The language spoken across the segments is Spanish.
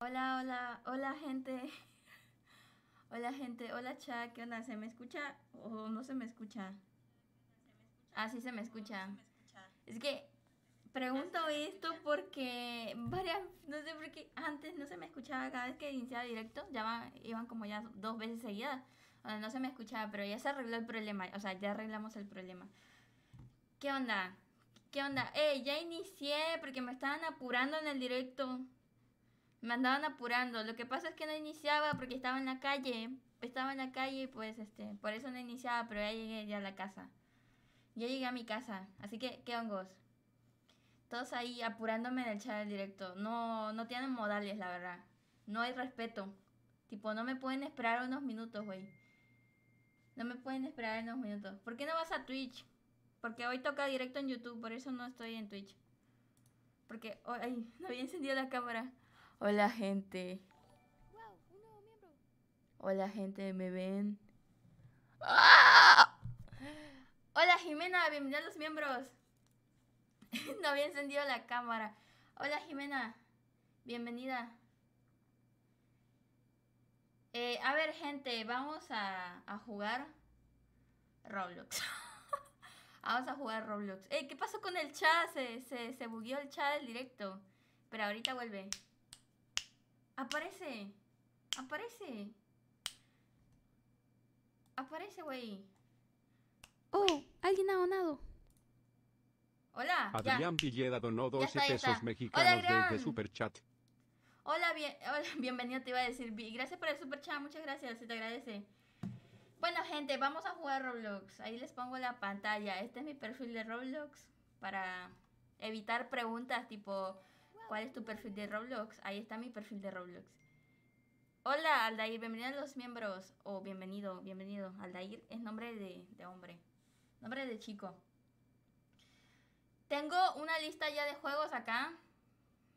Hola, hola, hola gente. Hola gente, hola chat, ¿qué onda? ¿Se me escucha o no se me escucha? Ah, sí se me escucha. Es que pregunto ah, esto porque varias, no sé por qué, antes no se me escuchaba cada vez que iniciaba directo, ya iban como ya dos veces seguidas, no se me escuchaba, pero ya se arregló el problema, o sea, ya arreglamos el problema. ¿Qué onda? ¿Qué onda? Eh, ya inicié porque me estaban apurando en el directo me andaban apurando. Lo que pasa es que no iniciaba porque estaba en la calle. Estaba en la calle y pues este, por eso no iniciaba, pero ya llegué ya a la casa. Ya llegué a mi casa, así que qué hongos. Todos ahí apurándome en el chat directo. No no tienen modales, la verdad. No hay respeto. Tipo, no me pueden esperar unos minutos, güey. No me pueden esperar unos minutos. ¿Por qué no vas a Twitch? Porque hoy toca directo en YouTube, por eso no estoy en Twitch. Porque hoy, ay, no había encendido la cámara. Hola gente. Hola gente, ¿me ven? ¡Ah! Hola Jimena, bienvenida a los miembros. no había encendido la cámara. Hola Jimena, bienvenida. Eh, a ver gente, vamos a, jugar Roblox. vamos a jugar Roblox. ¿Qué pasó con el chat? Se, se, se bugueó el chat del directo. Pero ahorita vuelve. Aparece. Aparece. Aparece, güey. Oh, alguien ha donado. Hola. Adrián ya. donó 12 pesos mexicanos desde Superchat. Hola, bien, hola, bienvenido, te iba a decir. Gracias por el Superchat, muchas gracias, se te agradece. Bueno, gente, vamos a jugar Roblox. Ahí les pongo la pantalla. Este es mi perfil de Roblox para evitar preguntas tipo ¿Cuál es tu perfil de Roblox? Ahí está mi perfil de Roblox. Hola, Aldair. bienvenidos a los miembros. O bienvenido, bienvenido. Aldair es nombre de, hombre. Nombre de chico. Tengo una lista ya de juegos acá.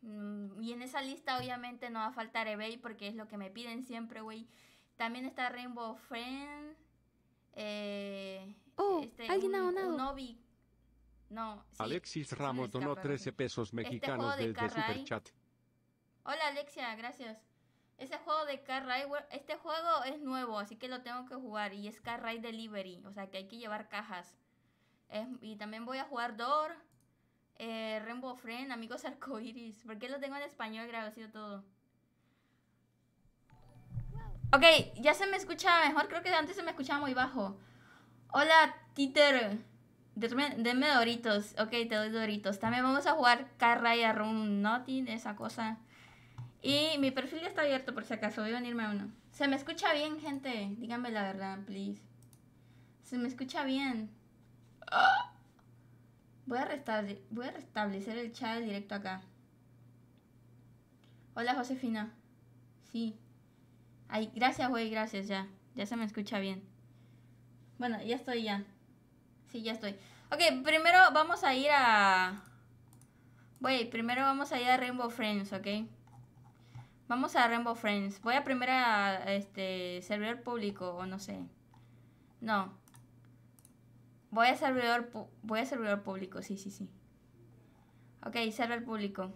Mm, y en esa lista obviamente no va a faltar eBay porque es lo que me piden siempre, güey. También está Rainbow Friend. Eh, oh, este, alguien ha donado. No. Alexis Ramos donó 13 pesos este mexicanos desde de Superchat. Hola Alexia, gracias. Ese juego de Car este juego es nuevo, así que lo tengo que jugar. Y es Car Ride Delivery, o sea que hay que llevar cajas. Em, y también voy a jugar Door, eh, Rainbow Friend, Amigos Arcoiris. ¿Por qué lo tengo en español grabado todo? Ok, ya se me escucha mejor. Creo que antes se me escuchaba muy bajo. Hola, Títer. Denme, doritos. Ok, te doy doritos. También vamos a jugar Raya Room Nothing, esa cosa. Y mi perfil ya está abierto por si acaso. Voy a unirme a uno. Se me escucha bien, gente. Díganme la verdad, please. Se me escucha bien. ¡Ah! Voy a, restable, voy a restablecer el chat directo acá. Hola, Josefina. Sí. Ay, gracias, güey, gracias, ya. Ya se me escucha bien. Bueno, ya estoy ya ya estoy. Ok, primero vamos a ir a... Voy, primero vamos a ir a Rainbow Friends, ¿ok? Vamos a Rainbow Friends. Voy a primero a este servidor público o no sé. No. Voy a servidor voy a servidor público, sí, sí, sí. Ok, servidor público.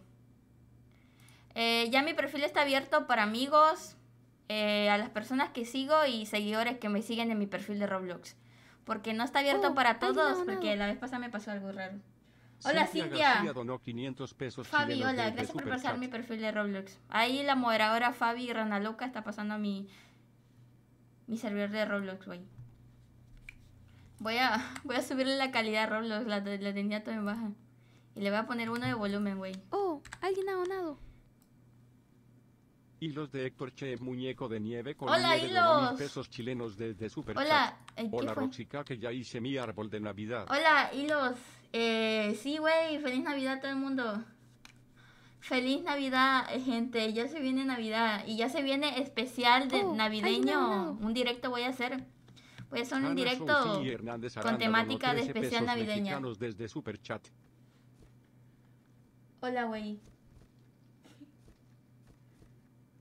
Eh, ya mi perfil está abierto para amigos, eh, a las personas que sigo y seguidores que me siguen en mi perfil de Roblox porque no está abierto oh, para todos, porque la vez pasada me pasó algo raro. Hola Cintia. Fabi, hola, gracias por pasar mi perfil de Roblox. Ahí la moderadora Fabi Rana, loca está pasando mi mi servidor de Roblox, güey. Voy a voy a subirle la calidad a Roblox, la, la tenía todo en baja. Y le voy a poner uno de volumen, güey. Oh, alguien ha donado. Hilos de Héctor Che Muñeco de Nieve con Hola, hilos. pesos chilenos desde Super Hola, eh, ¿qué Hola, Roxica, que ya hice mi árbol de Navidad. Hola, hilos. Eh, sí, güey, feliz Navidad a todo el mundo. Feliz Navidad, eh, gente. Ya se viene Navidad y ya se viene especial de oh, navideño. Un directo voy a hacer. Voy a hacer un directo con temática de especial navideña. Desde Hola, güey.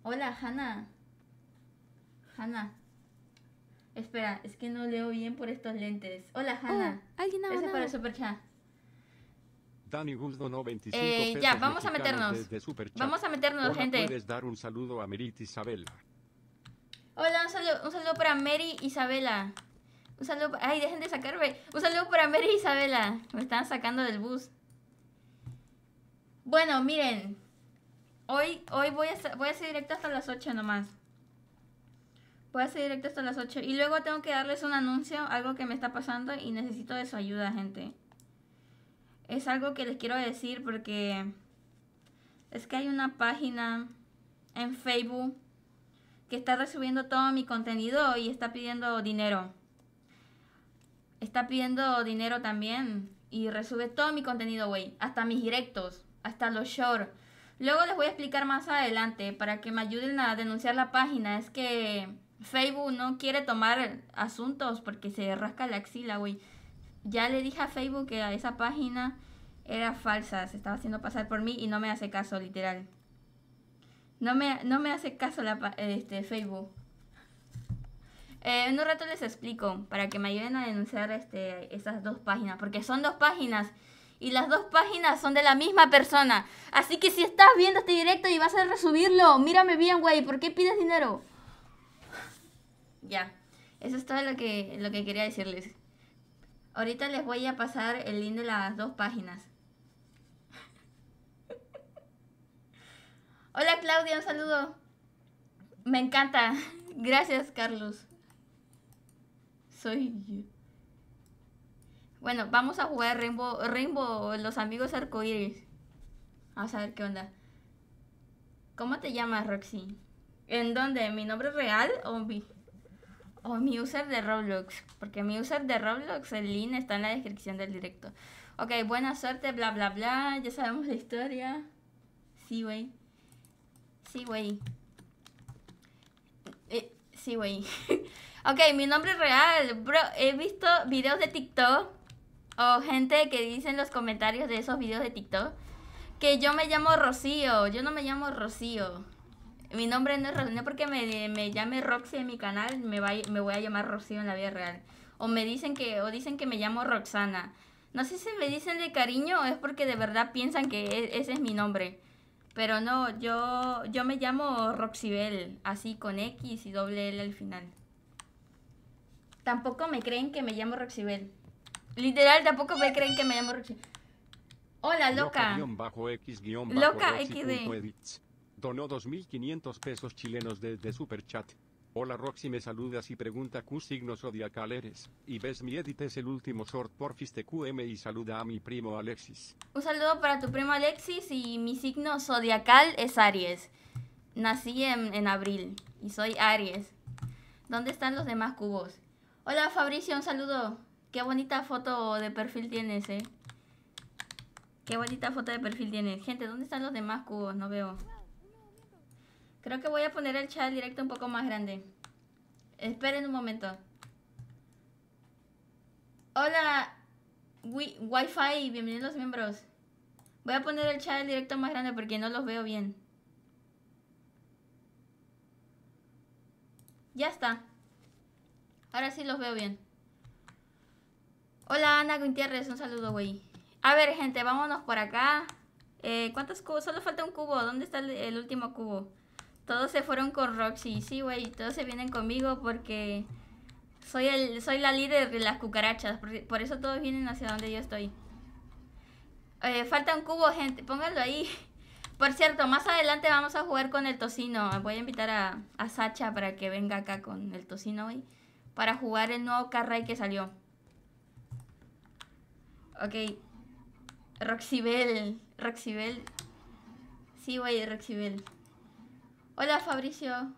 Hola, Hanna. Hanna. Espera, es que no leo bien por estos lentes. Hola, oh, Hanna. alguien Gracias para el super Dani eh, ya, vamos a meternos. vamos a meternos, gente. Puedes dar un saludo a Merit Isabela. Hola, un saludo, para Mary Isabela. Un saludo. Ay, dejen de sacarme. Un saludo para Mary Isabela. Me están sacando del bus. Bueno, miren. Hoy, voy, a, hacer voy a directo hasta las 8 nomás. Voy a hacer directo hasta las 8. Y luego tengo que darles un anuncio, algo que me está pasando y necesito de su ayuda, gente. Es algo que les quiero decir porque es que hay una página en Facebook que está recibiendo todo mi contenido y está pidiendo dinero. Está pidiendo dinero también y resube todo mi contenido, güey. Hasta mis directos, hasta los shorts Luego les voy a explicar más adelante para que me ayuden a denunciar la página. Es que Facebook no quiere tomar asuntos porque se rasca la axila, güey. Ya le dije a Facebook que esa página era falsa, se estaba haciendo pasar por mí y no me hace caso, literal. No me, no me hace caso la, este, Facebook. Eh, en un rato les explico para que me ayuden a denunciar este, esas dos páginas, porque son dos páginas y las dos páginas son de la misma persona. Así que si estás viendo este directo y vas a resubirlo, mírame bien, güey, ¿por qué pides dinero? Ya, eso es todo lo que, lo que quería decirles. Ahorita les voy a pasar el link de las dos páginas. Hola Claudia, un saludo. Me encanta. Gracias, Carlos. Soy bueno, vamos a jugar Rainbow, Rainbow los amigos arcoíris. Vamos a ver qué onda. ¿Cómo te llamas, Roxy? ¿En dónde? ¿Mi nombre real o mi, o mi user de Roblox? Porque mi user de Roblox, el link está en la descripción del directo. Ok, buena suerte, bla, bla, bla. Ya sabemos la historia. Sí, güey. Sí, güey. Eh, sí, güey. ok, mi nombre real. Bro, he visto videos de TikTok o gente que dice en los comentarios de esos videos de TikTok que yo me llamo Rocío. Yo no me llamo Rocío. Mi nombre no es Rocío, no porque me, llame Roxy en mi canal, me, me voy a llamar Rocío en la vida real. O me dicen que, o dicen que me llamo Roxana. No sé si me dicen de cariño o es porque de verdad piensan que e, ese es mi nombre. Pero no, yo, yo me llamo Roxibel, así con X y doble L al final. Tampoco me creen que me llamo Roxibel. Literal, tampoco me creen que me llamo Roxy. Hola, loca. Loca XD. Donó 2.500 pesos chilenos desde Superchat. Hola Roxy, me saludas y pregunta Q signo zodiacal eres. Y ves mi edit es el último short porfis de QM y saluda a mi primo Alexis. Un saludo para tu primo Alexis y mi signo zodiacal es Aries. Nací en, en abril y soy Aries. ¿Dónde están los demás cubos? Hola Fabricio, un saludo. Qué bonita foto de perfil tienes, eh. Qué bonita foto de perfil tienes. Gente, ¿dónde están los demás cubos? No veo. Creo que voy a poner el chat directo un poco más grande. Esperen un momento. Hola, wi fi bienvenidos miembros. Voy a poner el chat directo más grande porque no los veo bien. Ya está. Ahora sí los veo bien. Hola, Ana Gutiérrez, un saludo, güey. A ver, gente, vámonos por acá. Eh, ¿Cuántos cubos? Solo falta un cubo. ¿Dónde está el, último cubo? Todos se fueron con Roxy. Sí, güey, todos se vienen conmigo porque soy, el, soy la líder de las cucarachas. Por, eso todos vienen hacia donde yo estoy. Eh, falta un cubo, gente. Pónganlo ahí. Por cierto, más adelante vamos a jugar con el tocino. Voy a invitar a, Sacha para que venga acá con el tocino hoy. Para jugar el nuevo Carray que salió. Ok. Roxibel. Roxibel. Sí, güey, Roxibel. Hola, Fabricio.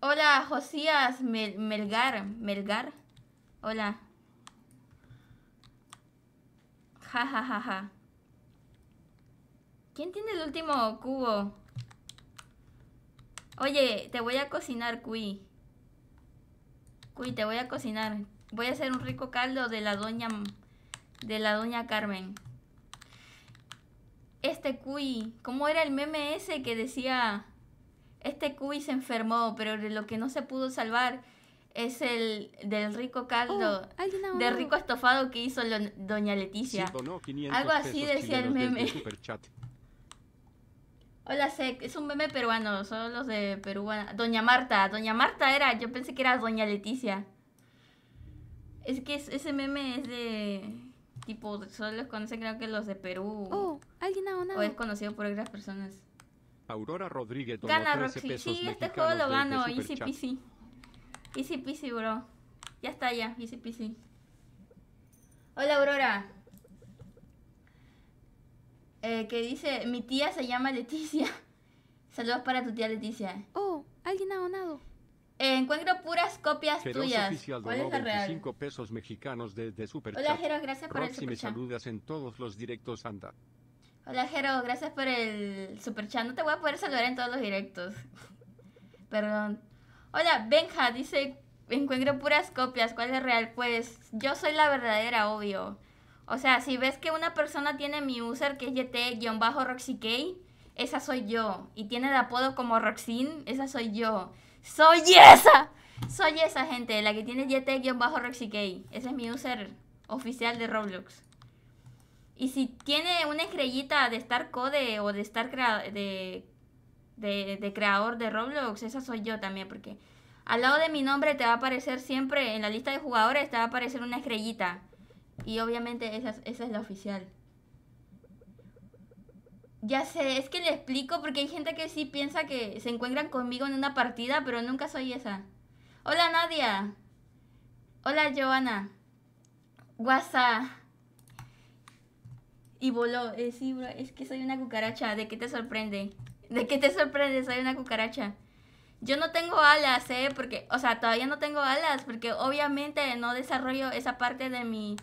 Hola, Josías Melgar. Melgar. Hola. Ja, ja, ja, ja. ¿Quién tiene el último cubo? Oye, te voy a cocinar, Cui. Cui, te voy a cocinar. Voy a hacer un rico caldo de la doña, de la doña Carmen. Este cuy, ¿cómo era el meme ese que decía? Este cuy se enfermó, pero de lo que no se pudo salvar es el del rico caldo, oh, del rico estofado que hizo doña Leticia. Algo así decía el meme. Hola, Sec. Es un meme peruano. Son los de Perú. Doña Marta. Doña Marta era. Yo pensé que era Doña Leticia. Es que ese meme es de. Tipo, solo los conocen, creo que los de Perú. Oh, alguien ha donado. O es conocido por otras personas. Aurora Rodríguez Gana, sí, este juego lo gano. Este Easy peasy. Easy peasy, bro. Ya está, ya. Easy peasy. Hola, Aurora. Eh, que dice: Mi tía se llama Leticia. Saludos para tu tía Leticia. Oh, alguien ha donado encuentro puras copias tuyas. ¿Cuál es la real? pesos mexicanos desde Super Hola, Jero, gracias por el super me en todos los directos, anda. Hola, Jero, gracias por el super No te voy a poder saludar en todos los directos. Perdón. Hola, Benja, dice, encuentro puras copias. ¿Cuál es real? Pues yo soy la verdadera, obvio. O sea, si ves que una persona tiene mi user que es yt-roxyk, esa soy yo. Y tiene el apodo como Roxin, esa soy yo. Soy esa. Soy esa gente, la que tiene bajo rexyk Ese es mi user oficial de Roblox. Y si tiene una estrellita de Star Code o de Star de, de, creador de Roblox, esa soy yo también, porque al lado de mi nombre te va a aparecer siempre, en la lista de jugadores te va a aparecer una estrellita. Y obviamente esa, esa es la oficial. Ya sé, es que le explico porque hay gente que sí piensa que se encuentran conmigo en una partida, pero nunca soy esa. Hola Nadia. Hola Joana. WhatsApp. Y voló. Eh, sí, es que soy una cucaracha. ¿De qué te sorprende? ¿De qué te sorprende? Soy una cucaracha. Yo no tengo alas, ¿eh? Porque, o sea, todavía no tengo alas porque obviamente no desarrollo esa parte de mi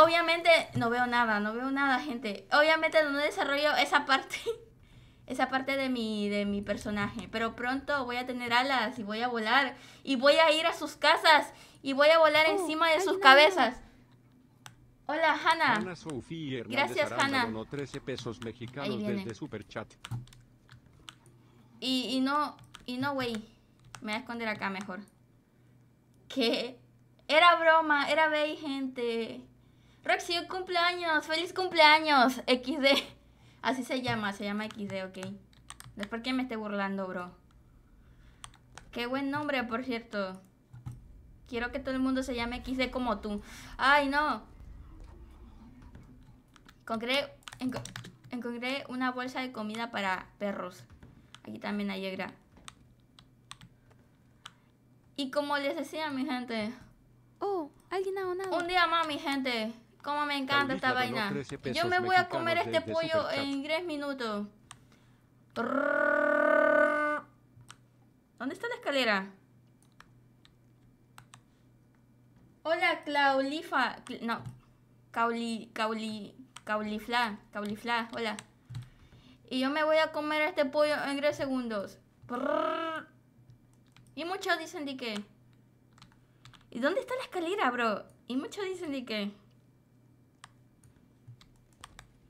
obviamente no veo nada, no veo nada, gente. Obviamente no desarrollo esa parte, esa parte de mi, de mi personaje. Pero pronto voy a tener alas y voy a volar. Y voy a ir a sus casas y voy a volar oh, encima de sus cabezas. Hola, Hanna. Gracias, Hanna. 13 pesos mexicanos desde Y, y no, y no, güey. Me voy a esconder acá mejor. ¿Qué? Era broma, era bey, gente. Roxy, cumpleaños, feliz cumpleaños, XD. Así se llama, se llama XD, ok. No es porque me esté burlando, bro. Qué buen nombre, por cierto. Quiero que todo el mundo se llame XD como tú. Ay, no. encontré una bolsa de comida para perros. Aquí también hay gra. Y como les decía, mi gente. Oh, alguien ha donado. Un día más, mi gente. Como me encanta esta vaina. Yo me voy a comer este pollo en 3 minutos. ¿Dónde está la escalera? Hola, Claulifa. No. Cauli. Cauli. Caulifla. Caulifla. Hola. Y yo me voy a comer este pollo en 3 segundos. Y muchos dicen de qué. ¿Y dónde está la escalera, bro? Y muchos dicen de qué.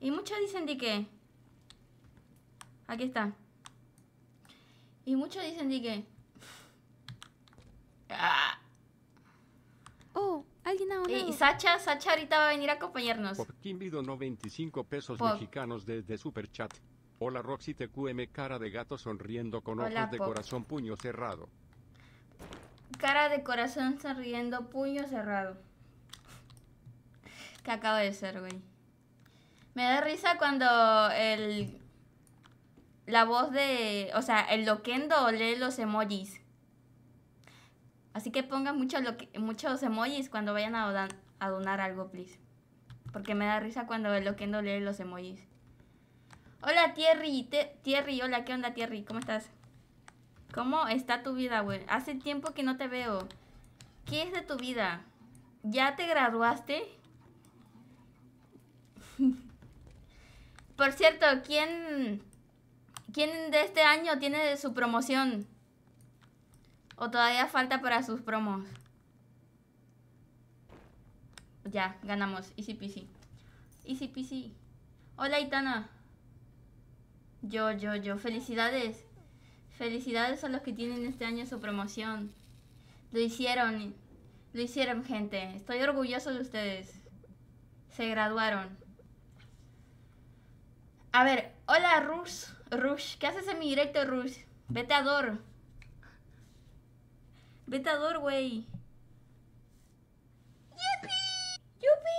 Y muchos dicen de que... Aquí está. Y muchos dicen de que... Ah. Oh, alguien ha Y Sacha, Sacha ahorita va a venir a acompañarnos. Por pesos mexicanos desde Superchat. Hola Roxy TQM, cara de gato sonriendo con ojos de corazón puño cerrado. Cara de corazón sonriendo, puño cerrado. ¿Qué acaba de ser, güey? Me da risa cuando el la voz de, o sea, el loquendo lee los emojis. Así que pongan mucho muchos emojis cuando vayan a, donar, algo, please. Porque me da risa cuando el loquendo lee los emojis. Hola, Thierry. Thierry, hola, ¿qué onda, Thierry? ¿Cómo estás? ¿Cómo está tu vida, güey? Hace tiempo que no te veo. ¿Qué es de tu vida? ¿Ya te graduaste? Por cierto, ¿quién, ¿quién de este año tiene su promoción? ¿O todavía falta para sus promos? Ya, ganamos. Easy peasy. Easy peasy. Hola, Itana. Yo, yo, yo. Felicidades. Felicidades a los que tienen este año su promoción. Lo hicieron. Lo hicieron, gente. Estoy orgulloso de ustedes. Se graduaron. A ver, hola Rush, Rush, ¿qué haces en mi directo, Rush? Vete a Dor. Vete a Dor, güey. ¡Yupi!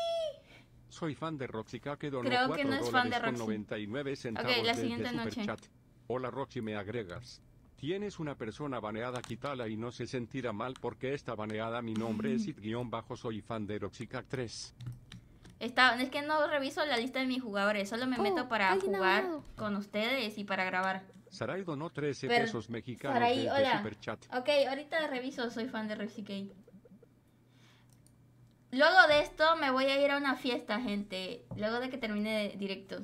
Soy fan de Roxy que donó Creo que no es fan de Roxy. la siguiente noche. Hola Roxy, me agregas. Tienes una persona baneada, quítala y no se sentirá mal porque está baneada. Mi nombre es mm. bajo soy fan de Roxycac 3 es que no reviso la lista de mis jugadores, solo me oh, meto para jugar con ustedes y para grabar. Saray donó 13 pesos mexicanos en Superchat. Ok, ahorita reviso, soy fan de Ripsy Luego de esto me voy a ir a una fiesta, gente. Luego de que termine de directo.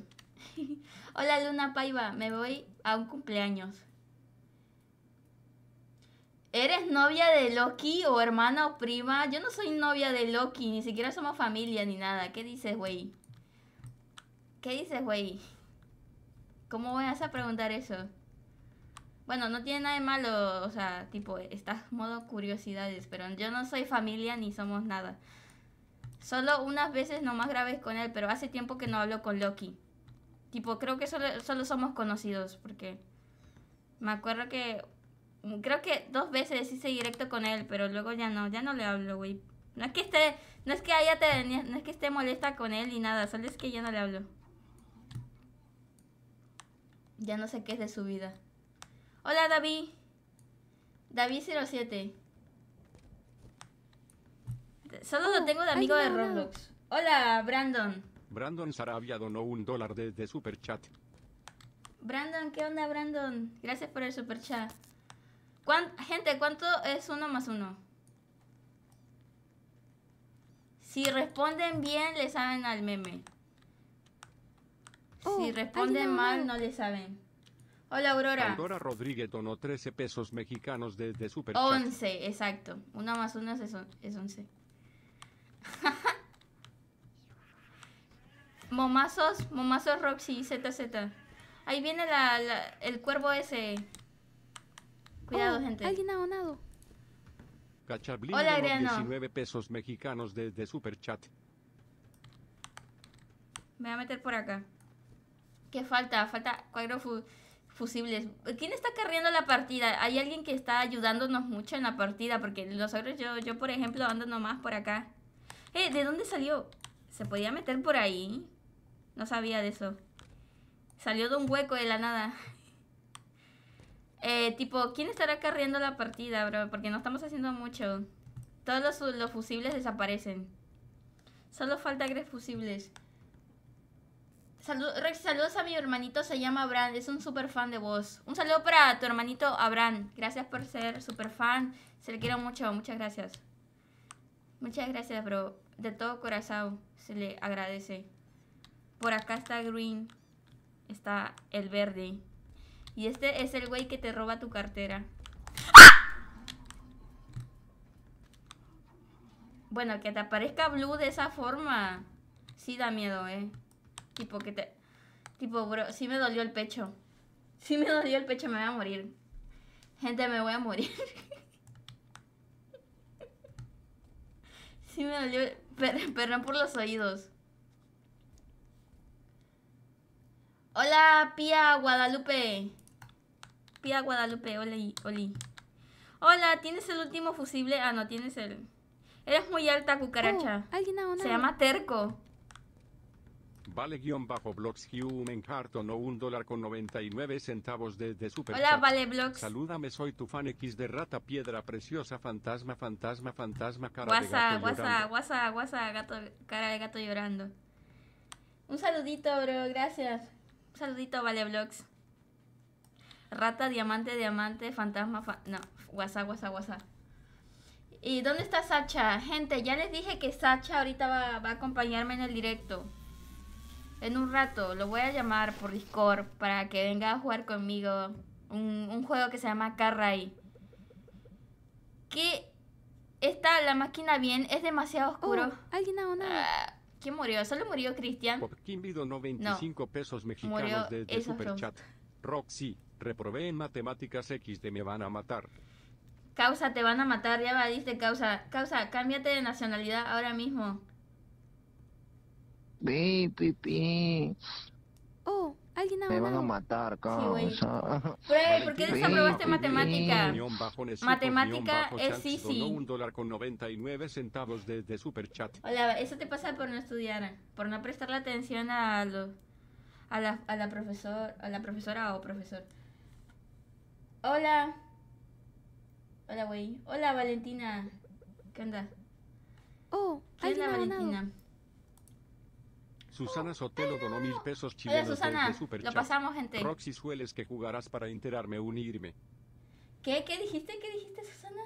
hola Luna Paiva, me voy a un cumpleaños. ¿Eres novia de Loki o hermana o prima? Yo no soy novia de Loki, ni siquiera somos familia ni nada. ¿Qué dices, güey? ¿Qué dices, güey? ¿Cómo vas a preguntar eso? Bueno, no tiene nada de malo, o sea, tipo, estás modo curiosidades, pero yo no soy familia ni somos nada. Solo unas veces nomás graves con él, pero hace tiempo que no hablo con Loki. Tipo, creo que solo somos conocidos, porque me acuerdo que creo que dos veces hice directo con él, pero luego ya no, ya no le hablo, güey. No es que esté, no es que haya te, no es que esté molesta con él ni nada, solo es que ya no le hablo. Ya no sé qué es de su vida. Hola, David. David07. Solo lo tengo de amigo de Roblox. Hola, Brandon. Brandon Sarabia donó un dólar desde chat Brandon, ¿qué onda, Brandon? Gracias por el chat gente, ¿cuánto es uno más uno? Si responden bien, le saben al meme. si oh, responden mal, no le saben. Hola, Aurora. Aurora Rodríguez donó 13 pesos mexicanos desde Super 11, exacto. Una más uno es, es 11. momazos, momazos Roxy, ZZ. Ahí viene el cuervo ese. Cuidado, oh, gente. Alguien ha donado. Hola, 19 pesos mexicanos desde Superchat. Me voy a meter por acá. ¿Qué falta? Falta cuatro fusibles. ¿Quién está carriendo la partida? Hay alguien que está ayudándonos mucho en la partida. Porque los yo, yo por ejemplo, ando nomás por acá. Eh, ¿de dónde salió? ¿Se podía meter por ahí? No sabía de eso. Salió de un hueco de la nada. Eh, tipo, ¿quién estará carriendo la partida, bro? Porque no estamos haciendo mucho. Todos los, fusibles desaparecen. Solo falta tres fusibles. saludos a mi hermanito, se llama Abraham, es un super fan de vos. Un saludo para tu hermanito Abraham, gracias por ser super fan, se le quiero mucho, muchas gracias. Muchas gracias, bro, de todo corazón, se le agradece. Por acá está Green, está el verde. Y este es el güey que te roba tu cartera. Bueno, que te aparezca Blue de esa forma. Sí da miedo, eh. Tipo que te... Tipo, bro, sí me dolió el pecho. Sí me dolió el pecho, me voy a morir. Gente, me voy a morir. sí me dolió... perdón por los oídos. Hola, Pía Guadalupe. Pía Guadalupe, oli, oli. Hola, ¿tienes el último fusible? Ah, no, tienes el... Eres muy alta, cucaracha. Oh, alguien Se llama Terco. Vale guión bajo Blocks Human Carton o un dólar con 99 centavos desde Super Hola, Vale Blocks. Salúdame, soy tu fan X de rata, piedra preciosa, fantasma, fantasma, fantasma, cara guasa, de gato guasa, llorando. Guasa, guasa, gato, cara de gato llorando. Un saludito, bro, gracias. Un saludito, Vale Blocks. Rata, diamante, diamante, fantasma, no, WhatsApp, WhatsApp, WhatsApp. ¿Y dónde está Sacha? Gente, ya les dije que Sacha ahorita va, a acompañarme en el directo. En un rato, lo voy a llamar por Discord para que venga a jugar conmigo un, juego que se llama Carray. ¿Qué? está la máquina bien, es demasiado oh, oscuro. alguien alguien abonado. Ah, ¿Quién murió? ¿Solo murió Cristian? Kim 95 no. pesos mexicanos murió desde chat Roxy, Reprobé en matemáticas X de me van a matar. Causa, te van a matar, ya va, dice causa. Causa, cámbiate de nacionalidad ahora mismo. Ve, Oh, alguien Me van a matar, causa. ¿por qué desaprobaste matemática? Matemática es sí, sí. un dólar Hola, eso te pasa por no estudiar, por no prestarle atención a los... A la, a la, profesor, a la profesora o profesor. Hola. Hola, güey. Hola, Valentina. ¿Qué onda? Oh, ¿Quién es la Valentina? Susana Sotelo donó mil pesos chilenos Susana, lo pasamos, gente. Roxy Sueles que jugarás para enterarme, unirme. ¿Qué? ¿Qué dijiste? ¿Qué dijiste, Susana?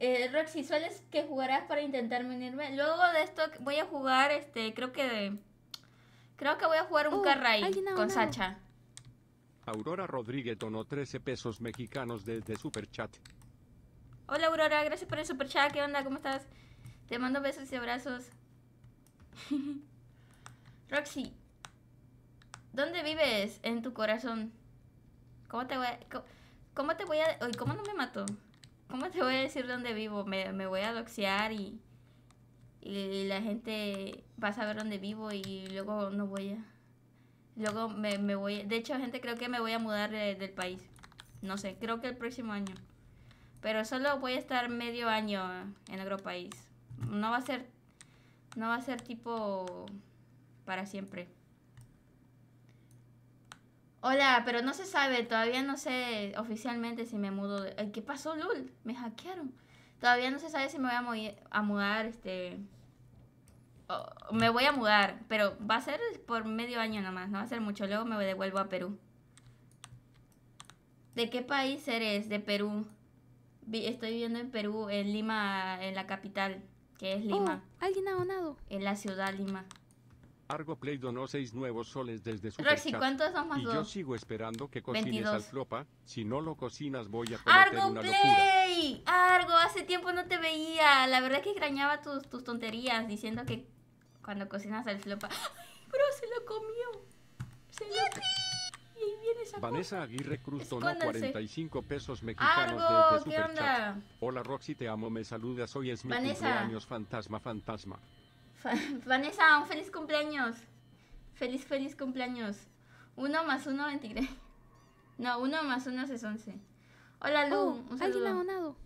Eh, Roxy Sueles que jugarás para intentarme unirme. Luego de esto voy a jugar, este, creo que Creo que voy a jugar un oh, con Sacha. Aurora Rodríguez donó 13 pesos mexicanos desde Superchat. Hola Aurora, gracias por el Superchat. ¿Qué onda? ¿Cómo estás? Te mando besos y abrazos. Roxy, ¿dónde vives en tu corazón? ¿Cómo te voy a... ¿Cómo te voy a... ¿Cómo no me mato? ¿Cómo te voy a decir dónde vivo? Me, me voy a doxear y, y la gente va a saber dónde vivo y luego no voy a... Luego me, voy. De hecho, gente, creo que me voy a mudar del país. No sé, creo que el próximo año. Pero solo voy a estar medio año en otro país. No va a ser. No va a ser tipo. para siempre. Hola, pero no se sabe, todavía no sé oficialmente si me mudo. ¿Qué pasó, Lul? Me hackearon. Todavía no se sabe si me voy a mudar este Oh, me voy a mudar, pero va a ser por medio año nomás, no va a ser mucho, luego me devuelvo a Perú. ¿De qué país eres? De Perú. Estoy viviendo en Perú, en Lima, en la capital, que es oh, Lima. ¿Alguien ha donado? En la ciudad Lima. Argo Play donó seis nuevos soles desde su Roxy, ¿cuántos y yo sigo esperando que cocines al flopa. Si no lo cocinas voy a cometer Argo Play! Argo, hace tiempo no te veía. La verdad es que extrañaba tus tonterías diciendo que cuando cocinas al flopa. ¡Ay, bro! Se lo comió. Se lo y viene esa Vanessa Aguirre Cruz donó 45 pesos mexicanos Argo, ¿qué Onda? Hola Roxy, te amo, me saludas. Hoy es mi cumpleaños, fantasma, fantasma. Vanessa, un feliz cumpleaños. Feliz, feliz cumpleaños. Uno más uno, 23. No, uno más uno es 11. Hola Lu, oh, un saludo. Alguien ha donado.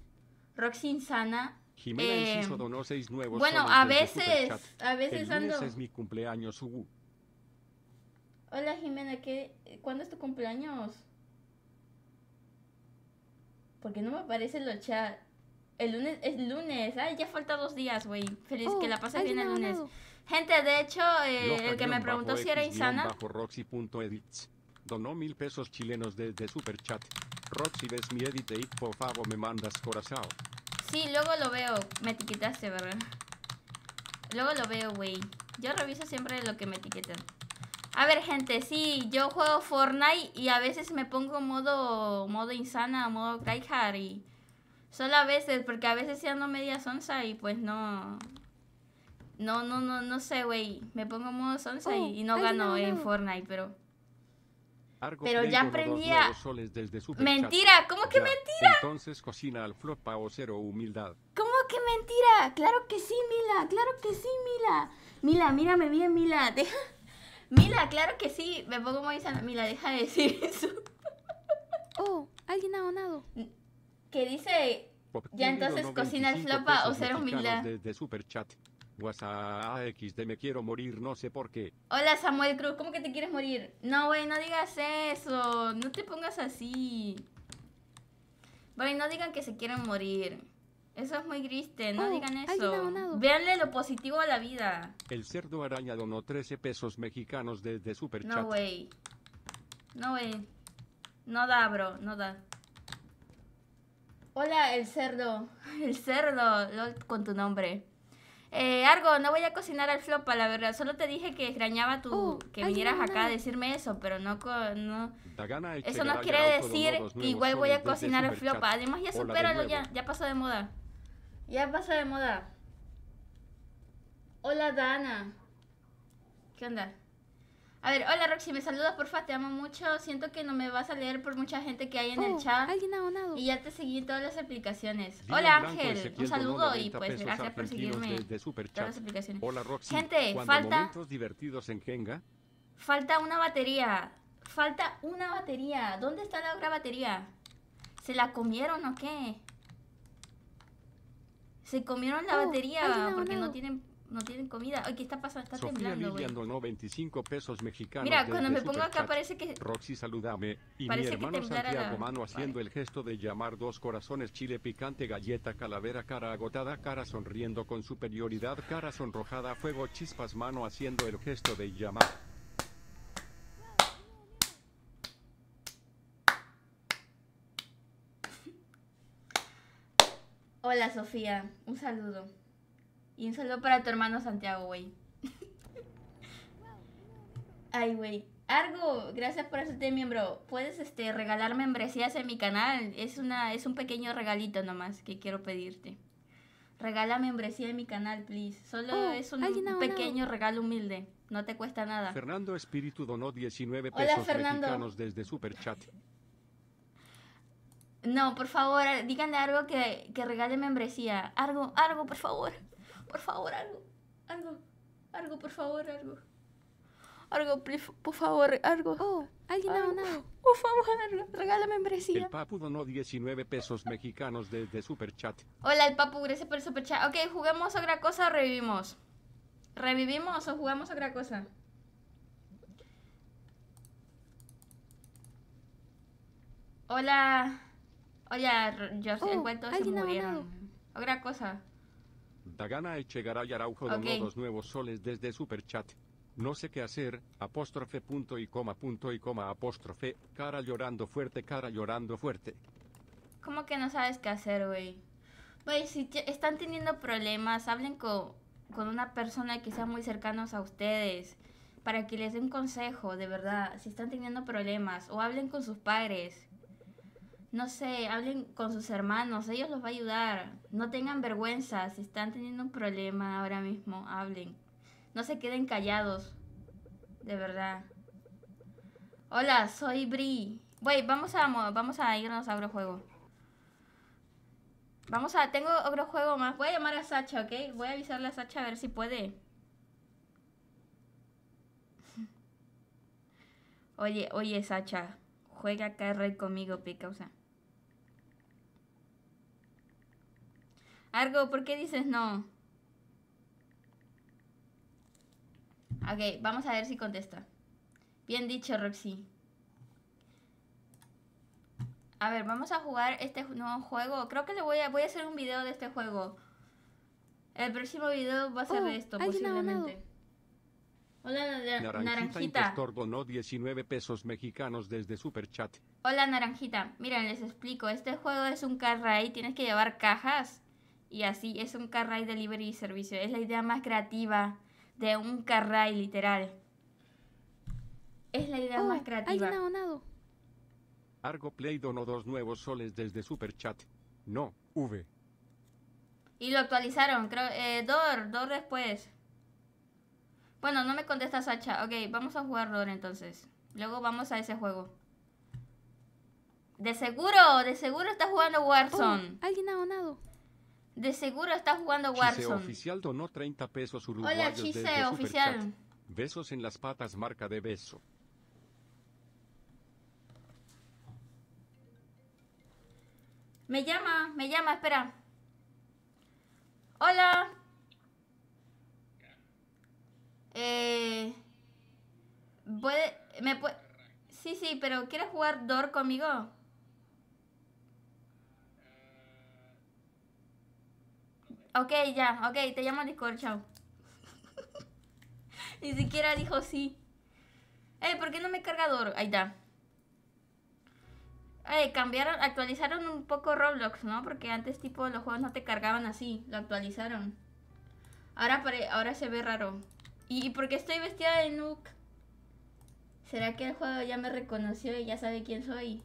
Roxy Insana, Jimena donó em, seis nuevos. Bueno, a veces, a veces ando. es mi cumpleaños, Hola Jimena, ¿qué, ¿cuándo es tu cumpleaños? Porque no me aparecen el chat. El lunes es lunes. Ay, ya falta dos días, güey. Feliz que la pases bien el lunes. Gente, de hecho, eh, el que me preguntó si era insana. Donó mil pesos chilenos desde Superchat. Roxy, ves mi edit y por favor me mandas corazón. Sí, luego lo veo. Me etiquetaste, ¿verdad? Luego lo veo, güey. Yo reviso siempre lo que me etiquetan. A ver, gente, sí, yo juego Fortnite y a veces me pongo modo modo insana, modo kai y solo a veces, porque a veces se ando media sonsa y pues no no no no no sé, güey, me pongo modo sonza oh, y, no gano en Fortnite, pero pero ya aprendía. mentira, ¿cómo que mentira? Entonces cocina al flopa o cero humildad. ¿Cómo que mentira? Claro que sí, Mila, claro que sí, Mila. Mila, mírame bien, Mila. Mila, claro que sí. Me pongo muy sana. Mila, deja de decir eso. oh, alguien ha donado. Que dice. Ya entonces cocina al flopa o cero humildad. Desde WhatsApp XD me quiero morir, no sé por qué. Hola Samuel Cruz, ¿cómo que te quieres morir? No, güey, no digas eso. No te pongas así. Güey, no digan que se quieren morir. Eso es muy triste, no oh, digan eso. Veanle lo positivo a la vida. El cerdo araña donó 13 pesos mexicanos desde Superchat. No, güey. No, güey. No da, bro, no da. Hola, el cerdo. El cerdo, con tu nombre. Eh, Argo, no voy a cocinar al flopa, la verdad. Solo te dije que extrañaba tu, uh, que vinieras acá a decirme eso, pero no. no eso no quiere decir que igual voy a cocinar al flopa. Además, ya supéralo, ya, ya pasó de moda. Ya pasó de moda. Hola, Dana. ¿Qué onda? A ver, hola Roxy, me saludas, porfa, te amo mucho. Siento que no me vas a leer por mucha gente que hay en el oh, chat. Alguien Y ya te seguí en todas las aplicaciones. hola Ángel, un saludo y pues gracias por seguirme todas las aplicaciones. Hola Roxy, gente, falta divertidos en Falta una batería. Falta una batería. ¿Dónde está la otra batería? ¿Se la comieron o qué? Se comieron la oh, batería porque no tienen no tienen comida. Ay, ¿qué está pasando? Está temblando, pesos mexicanos. Mira, cuando me pongo acá parece que... Roxy, saludame. Y mi hermano Santiago Mano haciendo el gesto de llamar dos corazones chile picante galleta calavera cara agotada cara sonriendo con superioridad cara sonrojada fuego chispas mano haciendo el gesto de llamar. Hola Sofía, un saludo. Y un saludo para tu hermano Santiago, güey. Ay, güey. Argo, gracias por hacerte miembro. Puedes este, regalar membresías en mi canal. Es, una, es un pequeño regalito nomás que quiero pedirte. Regala membresía en mi canal, please. Solo oh, es un, pequeño regalo humilde. No te cuesta nada. Fernando Espíritu donó 19 pesos Hola, Fernando. mexicanos No, por favor, díganle algo que, que regale membresía. Algo, algo, por favor. Por favor, algo. Algo. Algo, por favor, algo. Algo, por favor, algo. Oh, alguien algo. a Por favor, regálame membresía. El Papu donó 19 pesos mexicanos desde Superchat. Hola, el Papu, gracias por el super chat Ok, ¿jugamos otra cosa o revivimos? ¿Revivimos o jugamos otra cosa? Hola. Hola, yo encuentro... el cuento se Otra cosa. Da Dagana y Araujo donó okay. dos nuevos soles desde Superchat. No sé qué hacer, apóstrofe punto y coma punto y coma apóstrofe, cara llorando fuerte, cara llorando fuerte. ¿Cómo que no sabes qué hacer, güey? Güey, si están teniendo problemas, hablen con, con una persona que sea muy cercana a ustedes para que les dé un consejo, de verdad, si están teniendo problemas, o hablen con sus padres no sé, hablen con sus hermanos, ellos los va a ayudar. No tengan vergüenza, si están teniendo un problema ahora mismo, hablen. No se queden callados, de verdad. Hola, soy Bri. güey vamos a, vamos a irnos a otro juego. Vamos a, tengo otro juego más. Voy a llamar a Sacha, ¿ok? Voy a avisarle a Sacha a ver si puede. Oye, oye, Sacha, juega acá rey conmigo, pica, o sea. Argo, ¿por qué dices no? Ok, vamos a ver si contesta. Bien dicho, Roxy. A ver, vamos a jugar este nuevo juego. Creo que le voy a, voy a hacer un video de este juego. El próximo video va a ser de oh, esto, posiblemente. Hola, Naranjita. 19 pesos mexicanos desde Hola, Naranjita. Miren, les explico. Este juego es un car Tienes que llevar cajas y así es un car delivery servicio. Es la idea más creativa de un carray literal. Es la idea oh, más creativa. Hay donado. Argo Play donó dos nuevos soles desde Super Chat No, V. Y lo actualizaron, creo. Eh, Dor, Dor después. Bueno, no me contesta Sacha. Ok, vamos a jugar Dor entonces. Luego vamos a ese juego. De seguro, de seguro está jugando oh, Warzone. alguien ha donado. De seguro está jugando Warzone. oficial donó 30 pesos uruguayos Hola, Chiseo oficial. Besos en las patas marca de beso. Me llama, me llama, espera. Hola. Eh, ¿puede, me puede, sí, sí, pero ¿quieres jugar DOR conmigo? Ok, ya, ok, te llamo a Discord, chao. Ni siquiera dijo sí. Ey, eh, ¿por qué no me cargador? Ahí está. Ey, eh, cambiaron, actualizaron un poco Roblox, ¿no? Porque antes tipo los juegos no te cargaban así, lo actualizaron. Ahora, ahora se ve raro. ¿Y por qué estoy vestida de Nuke? ¿Será que el juego ya me reconoció y ya sabe quién soy?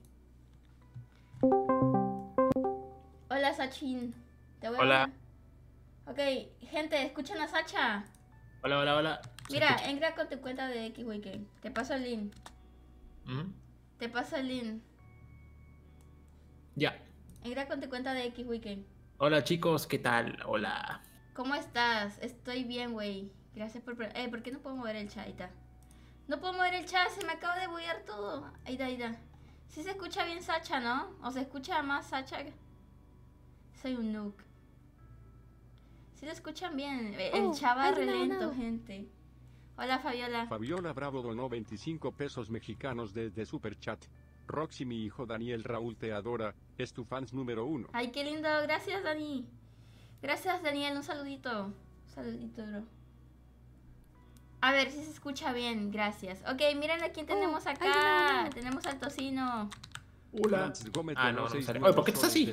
Hola Sachin. ¿Te voy Hola. Ok, gente, escuchan a Sacha. Hola, hola, hola. Mira, entra con tu cuenta de X-Weekend Te paso el link. ¿Mm? Te paso el link. Ya. Entra con tu cuenta de X-Weekend Hola, chicos, ¿qué tal? Hola. ¿Cómo estás? Estoy bien, güey. Gracias por... Eh, ¿por qué no puedo mover el chat? No puedo mover el chat, se me acaba de bullear todo. Ahí está, ahí está. Sí se escucha bien Sacha, ¿no? O se escucha más Sacha. Soy un nuke. Si se escuchan bien, eh, el oh, chaval relento, gente. Hola Fabiola. Fabiola Bravo donó 25 pesos mexicanos desde Superchat. Roxy, mi hijo Daniel Raúl te adora, es tu fans número uno. Ay, qué lindo, gracias Dani. Gracias Daniel, un saludito. Un saludito, bro. A ver si se escucha bien, gracias. Ok, miren a quién oh, tenemos acá. Tenemos al tocino. Hola. Ah, no, no, ¿Por qué estás así?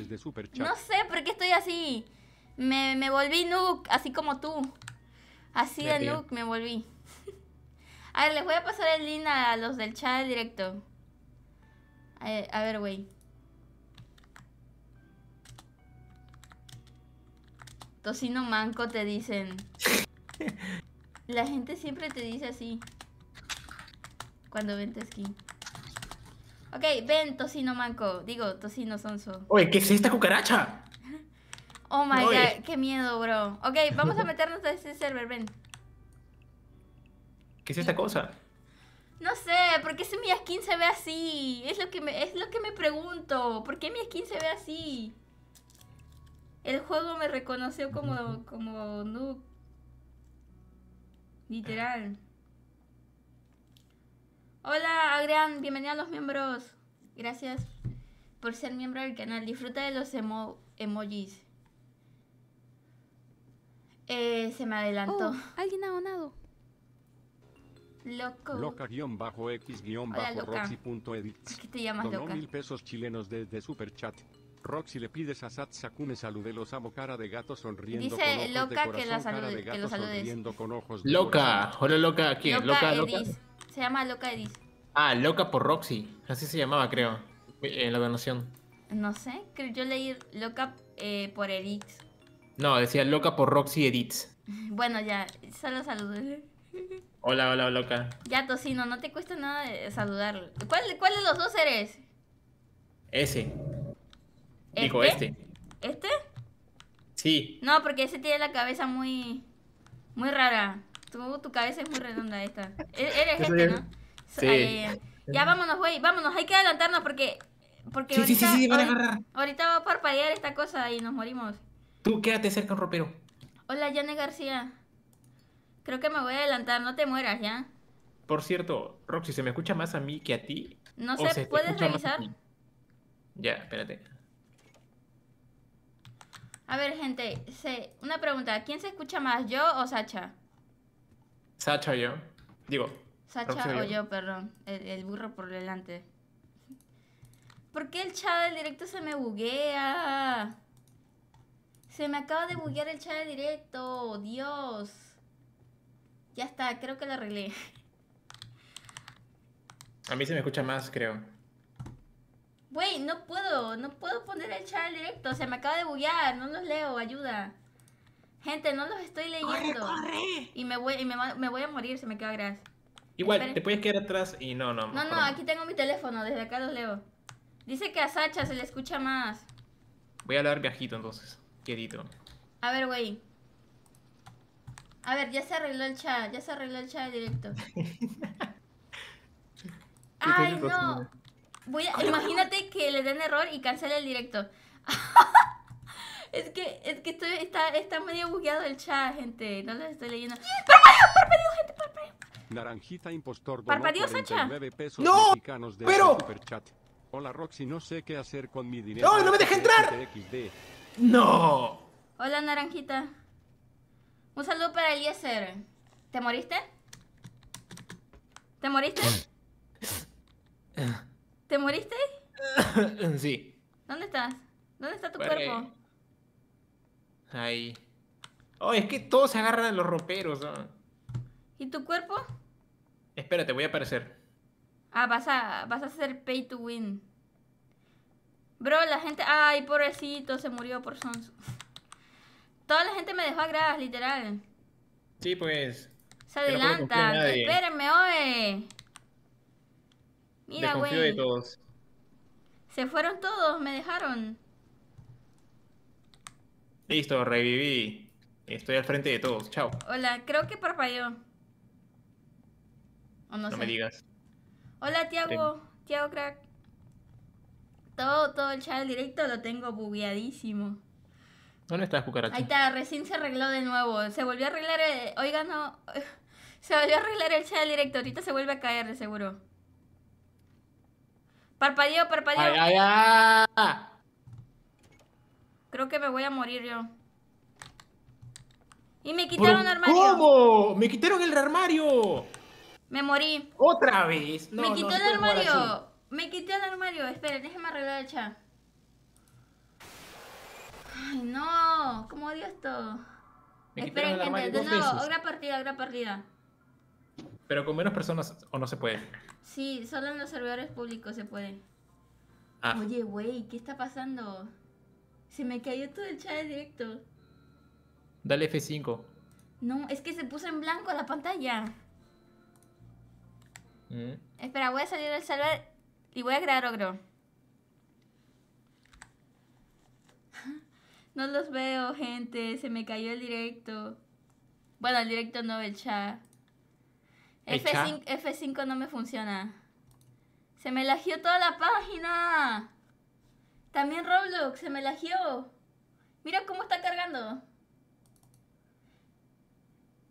No sé por qué estoy así. Me, volví Nuke, así como tú. Así de Nuke me volví. a ver, les voy a pasar el link a los del chat directo. A ver, güey. Tocino manco te dicen. La gente siempre te dice así. Cuando tu skin. Ok, ven, tocino manco. Digo, tocino sonso. Oye, ¿qué es esta cucaracha? Oh my god, qué miedo, bro. Ok, vamos a meternos a ese server, ven. ¿Qué es esta cosa? No sé, ¿por qué mi skin se ve así? Es lo que me, es lo que me pregunto. ¿Por qué mi skin se ve así? El juego me reconoció como, como Literal. Hola, Adrián. bienvenido a los miembros. Gracias por ser miembro del canal. Disfruta de los emojis. Eh, se me adelantó. Oh, alguien ha donado. Loco. Loca-x-roxy.edit. bajo ¿Qué te llamas Donó loca. mil pesos chilenos desde Superchat. Roxy le pides a Sat Sakune salude los amo cara de gato sonriendo Dice loca que la salude, que lo sonriendo Con ojos loca, hola loca, ¿quién? Loca, loca, Se llama Loca Edis. Ah, loca por Roxy, así se llamaba creo, en eh, la donación. No sé, yo leí loca eh, por Edis. No, decía loca por Roxy Edits. Bueno, ya, solo saludos. Hola, hola, loca. Ya, Tocino, no te cuesta nada saludar. ¿Cuál, de los dos eres? Ese. ¿Este? este. ¿Este? Sí. No, porque ese tiene la cabeza muy. muy rara. Tu, tu cabeza es muy redonda esta. E-, eres este, ¿no? Sí. Eh, ya vámonos, güey, vámonos. Hay que adelantarnos porque. Porque sí, ahorita, sí, sí, sí, ahorita va a parpadear esta cosa y nos morimos. Tú quédate cerca un ropero. Hola, Yane García. Creo que me voy a adelantar, no te mueras ya. Por cierto, Roxy, ¿se me escucha más a mí que a ti? No sé, ¿puedes revisar? Ya, espérate. A ver, gente, una pregunta. ¿Quién se escucha más, yo o Sacha? Sacha o yo. Digo. Sacha o yo, perdón. El, el, burro por delante. ¿Por qué el chat del directo se me buguea? Se me acaba de buguear el chat directo. Dios. Ya está, creo que lo arreglé. A mí se me escucha más, creo. Güey, no puedo, no puedo poner el chat directo. Se me acaba de buguear, no los leo, ayuda. Gente, no los estoy leyendo. Y, me voy, y me, voy a morir, se me queda gras Igual, te puedes quedar atrás y no, no. No, no, aquí tengo mi teléfono, desde acá los leo. Dice que a Sacha se le escucha más. Voy a hablar viajito entonces. Querido. A ver, güey. A ver, ya se arregló el chat, ya se arregló el chat directo. Ay, no. Voy a, imagínate que le den error y cancele el directo. es que, es que estoy, está, está medio bugueado el chat, gente. No les estoy leyendo. ¡Parpadeo! ¡Parpadeo, gente! ¡Parpadeo! Naranjita impostor pesos ¡No! pero... Hola Roxy, no sé qué hacer con mi dinero. ¡No, no me deja entrar! XD. ¡No! Hola, Naranjita. Un saludo para Eliezer. ¿Te moriste? ¿Te moriste? ¿Te moriste? Sí. ¿Dónde estás? ¿Dónde está tu cuerpo? Ahí. Oh, es que todos se agarran a los roperos. ¿Y tu cuerpo? Espérate, voy a aparecer. Ah, vas a, vas a hacer pay to win. Bro, la gente... Ay, pobrecito, se murió por Sonso. Toda la gente me dejó a literal. Sí, pues... Se adelanta. Espérenme, oe. Mira, güey. de todos. Se fueron todos, me dejaron. Listo, reviví. Estoy al frente de todos. Chao. Hola, creo que parpadeó. O no, me digas. Hola, Tiago. Tiago Crack todo, todo el chat directo lo tengo bugueadísimo. ¿Dónde está cucaracha? Ahí está, recién se arregló de nuevo. Se volvió a arreglar el... Oiga, no... Se volvió a arreglar el chat directo. Ahorita se vuelve a caer, de seguro. Parpadeo, parpadeo. Ay, ay, ay. Creo que me voy a morir yo. Y me quitaron el armario. ¿Cómo? ¡Me quitaron el armario! Me morí. ¿Otra vez? me quitó el armario. Me quité el armario. Esperen, déjeme arreglar el chat. Ay, no. ¿Cómo odio esto? Espera, Esperen, gente. De nuevo, otra partida, otra partida. Pero con menos personas o no se puede. Sí, solo en los servidores públicos se puede. Ah. Oye, güey, ¿qué está pasando? Se me cayó todo el chat directo. Dale F5. No, es que se puso en blanco la pantalla. Mm. Espera, voy a salir del server y voy a crear ogro. No los veo, gente. Se me cayó el directo. Bueno, el directo no, el chat. F5, no me funciona. Se me lagió toda la página. También Roblox, se me lagió. Mira cómo está cargando.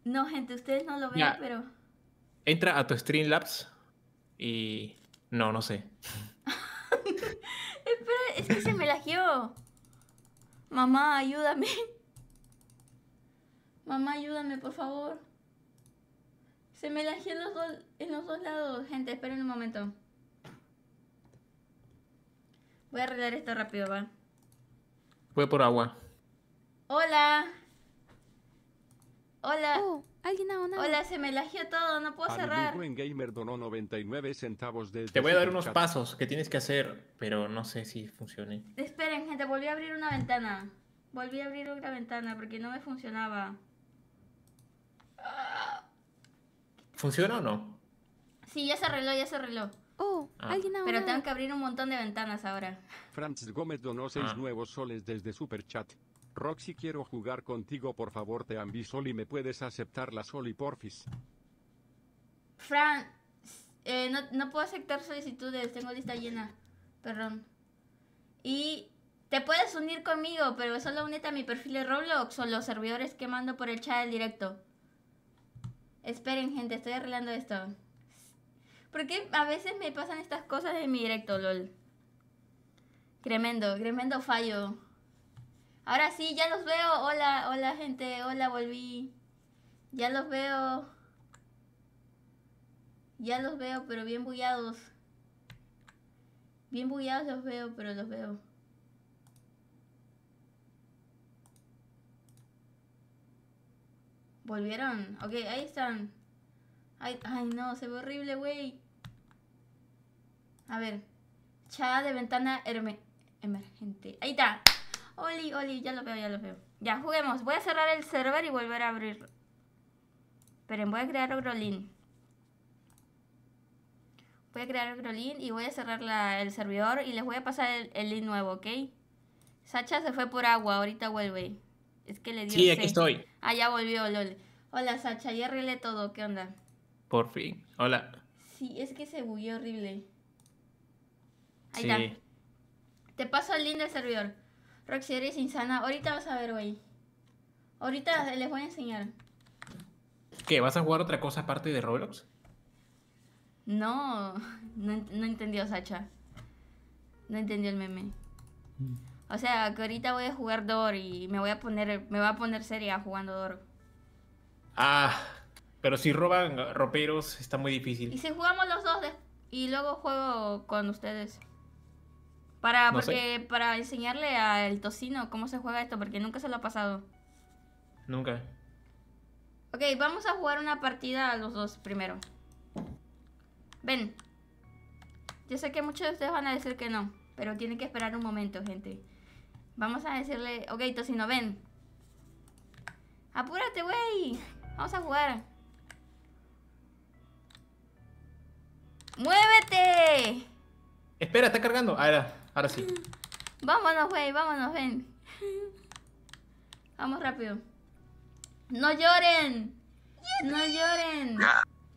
No, gente, ustedes no lo ven, pero. Entra a tu Streamlabs y no, no sé. Espera, es que se me Mamá, ayúdame. Mamá, ayúdame, por favor. Se me lajeó en los, dos, lados. Gente, esperen un momento. Voy a arreglar esto rápido, va. Voy por agua. Hola. Hola. Oh. Alguien Hola, se me lagió todo, no puedo cerrar. Gamer donó 99 centavos de Te voy a dar unos pasos que tienes que hacer, pero no sé si funcione. Esperen, gente, volví a abrir una ventana. Volví a abrir otra ventana porque no me funcionaba. ¿Funciona o no? Sí, ya se arregló, ya se arregló. Oh, ah. alguien Pero tengo que abrir un montón de ventanas ahora. Francis Gómez donó 6 ah. nuevos soles desde Superchat. Roxy quiero jugar contigo por favor te ambisol y me puedes aceptar la soli porfis. Fran, eh, no, puedo aceptar solicitudes, tengo lista llena. Perdón. Y te puedes unir conmigo, pero solo únete a mi perfil de Roblox o los servidores que mando por el chat del directo. Esperen, gente, estoy arreglando esto. Porque a veces me pasan estas cosas en mi directo, LOL. Tremendo, tremendo fallo. Ahora sí, ya los veo. Hola, hola gente, hola, volví. Ya los veo. Ya los veo, pero bien bullados. Bien bullados los veo, pero los veo. Volvieron. Ok, ahí están. Ay, ay no, se ve horrible, güey. A ver. Chá de ventana emergente. Ahí está. Oli, Oli, ya lo veo, ya lo veo. Ya, juguemos. Voy a cerrar el server y volver a abrirlo. Esperen, voy a crear link Voy a crear link y voy a cerrar el servidor y les voy a pasar el, link nuevo, ¿ok? Sacha se fue por agua, ahorita vuelve. Es que le dio. Sí, aquí estoy. Ah, ya volvió, Loli. Hola, Sacha, ya arreglé todo, ¿qué onda? Por fin, hola. Sí, es que se bugueó horrible. Ahí está. Te paso el link del servidor. Roxy eres insana. Ahorita vas a ver, güey. Ahorita les voy a enseñar. ¿Qué? ¿Vas a jugar otra cosa aparte de Roblox? No, no, entendió Sacha. No entendió el meme. O sea, que ahorita voy a jugar Dor y me voy a poner, me va a poner seria jugando Dor. Ah, pero si roban roperos está muy difícil. ¿Y si jugamos los dos y luego juego con ustedes? Para, porque, para enseñarle al tocino cómo se juega esto, porque nunca se lo ha pasado. Nunca. Ok, vamos a jugar una partida a los dos primero. Ven. Yo sé que muchos de ustedes van a decir que no, pero tienen que esperar un momento, gente. Vamos a decirle... Ok, tocino, ven. Apúrate, güey. Vamos a jugar. ¡Muévete! Espera, está cargando. Ahora. Ahora sí. Vámonos, güey, vámonos, ven. Vamos rápido. ¡No lloren! ¡No lloren!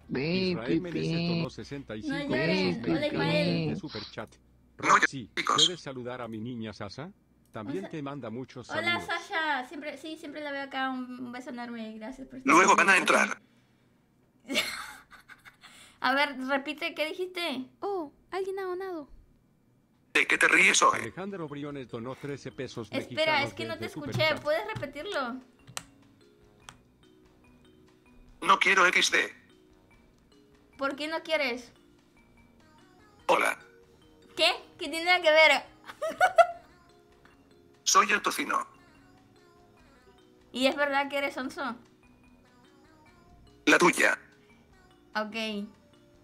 Israel merece todos 65 no lloren. pesos super chat. ¿puedes saludar a mi niña Sasha? También te manda muchos saludos. Hola, Sasha. Siempre, sí, siempre la veo acá. Un beso enorme. Gracias por estar Luego van a entrar. a ver, repite, ¿qué dijiste? Oh, alguien ha donado. ¿De qué te ríes hoy? Alejandro Briones donó 13 pesos Espera, es que no te escuché. ¿Puedes repetirlo? No quiero XD. ¿Por qué no quieres? Hola. ¿Qué? ¿Qué tiene que ver? Soy el tocino. ¿Y es verdad que eres onzo? La tuya. Ok.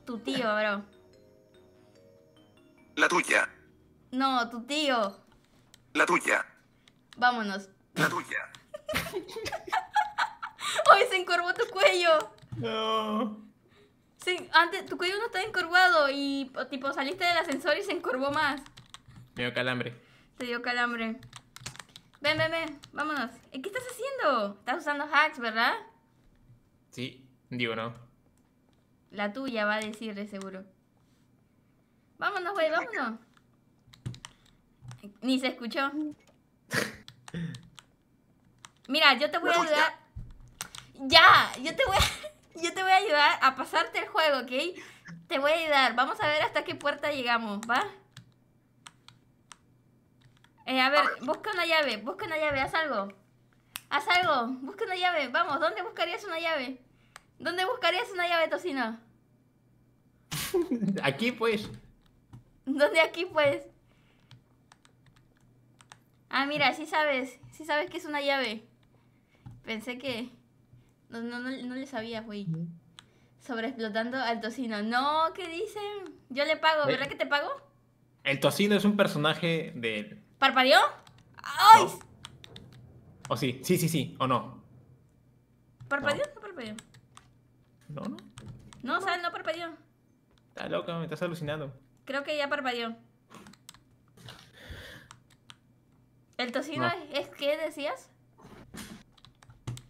Tu tío, bro. La tuya. No, tu tío. La tuya. Vámonos. La tuya. Hoy se encorvó tu cuello. No. Sí, antes tu cuello no estaba encorvado y tipo saliste del ascensor y se encorvó más. Me dio calambre. Te dio calambre. Ven, ven, ven, vámonos. ¿Qué estás haciendo? Estás usando hacks, ¿verdad? Sí, digo no. La tuya va a decir de seguro. Vámonos, güey, vámonos. Ni se escuchó. Mira, yo te voy a ayudar. Ya, yo te voy a, yo te voy a ayudar a pasarte el juego, ¿ok? Te voy a ayudar. Vamos a ver hasta qué puerta llegamos, ¿va? Eh, a ver, busca una llave, busca una llave, haz algo. Haz algo, busca una llave, vamos, ¿dónde buscarías una llave? ¿Dónde buscarías una llave, tocino? Aquí pues. ¿Dónde aquí pues? Ah, mira, sí sabes. Sí sabes que es una llave. Pensé que. No, no, le sabía, güey. explotando al tocino. No, ¿qué dicen? Yo le pago, ¿verdad que te pago? El tocino es un personaje de. ¿Parpadeó? ¡Ay! ¿O sí? Sí, sí, sí. ¿O no? ¿Parpadeó no. parpadeó? No, no. No, o no parpadeó. Está loca, me estás alucinando. Creo que ya parpadeó. ¿El tocino es, qué decías?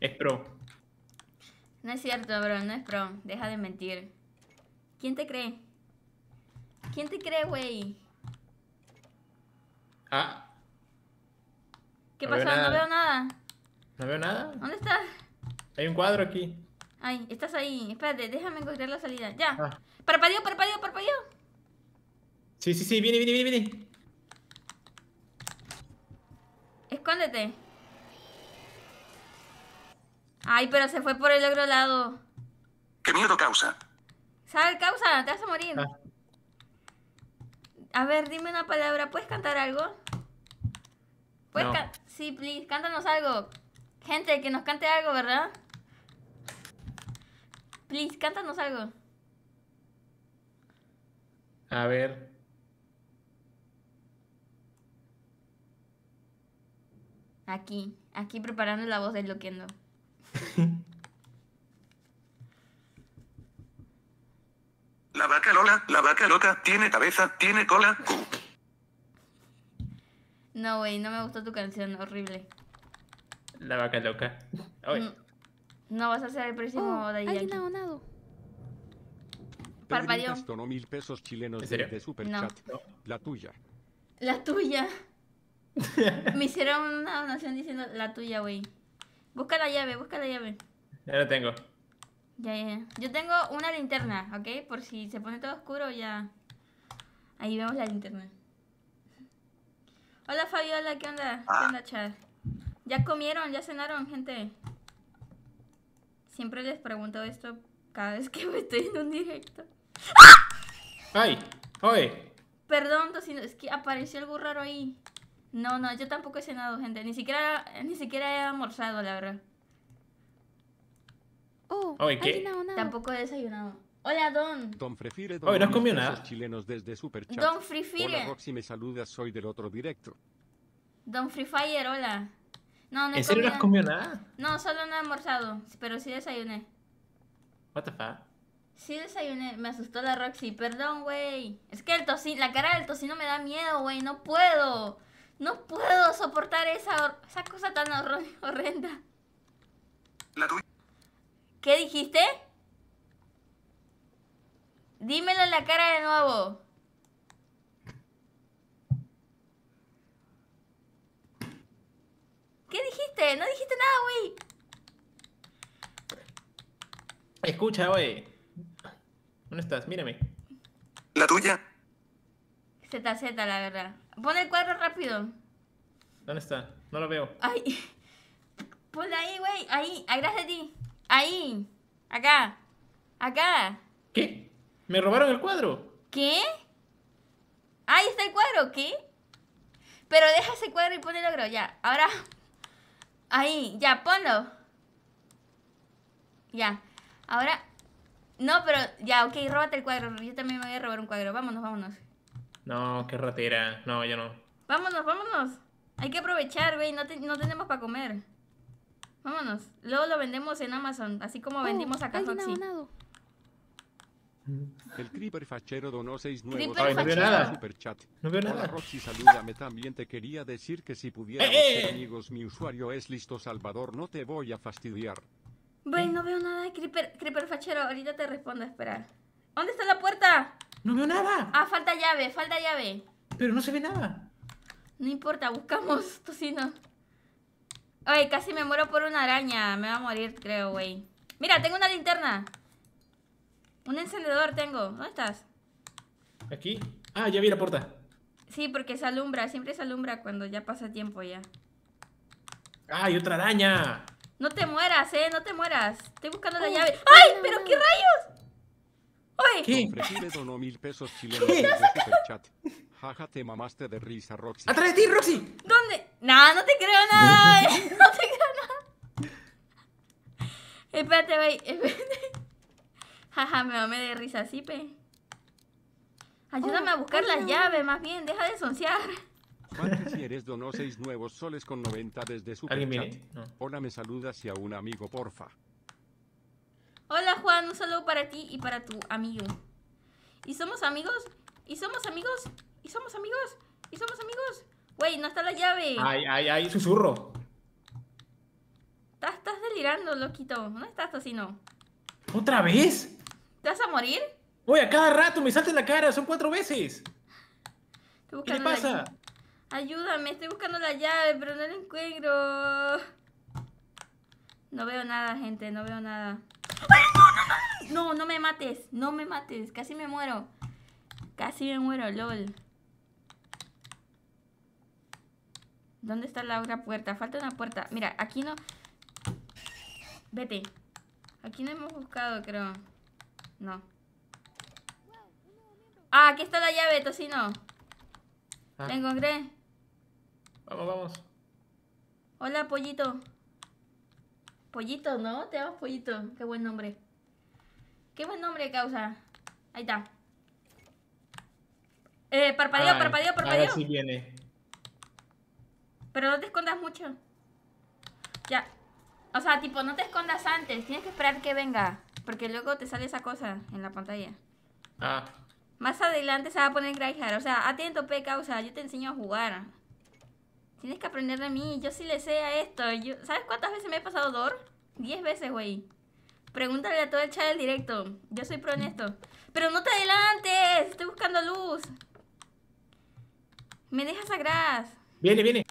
Es pro. No es cierto, bro, no es pro. Deja de mentir. ¿Quién te cree? ¿Quién te cree, güey? Ah. ¿Qué pasó? no veo nada. No veo nada. ¿Dónde estás? Hay un cuadro aquí. Ay, estás ahí. Espérate, déjame encontrar la salida. Ya. Ah. Parpadeo, parpadeo, parpadeo. Sí, sí, sí, viene, viene, viene, viene. Escóndete. Ay, pero se fue por el otro lado. ¿Qué miedo causa? ¿Sabes causa? Te vas a morir. Ah. A ver, dime una palabra. ¿Puedes cantar algo? ¿Puedes sí, please, cántanos algo. Gente, que nos cante algo, ¿verdad? Please, cántanos algo. A ver. Aquí, aquí preparando la voz de loquendo. La vaca Lola, la vaca loca, tiene cabeza, tiene cola. No, güey, no me gustó tu canción, horrible. La vaca loca. Mm, no, vas a ser el próximo oh, de mil pesos chilenos De No. La tuya. La tuya. Me hicieron una donación diciendo la tuya, güey. Busca la llave, busca la llave. Ya la tengo. Ya, ya. Yo tengo una linterna, ¿ok? Por si se pone todo oscuro, ya. Ahí vemos la linterna. Hola Fabiola, ¿qué onda? ¿Qué onda, ah. chat? ¿Ya comieron? ¿Ya cenaron, gente? Siempre les pregunto esto cada vez que me estoy en un directo. ¡Ah! ¡Ay! ¡Oye! Perdón, tocino, es que apareció algo raro ahí. No, no, yo tampoco he cenado, gente. Ni siquiera, ni siquiera he almorzado, la verdad. Oh, Oye, ¿qué? Tampoco he desayunado. Hola, Don. Don Frefire, Don Oye, no has comido nada. chilenos desde Don Free Fire. Roxy, me saludas, soy del otro directo. Don Free Fire, hola. No, no ¿En serio no has comido nada? No, solo no he almorzado, pero sí desayuné. What the fuck? Sí desayuné, me asustó la Roxy, perdón, güey. Es que el tocino, la cara del tocino me da miedo, güey, no puedo. No puedo soportar esa, esa cosa tan horrenda. La tuya. ¿Qué dijiste? Dímelo en la cara de nuevo. ¿Qué dijiste? No dijiste nada, güey. Escucha, güey. ¿Dónde estás? Mírame. ¿La tuya? ZZ, la verdad. Pon el cuadro rápido. ¿Dónde está? No lo veo. Ay. Ponle ahí, güey. Ahí, gracias de ti. Ahí. Acá. Acá. ¿Qué? ¿Me robaron el cuadro? ¿Qué? Ahí está el cuadro, ¿qué? Pero deja ese cuadro y pon el otro, ya. Ahora. Ahí, ya, ponlo. Ya. Ahora. No, pero ya, ok, róbate el cuadro. Yo también me voy a robar un cuadro. Vámonos, vámonos. No, qué ratera. No, yo no. Vámonos, vámonos. Hay que aprovechar, güey. No, no tenemos para comer. Vámonos. Luego lo vendemos en Amazon, así como oh, vendimos acá Foxy. El Creeper Fachero donó seis nuevos Ay, no veo nada. Superchat. No veo nada. Roxy, salúdame. También te quería decir que si pudiera eh, eh. ser amigos, mi usuario es listo Salvador. No te voy a fastidiar. Güey, no veo nada de Creeper, Creeper Fachero. Ahorita te respondo, a esperar. ¿Dónde está la puerta? No veo nada. Ah, falta llave, falta llave. Pero no se ve nada. No importa, buscamos tocino. Ay, casi me muero por una araña. Me va a morir, creo, güey. Mira, tengo una linterna. Un encendedor tengo. ¿Dónde estás? Aquí. Ah, ya vi la puerta. Sí, porque se alumbra. Siempre se alumbra cuando ya pasa tiempo ya. ¡Ay, otra araña! No te mueras, eh. No te mueras. Estoy buscando la llave. ay pero qué rayos! Oye. ¿Qué? Frejile donó mil pesos chilenos en superchat. Jaja, te mamaste de risa, Roxy. ¡Atrás de ti, Roxy! ¿Dónde? Nah, no te creo nada, eh. No te creo nada. Espérate, güey. Espérate. Jaja, me mamé de risa, sí, pe. Ayúdame a buscar las llaves, más bien. Deja de sonciar. ¿Cuántos quieres donó seis nuevos soles con 90 desde Superchat. No. Hola, me saludas y a un amigo, porfa. Hola Juan, un saludo para ti y para tu amigo. Y somos amigos, y somos amigos, y somos amigos, y somos amigos. Güey, no está la llave. Ay, ay, ay, susurro. Estás, delirando, loquito. No estás así, no. ¿Otra vez? ¿Te vas a morir? Voy a cada rato, me salta en la cara, son cuatro veces. ¿Qué pasa? Ayúdame, estoy buscando la llave, pero no la encuentro. No veo nada, gente, no veo nada. No, no me mates, no me mates, casi me muero. Casi me muero, lol. ¿Dónde está la otra puerta? Falta una puerta. Mira, aquí no... Vete. Aquí no hemos buscado, creo. No. Ah, aquí está la llave, tocino. Ah. ¿La encontré? Vamos, vamos. Hola, pollito. Pollito, ¿no? Te damos Pollito. Qué buen nombre. Qué buen nombre, causa. Ahí está. Eh, parpadeo, parpadeo, parpadeo. viene. Pero no te escondas mucho. Ya. O sea, tipo, no te escondas antes. Tienes que esperar que venga. Porque luego te sale esa cosa en la pantalla. Ah. Más adelante se va a poner Greyhard. O sea, atento, tope, causa. Yo te enseño a jugar. Tienes que aprender de mí. Yo sí le sé a esto. ¿Sabes cuántas veces me he pasado dolor? Diez veces, güey. Pregúntale a todo el chat del directo. Yo soy pro en esto. Pero no te adelantes. Estoy buscando luz. Me dejas a Viene, viene.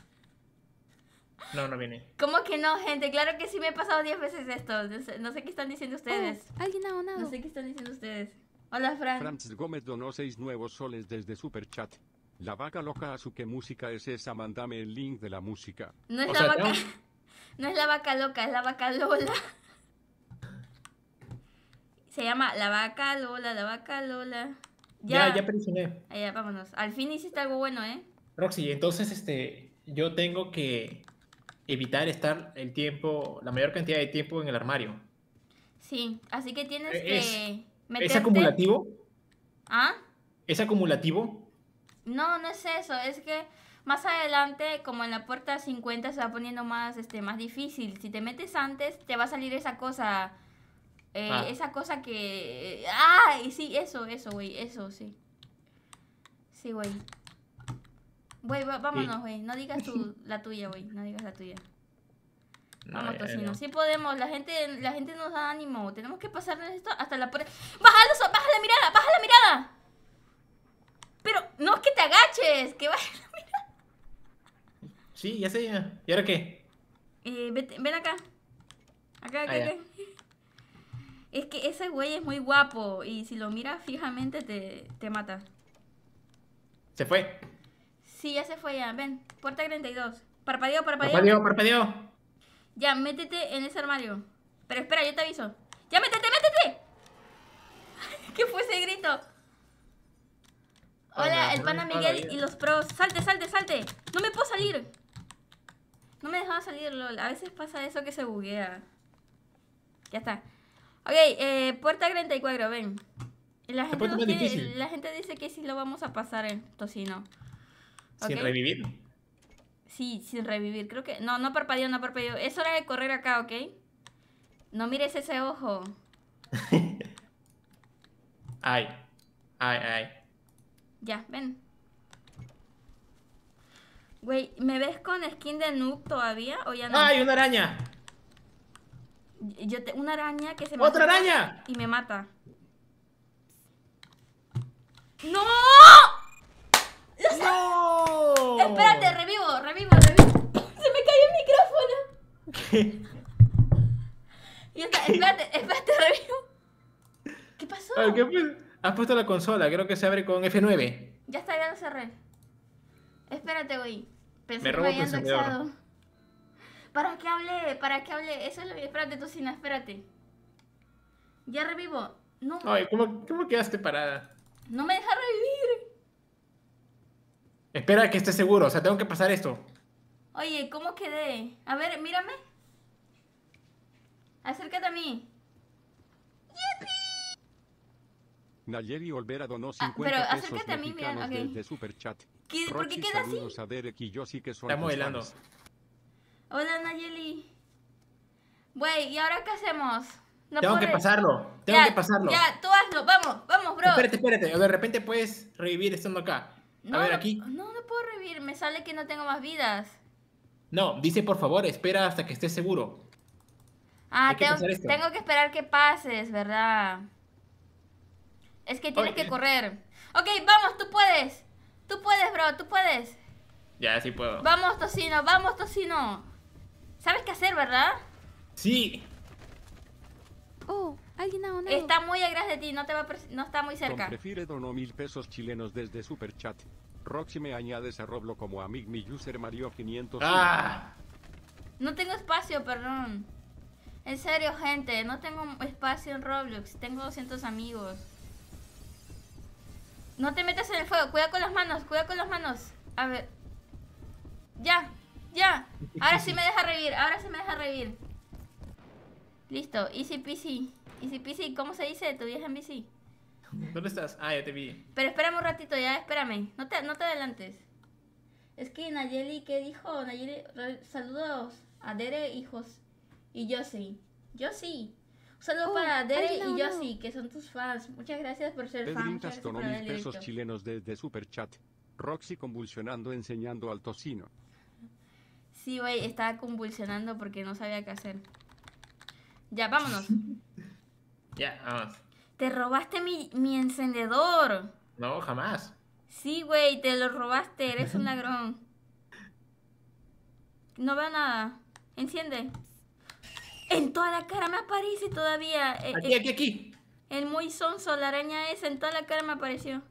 No, no viene. ¿Cómo que no, gente? Claro que sí me he pasado diez veces esto. No sé, qué están diciendo oh, ustedes. alguien ha No sé qué están diciendo ustedes. Hola, Fran. Francis Gómez donó seis nuevos soles desde Chat. La vaca loca su que música es esa, mandame el link de la música. No es la vaca. la vaca loca, es la vaca Lola. Se llama La vaca Lola, la vaca Lola. Ya, ya, presioné. vámonos. Al fin hiciste algo bueno, ¿eh? Roxy, entonces este, yo tengo que evitar estar el tiempo, la mayor cantidad de tiempo en el armario. Sí, así que tienes eh, que ¿Es acumulativo? ¿Ah? ¿Es acumulativo? No, no es eso, es que más adelante, como en la puerta 50 se va poniendo más, este, más difícil. Si te metes antes, te va a salir esa cosa. Eh, ah. Esa cosa que... Ah, sí, eso, eso, güey, eso, sí. Sí, güey. Güey, vámonos, güey. No digas tu, la tuya, güey. No digas la tuya. Vamos, tocino. Sí podemos. La gente, la gente nos da ánimo. Tenemos que pasarnos esto hasta la puerta. baja la mirada! ¡Baja la mirada! Pero no es que te agaches, que vaya Sí, ya sé. Ya. ¿Y ahora qué? Eh, ven acá. Acá, ah, acá, Es que ese güey es muy guapo y si lo miras fijamente te, te mata. ¿Se fue? Sí, ya se fue ya. Ven, puerta 32. Parpadeo, parpadeo. Parpadeo, parpadeo. Ya, métete en ese armario. Pero espera, yo te aviso. ¡Ya métete, métete! ¿Qué fue ese grito? Hola, el pana Miguel y los pros. Salte, salte, salte. No me puedo salir. No me dejaba salir, LOL. A veces pasa eso que se buguea. Ya está. Ok, eh, puerta 34, ven. La gente, dice que sí lo vamos a pasar en tocino. ¿Sin revivir? Sí, sin revivir. Creo que... No, no parpadeo, no parpadeo. Es hora de correr acá, ¿ok? No mires ese ojo. ay, ay, ay. Ya, ven. Güey, ¿me ves con skin de noob todavía o ya no? ¡Ay, una araña! Yo una araña que se me ¡Otra araña! Y me mata. ¡No! ¡No! Espérate, revivo, revivo, revivo. Se me cayó el micrófono. ¿Qué? espérate, espérate, revivo. ¿Qué pasó? ¿Qué Has puesto la consola, creo que se abre con F9. Ya está, ya lo cerré. Espérate, güey. Pensé que me habían ¿Para qué hable? ¿Para qué hablé? Eso lo Espérate, Tocina, espérate. Ya revivo. No. ¿cómo, ¿cómo quedaste parada? No me deja revivir. Espera que esté seguro, o sea, tengo que pasar esto. Oye, ¿cómo quedé? A ver, mírame. Acércate a mí. Nayeli Olvera donó 50 ah, pero pesos a mexicanos desde Superchat. chat. ¿Por qué queda así? yo sí que Estamos helando. Hola, Nayeli. Güey, ¿y ahora qué hacemos? tengo que pasarlo, tengo que pasarlo. Ya, tú hazlo, vamos, vamos, bro. Espérate, espérate, de repente puedes revivir estando acá. A ver, aquí. No, no puedo revivir, me sale que no tengo más vidas. No, dice por favor, espera hasta que estés seguro. Ah, tengo que esperar que pases, ¿verdad? Es que tienes que correr. Ok, vamos, tú puedes. Tú puedes, bro, tú puedes. Ya, sí puedo. Vamos, tocino, vamos, tocino. ¿Sabes qué hacer, verdad? Sí. Oh, alguien ha Está muy atrás de ti, no, te va no está muy cerca. prefiere mil pesos chilenos desde Superchat. Roxy me añades a Roblo como a mi user Mario 500. ¡Ah! No tengo espacio, perdón. En serio, gente, no tengo espacio en Roblox. Tengo 200 amigos. No te metas en el fuego. Cuida con las manos, cuida con las manos. A ver. Ya, ya. Ahora sí me deja revivir, ahora sí me deja revivir. Listo, easy peasy. Easy peasy, ¿cómo se dice? Tu vieja en bici. ¿Dónde estás? Ah, ya te vi. Pero espérame un ratito, ya, espérame. No te, no te adelantes. Es que Nayeli, ¿qué dijo? Nayeli, saludos a Dere, hijos. Y yo sí. Yo sí. Solo oh, para Dere y yo sí que son tus fans. Muchas gracias por ser fan. donó pesos chilenos desde Superchat. Roxy convulsionando enseñando al tocino. Sí, güey, estaba convulsionando porque no sabía qué hacer. Ya, vámonos. ya, vamos. Te robaste mi, mi encendedor. No, jamás. Sí, güey, te lo robaste, eres un ladrón. No veo nada. Enciende. En toda la cara me aparece todavía. Eh, aquí, eh, aquí, aquí. El muy sonso, la araña esa, en toda la cara me apareció.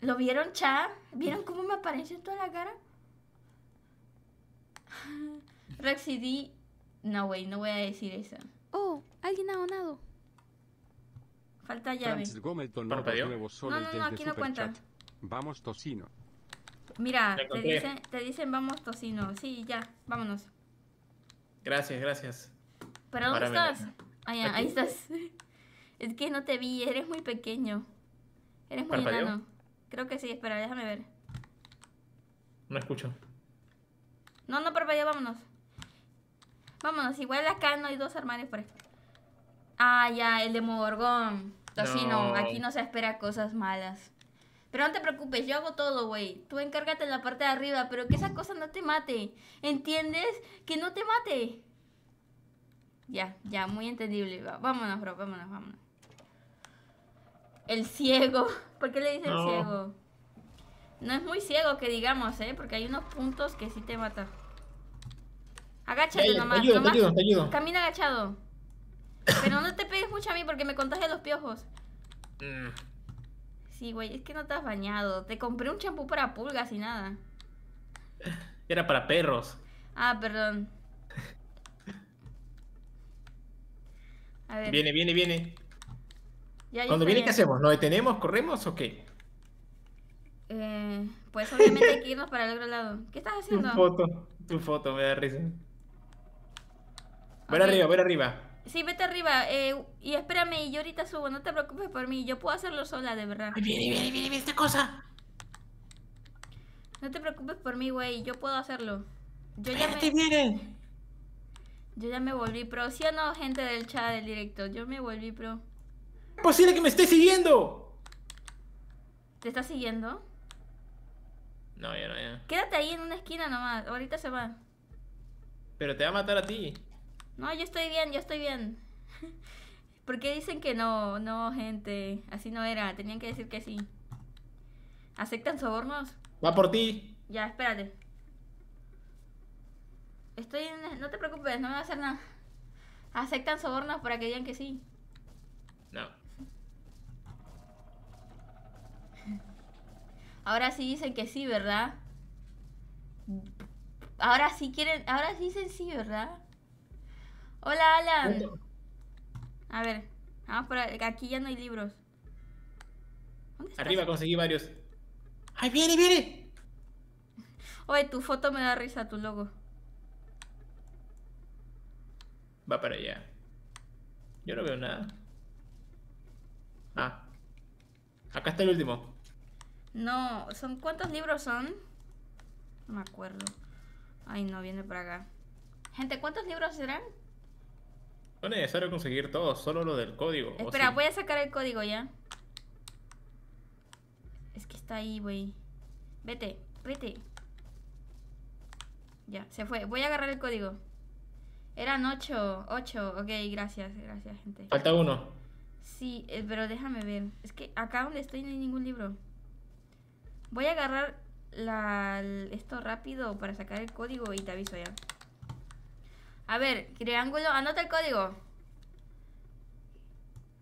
¿Lo vieron, cha? ¿Vieron cómo me apareció en toda la cara? Rexy No, güey, no voy a decir eso. Oh, alguien ha donado. Falta llave. no, no, no, aquí no cuenta. Vamos, tocino. Mira, te dicen, te dicen vamos, tocino. Sí, ya, vámonos. Gracias, gracias. ¿Para dónde estás? Ah, ahí estás. Es que no te vi, eres muy pequeño. Eres muy enano. Creo que sí, espera, déjame ver. No escucho. No, no, parpadeo, vámonos. Vámonos, igual acá no hay dos armarios por ahí. Ah, ya, el de Morgón. Así no, aquí no se espera cosas malas. Pero no te preocupes, yo hago todo, güey. Tú encárgate en la parte de arriba, pero que esa cosa no te mate. ¿Entiendes? Que no te mate. Ya, ya, muy entendible. Vámonos, bro, vámonos, vámonos. El ciego. ¿Por qué le dice el ciego? No es muy ciego que digamos, ¿eh? Porque hay unos puntos que sí te mata. Agáchate nomás. nomás Camina agachado. Pero no te pegues mucho a mí porque me contagia los piojos. Mm. Sí, güey, es que no te has bañado. Te compré un champú para pulgas y nada. Era para perros. Ah, perdón. A ver. Viene, viene, viene. Cuando viene, ¿qué hacemos? ¿Nos detenemos? ¿Corremos o qué? Eh, pues obviamente hay que irnos para el otro lado. ¿Qué estás haciendo? Tu foto, tu foto, me da risa. Okay. arriba, ver arriba. Sí, vete arriba eh, y espérame y yo ahorita subo, no te preocupes por mí, yo puedo hacerlo sola, de verdad. Ay, viene, viene, viene, esta cosa. No te preocupes por mí, güey, yo puedo hacerlo. Yo ya me... Yo ya me volví pro, ¿sí o no, gente del chat del directo? Yo me volví pro. ¡Es posible que me esté siguiendo! ¿Te está siguiendo? No, ya no, ya. Quédate ahí en una esquina nomás, ahorita se va. Pero te va a matar a ti. No, yo estoy bien, yo estoy bien. ¿Por qué dicen que no? No, gente. Así no era. Tenían que decir que sí. ¿Aceptan sobornos? Va por ti. Ya, espérate. Estoy en... No te preocupes, no me va a hacer nada. ¿Aceptan sobornos para que digan que sí? No. Ahora sí dicen que sí, ¿verdad? Ahora sí quieren... Ahora sí dicen sí, ¿verdad? Hola, Alan. A ver, vamos por aquí ya no hay libros. Arriba conseguí varios. Ay viene, viene! Oye, tu foto me da risa, tu logo. Va para allá. Yo no veo nada. Ah. Acá está el último. No, ¿son cuántos libros son? No me acuerdo. Ay, no, viene para acá. Gente, ¿cuántos libros serán? No es necesario conseguir todo, solo lo del código. Espera, voy a sacar el código ya. Es que está ahí, güey. Vete, vete. Ya, se fue. Voy a agarrar el código. Eran ocho, ocho, Ok, gracias, gracias, gente. Falta uno. Sí, eh, pero déjame ver. Es que acá donde estoy no hay ningún libro. Voy a agarrar esto rápido para sacar el código y te aviso ya. A ver, triángulo, anota el código.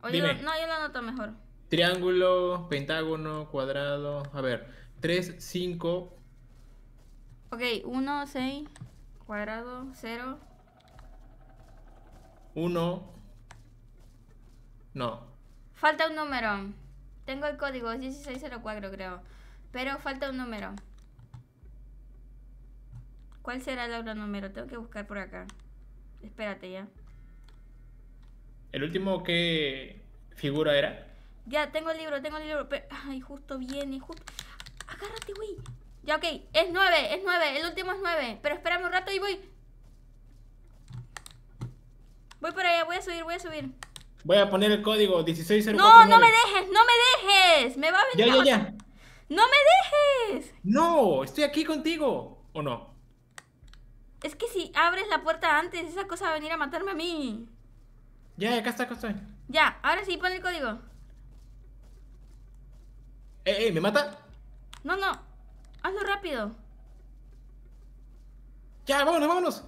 O no, yo lo anoto mejor. Triángulo, pentágono, cuadrado. A ver, 3, 5. Ok, 1, 6, cuadrado, 0. 1. No. Falta un número. Tengo el código, es 1604 creo. Pero falta un número. ¿Cuál será el otro número? Tengo que buscar por acá. Espérate ya. ¿El último qué figura era? Ya, tengo el libro, tengo el libro. ay, justo viene, justo. Agárrate, güey. Ya, ok. Es nueve, es nueve, El último es nueve Pero espérame un rato y voy. Voy por allá, voy a subir, voy a subir. Voy a poner el código 1604. No, no me dejes, no me dejes. Me va a venir. Ya, ya, ya. No me dejes. No, estoy aquí contigo. ¿O no? Es que si abres la puerta antes, esa cosa va a venir a matarme a mí. Ya, acá está, acá estoy. Ya, ahora sí, pon el código. Eh, eh, ¿me mata? No, no. Hazlo rápido. Ya, vámonos, vámonos.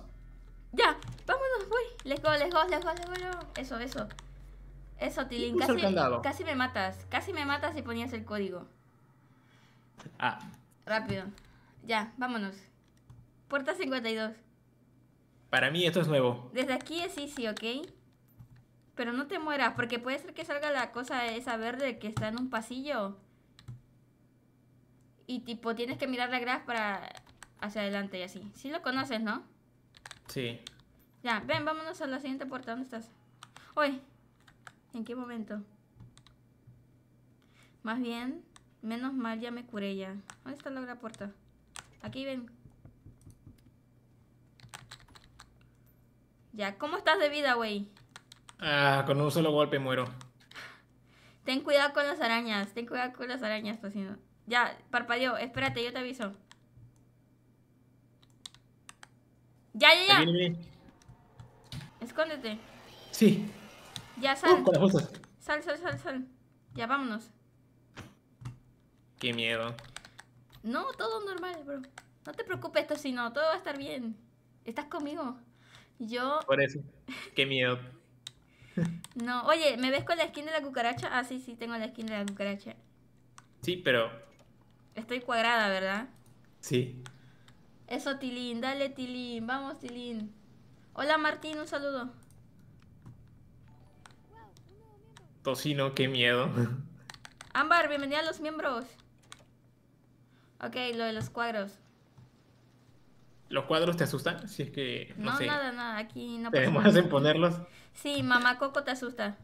Ya, vámonos, voy. Let's go, let's go, let's go, let's go. Eso, eso. Eso, Tilín. Casi, casi me matas. Casi me matas si ponías el código. Ah. Rápido. Ya, vámonos. Puerta 52. Para mí esto es nuevo. Desde aquí es easy, ¿ok? Pero no te mueras, porque puede ser que salga la cosa esa verde que está en un pasillo. Y tipo, tienes que mirar la grasa para hacia adelante y así. Si lo conoces, ¿no? Sí. Ya, ven, vámonos a la siguiente puerta. ¿Dónde estás? Hoy. ¿En qué momento? Más bien, menos mal ya me curé ya. ¿Dónde está la otra puerta? Aquí ven. Ya, ¿cómo estás de vida, güey? Ah, con un solo golpe muero. Ten cuidado con las arañas, ten cuidado con las arañas, haciendo. Ya, parpadeo, espérate, yo te aviso. Ya, ya, ya. Escóndete. Sí. Ya uh, sal. Sal, sal, sal, sal. Ya vámonos. Qué miedo. No, todo normal, bro. No te preocupes, tocino, todo va a estar bien. Estás conmigo. Yo. Por eso. Qué miedo. No, oye, ¿me ves con la skin de la cucaracha? Ah, sí, sí, tengo la skin de la cucaracha. Sí, pero. Estoy cuadrada, ¿verdad? Sí. Eso, Tilín, dale, Tilín. Vamos, Tilín. Hola, Martín, un saludo. Tocino, qué miedo. Ámbar, bienvenida a los miembros. Ok, lo de los cuadros. ¿Los cuadros te asustan? Si es que. No, no nada, nada, aquí no pasa ¿Te demoras en ponerlos? Sí, Mamá Coco te asusta.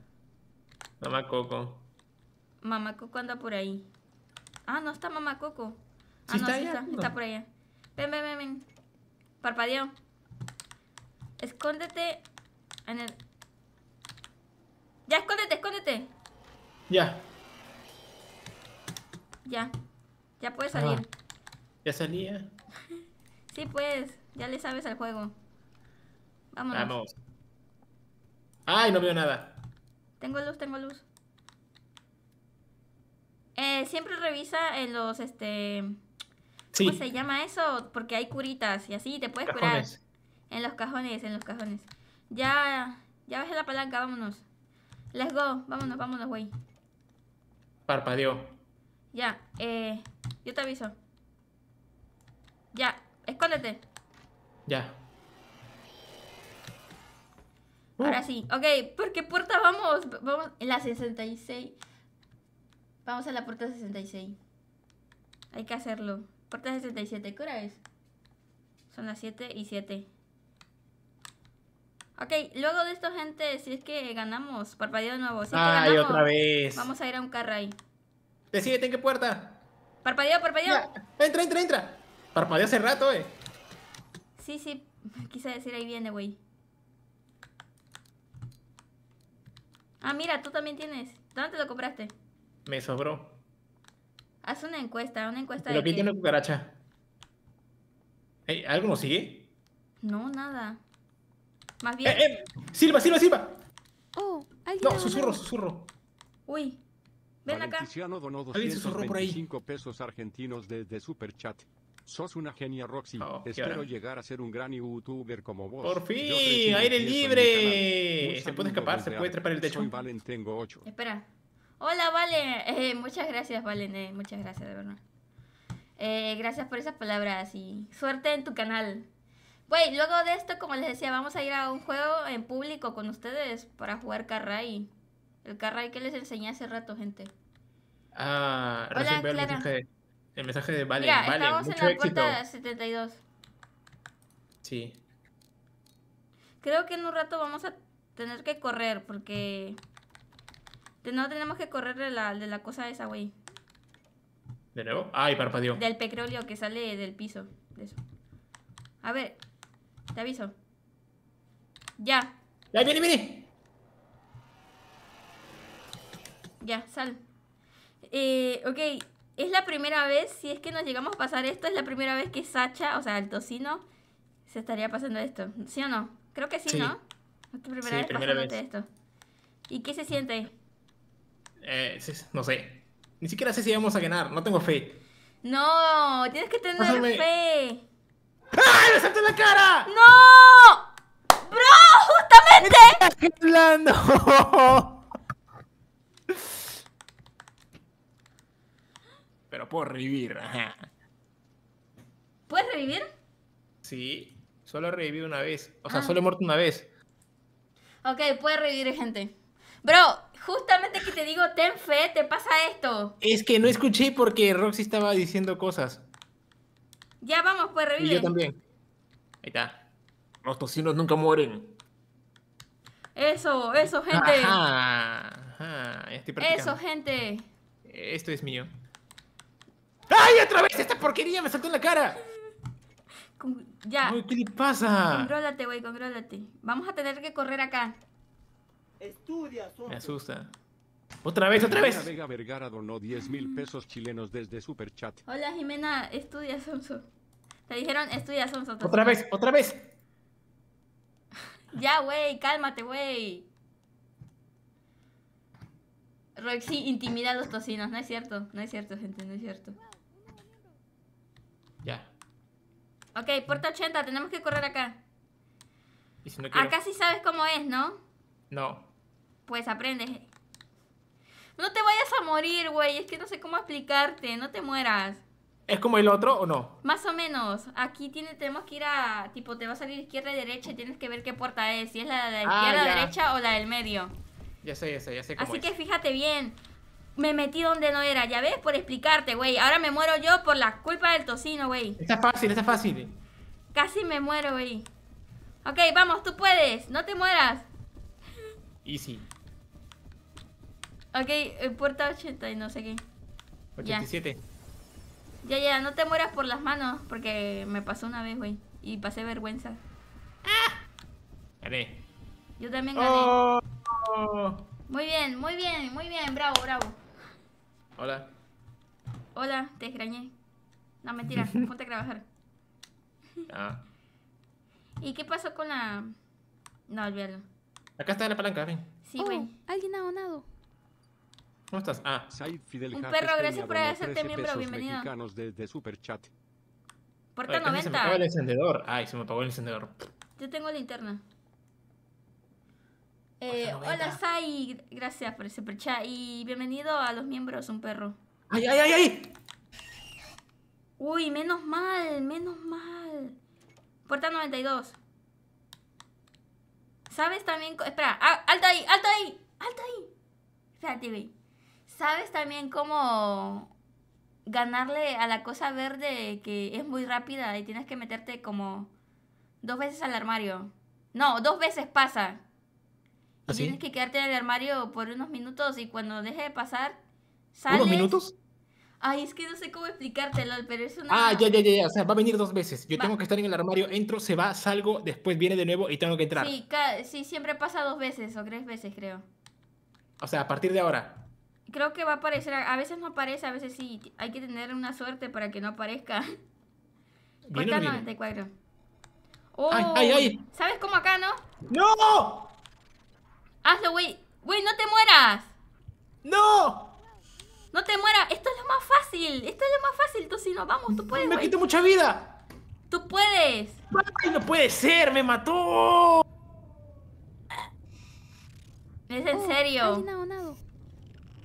Mamá Coco. Mamá Coco anda por ahí. Ah, no está Mamá Coco. Ah, no, está sí está, por allá. Ven, ven, ven, ven. Parpadeo. Escóndete en el. Ya, escóndete, escóndete. Ya. Ya. Ya puedes ah. salir. ya salía. Sí, pues, ya le sabes al juego. Vámonos. Vamos. Ay, no veo nada. Tengo luz, tengo luz. Eh, siempre revisa en los, este... ¿Cómo se llama eso? Porque hay curitas y así te puedes curar. En los cajones, en los cajones. Ya, ya bajé la palanca, vámonos. Let's go, vámonos, vámonos, güey. Parpadeó. Ya, eh, yo te aviso. Ya, Escóndete. Ya. Ahora sí. Ok, ¿por qué puerta vamos? Vamos en la 66. Vamos a la puerta 66. Hay que hacerlo. Puerta 67, ¿qué es? Son las 7 y 7. Ok, luego de esto, gente, si es que ganamos, parpadeo de nuevo. Si que otra vez. Vamos a ir a un carro ahí. Decídete en qué puerta. Parpadeo, parpadeo. entra, entra, entra. Parpadeó hace rato, eh. Sí, sí, quise decir ahí viene, güey. Ah, mira, tú también tienes. ¿Dónde te lo compraste? Me sobró. Haz una encuesta, una encuesta de de. Pero que... una cucaracha. ¿Algo nos sigue? No, nada. Más bien. Eh, eh. ¡Silva, silva, silva! Oh, alguien. No, susurro, susurro. Uy. Ven acá. Donó 225 pesos argentinos desde Superchat. Sos una genia Roxy. Oh, Espero llegar a ser un gran youtuber como vos. Por fin, aire libre. Se puede escapar, se puede trepar el techo. tengo Espera. Hola, vale eh, muchas gracias, Valen. muchas gracias, de verdad. Eh, gracias por esas palabras y suerte en tu canal. Güey, luego de esto, como les decía, vamos a ir a un juego en público con ustedes para jugar Carray. El Carray que les enseñé hace rato, gente. Ah, Hola, Clara. El mensaje de Vale, Mira, vale, estamos en la puerta 72. Sí. Creo que en un rato vamos a tener que correr porque... No tenemos que correr de la, cosa esa, güey. ¿De nuevo? Ay, parpadeó. Del petróleo que sale del piso. eso. A ver, te aviso. Ya. ya viene, viene! Ya, sal. Eh, ok, es la primera vez, si es que nos llegamos a pasar esto, es la primera vez que Sacha, o sea, el tocino, se estaría pasando esto. ¿Sí o no? Creo que sí, ¿no? Es tu primera vez primera vez. esto. ¿Y qué se siente? Eh, no sé. Ni siquiera sé si vamos a ganar, no tengo fe. No, tienes que tener fe. Ay, ¡Ah! ¡Le salté la cara! ¡No! ¡Bro! ¡Justamente! puedo revivir. ¿Puedes revivir? Sí, solo revivido una vez. O sea, ah. solo he muerto una vez. Ok, puedes revivir gente. Bro, justamente que te digo, ten fe, te pasa esto. Es que no escuché porque Roxy estaba diciendo cosas. Ya vamos, puedes revivir Y yo también. Ahí está. Los tocinos nunca mueren. Eso, eso, gente. eso, gente. Esto es mío. ¡Ay, otra vez! ¡Esta porquería me saltó en la cara! Ya. ¿Qué le pasa? Contrólate, güey, contrólate. Vamos a tener que correr acá. Estudia, Me asusta. Otra vez, otra vez. Vergara donó 10 mil pesos chilenos desde Superchat. Hola Jimena, estudia Sonso. Te dijeron estudia Sonso. Otra vez, otra vez. ya, güey, cálmate, güey. Roxy intimida a los tocinos, no es cierto, no es cierto, gente, no es cierto. Ya. Ok, puerta 80, tenemos que correr acá. ¿Y si acá sí sabes cómo es, ¿no? No. Pues aprendes. No te vayas a morir, güey. Es que no sé cómo explicarte. No te mueras. ¿Es como el otro o no? Más o menos. Aquí tiene, tenemos que ir a. Tipo, te va a salir izquierda y derecha tienes que ver qué puerta es. Si es la de la ah, izquierda, derecha o la del medio. Ya sé, ya sé, ya sé Así que fíjate bien me metí donde no era. Ya ves, por explicarte, güey. Ahora me muero yo por la culpa del tocino, güey. Está fácil, está fácil. Casi me muero, güey. Ok, vamos, tú puedes. No te mueras. Easy. Ok, eh, puerta 80 y no sé qué. 87. Ya. ya, ya, no te mueras por las manos, porque me pasó una vez, güey. Y pasé vergüenza. ¡Ah! Gané. Yo también gané. Oh. Muy bien, muy bien, muy bien. Bravo, bravo. Hola. Hola, te desgrañé No, mentira, ponte a trabajar. Ah. ¿Y qué pasó con la...? No, olvídalo. Acá está la palanca, ven. Sí, güey. Oh, alguien ha donado. ¿Cómo estás? Ah. Fidel un perro, este gracias por hacerte este miembro, bienvenido. Desde Superchat. Porta 90. me el encendedor. Ay, se me apagó el encendedor. Yo tengo linterna. Eh, hola, Sai, gracias por ese super Y bienvenido a los miembros, un perro. ¡Ay, ay, ay, ay! Uy, menos mal, menos mal. Puerta 92. ¿Sabes también? Espera, alta ahí, alto ahí, alta ahí. Espérate, ¿Sabes también cómo ganarle a la cosa verde que es muy rápida y tienes que meterte como dos veces al armario? No, dos veces pasa. Tienes que quedarte en el armario por unos minutos y cuando deje de pasar, sales. ¿Unos minutos? Ay, es que no sé cómo explicártelo, pero es una. Ah, ya, ya, ya, O sea, va a venir dos veces. Yo tengo que estar en el armario, entro, se va, salgo, después viene de nuevo y tengo que entrar. Sí, sí, siempre pasa dos veces o tres veces, creo. O sea, a partir de ahora. Creo que va a aparecer. A veces no aparece, a veces sí. Hay que tener una suerte para que no aparezca. ¿Viene 94. Oh, ay, ay. ¿Sabes cómo acá, no? ¡No! Hazlo, güey. Güey, no te mueras. ¡No! No te mueras. Esto es lo más fácil. Esto es lo más fácil. Tú si no, vamos, tú puedes. Me quito mucha vida. Tú puedes. no puede ser, me mató. Es en oh, serio. ha donado?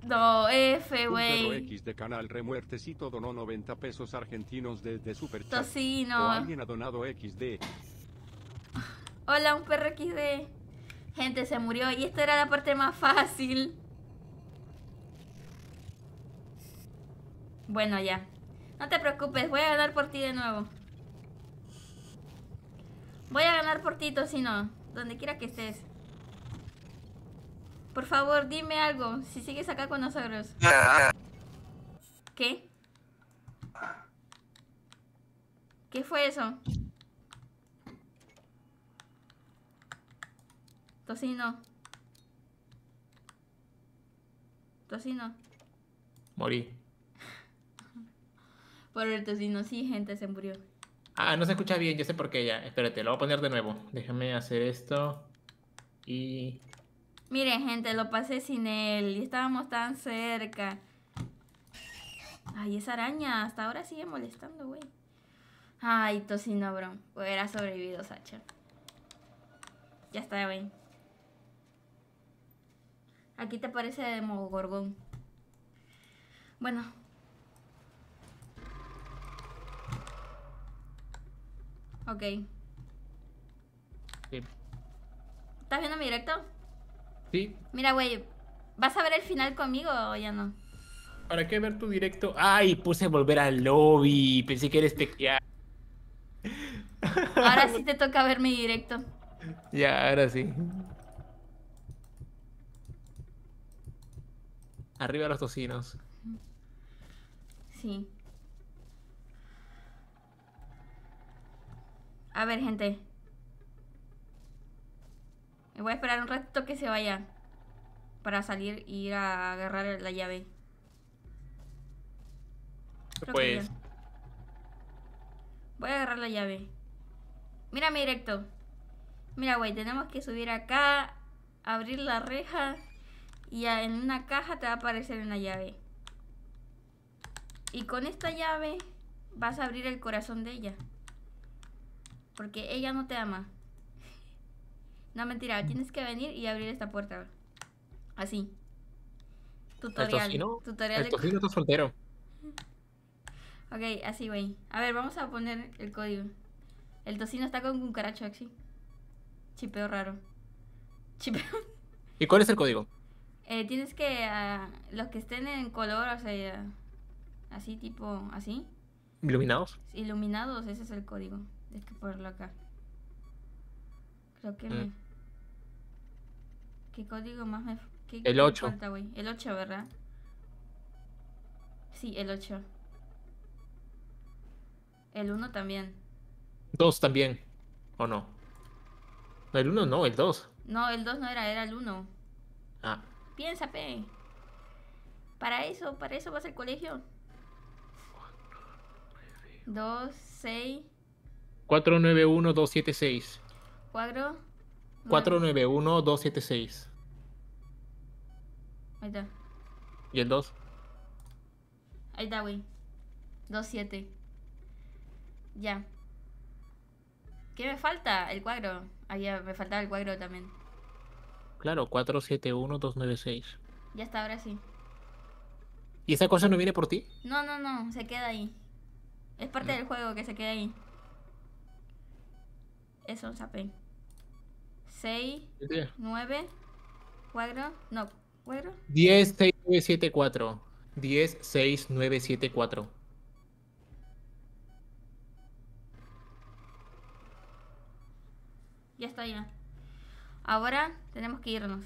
No, F, güey. X de canal Remuertecito donó 90 pesos argentinos desde Super Tocino. O alguien ha donado XD. Hola, un perro XD. Gente, se murió. Y esta era la parte más fácil. Bueno, ya. No te preocupes, voy a ganar por ti de nuevo. Voy a ganar por ti, Tocino. Donde quiera que estés. Por favor, dime algo. Si sigues acá con nosotros. ¿Qué? ¿Qué fue eso? Tocino. Tocino. Morí. Por el tocino, sí, gente, se murió. Ah, no se escucha bien, yo sé por qué ya. Espérate, lo voy a poner de nuevo. Déjame hacer esto. Y... Miren, gente, lo pasé sin él y estábamos tan cerca. Ay, esa araña hasta ahora sigue molestando, güey. Ay, tocino, bro. Hubiera sobrevivido, Sacha. Ya está, güey. Aquí te parece Mogorgón. Bueno. Ok. ¿Estás viendo mi directo? Sí. Mira, güey, ¿vas a ver el final conmigo o ya no? ¿Para qué ver tu directo? ¡Ay! Puse volver al lobby. Pensé que eres pequeña. Ahora sí te toca ver mi directo. Ya, ahora sí. Arriba los tocinos. Sí. A ver, gente. voy a esperar un rato que se vaya. Para salir y e ir a agarrar la llave. pues... Voy a agarrar la llave. Mírame directo. Mira, güey, tenemos que subir acá, abrir la reja y en una caja te va a aparecer una llave. Y con esta llave vas a abrir el corazón de ella. Porque ella no te ama. No, mentira, tienes que venir y abrir esta puerta. Así. Tutorial. El tocino, está soltero. Ok, así, güey. A ver, vamos a poner el código. El tocino está con un caracho, así. Chipeo raro. Chipeo. ¿Y cuál es el código? eh, tienes que ah, los que estén en color, o sea, así tipo, así. Iluminados. Iluminados, ese es el código. Tienes que ponerlo acá. Creo que mm. me... ¿Qué código más me... ¿Qué, el 8. el 8, ¿verdad? Sí, el 8. El 1 también. 2 también, ¿o No, el 1 no, el 2. No, el 2 no era, era el 1. Ah. Piensa, Para eso, para eso vas al colegio. 2, 6. 491 276. 4 491 276. Ahí está. ¿Y el 2? Ahí está, güey. 27. Ya. ¿Qué me falta? El cuadro. Ah, me faltaba el cuadro también. Claro, 471-296. Ya está, ahora sí. ¿Y esa cosa no viene por ti? No, no, no, se queda ahí. Es parte mm. del juego que se quede ahí. Eso, sapé. 6, 9, 4, no, 4. 10, 6, 9, 7, 4. 10, 6, 9, 7, 4. Ya está ya. Ahora tenemos que irnos.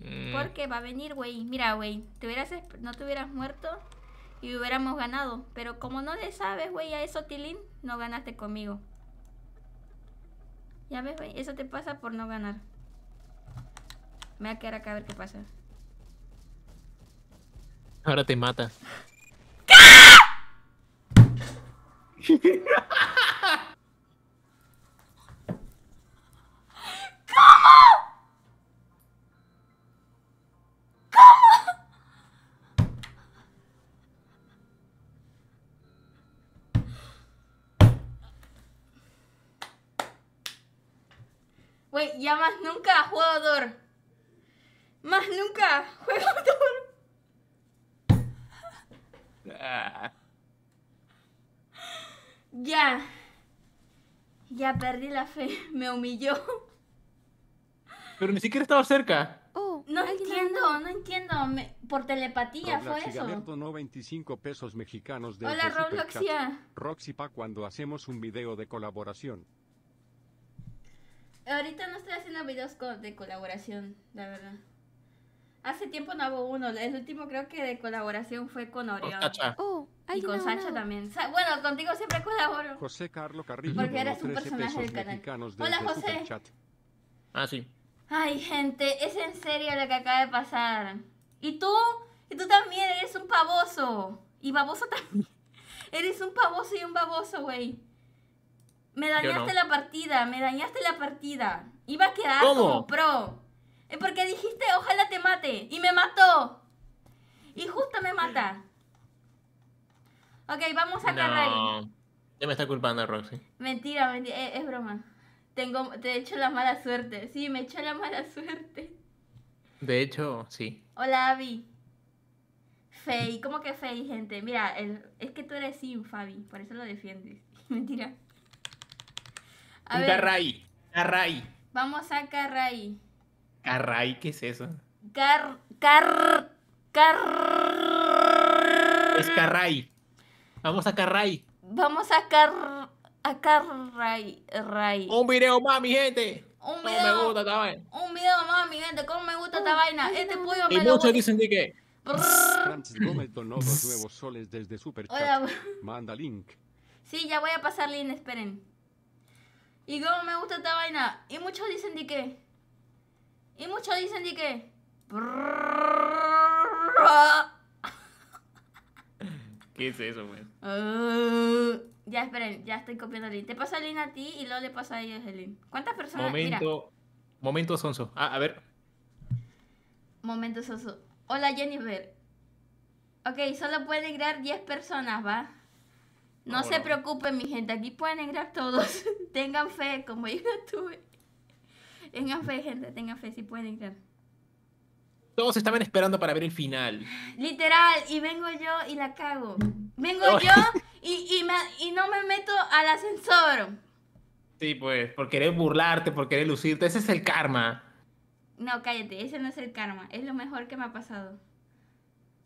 Mm. Porque va a venir, güey. Mira, güey, no te hubieras muerto y hubiéramos ganado. Pero como no le sabes, güey, a eso, Tilín, no ganaste conmigo. Ya ves, güey, eso te pasa por no ganar. Me voy a quedar acá a ver qué pasa. Ahora te mata. Güey, ya más nunca juego Más nunca juego Ya. Ya perdí la fe. Me humilló. Pero ni siquiera estaba cerca. Oh, no entiendo, no, entiendo. por telepatía fue eso. 25 pesos mexicanos Hola Robloxia. Roxy pa cuando hacemos un video de colaboración. Ahorita no estoy haciendo videos de colaboración, la verdad. Hace tiempo no hago uno. El último creo que de colaboración fue con Orión. Oh, y con Sancho también. bueno, contigo siempre colaboro. José Carlos Carrillo. Porque eres un personaje del canal. Hola, José. Ah, sí. Ay, gente, es en serio lo que acaba de pasar. Y tú, y tú también eres un pavoso. Y baboso también. eres un pavoso y un baboso, güey. Me dañaste la partida, me dañaste la partida. Iba a quedar como pro. Es porque dijiste, ojalá te mate. Y me mató. Y justo me mata. Ok, vamos a no. Ya me está culpando Roxy. Mentira, mentira eh, es, broma. Tengo, te hecho la mala suerte. Sí, me he hecho la mala suerte. De hecho, sí. Hola, Abby. Fey, ¿cómo que Fey, gente? Mira, es que tú eres sin Fabi, por eso lo defiendes. Mentira. Carray. Carray. Vamos a Carray. Carray, ¿qué es eso? Car. Car. Car. Es Carray. Vamos a Carray. Vamos a Car. A Carray. Ray. Un video más, mi gente. Un video, me gusta Un video más, mi gente. ¿Cómo me gusta esta oh, vaina? Este pollo me y muchos dicen de qué. Francis Gómez donó dos nuevos soles desde Superchat. Hola. Manda link. Sí, ya voy a pasar link, esperen. Y cómo me gusta esta vaina. Y muchos dicen de qué. Y muchos dicen de qué. ¿Qué es eso, güey? Uh, ya, esperen, ya estoy copiando el link. Te pasa el link a ti y luego le pasa a ellos el ¿Cuántas personas? Momento, momento sonso. Ah, a ver. Momento sonso. Hola, Jennifer. Ok, solo pueden crear 10 personas, ¿va? No, se preocupen, mi gente, aquí pueden entrar todos. tengan fe, como yo tuve. Tengan fe, gente, tengan fe, si pueden entrar. Todos estaban esperando para ver el final. Literal, y vengo yo y la cago. Vengo oh. yo y, y, y no me meto al ascensor. Sí, pues, por querer burlarte, por querer lucirte, ese es el karma. No, cállate, ese no es el karma, es lo mejor que me ha pasado.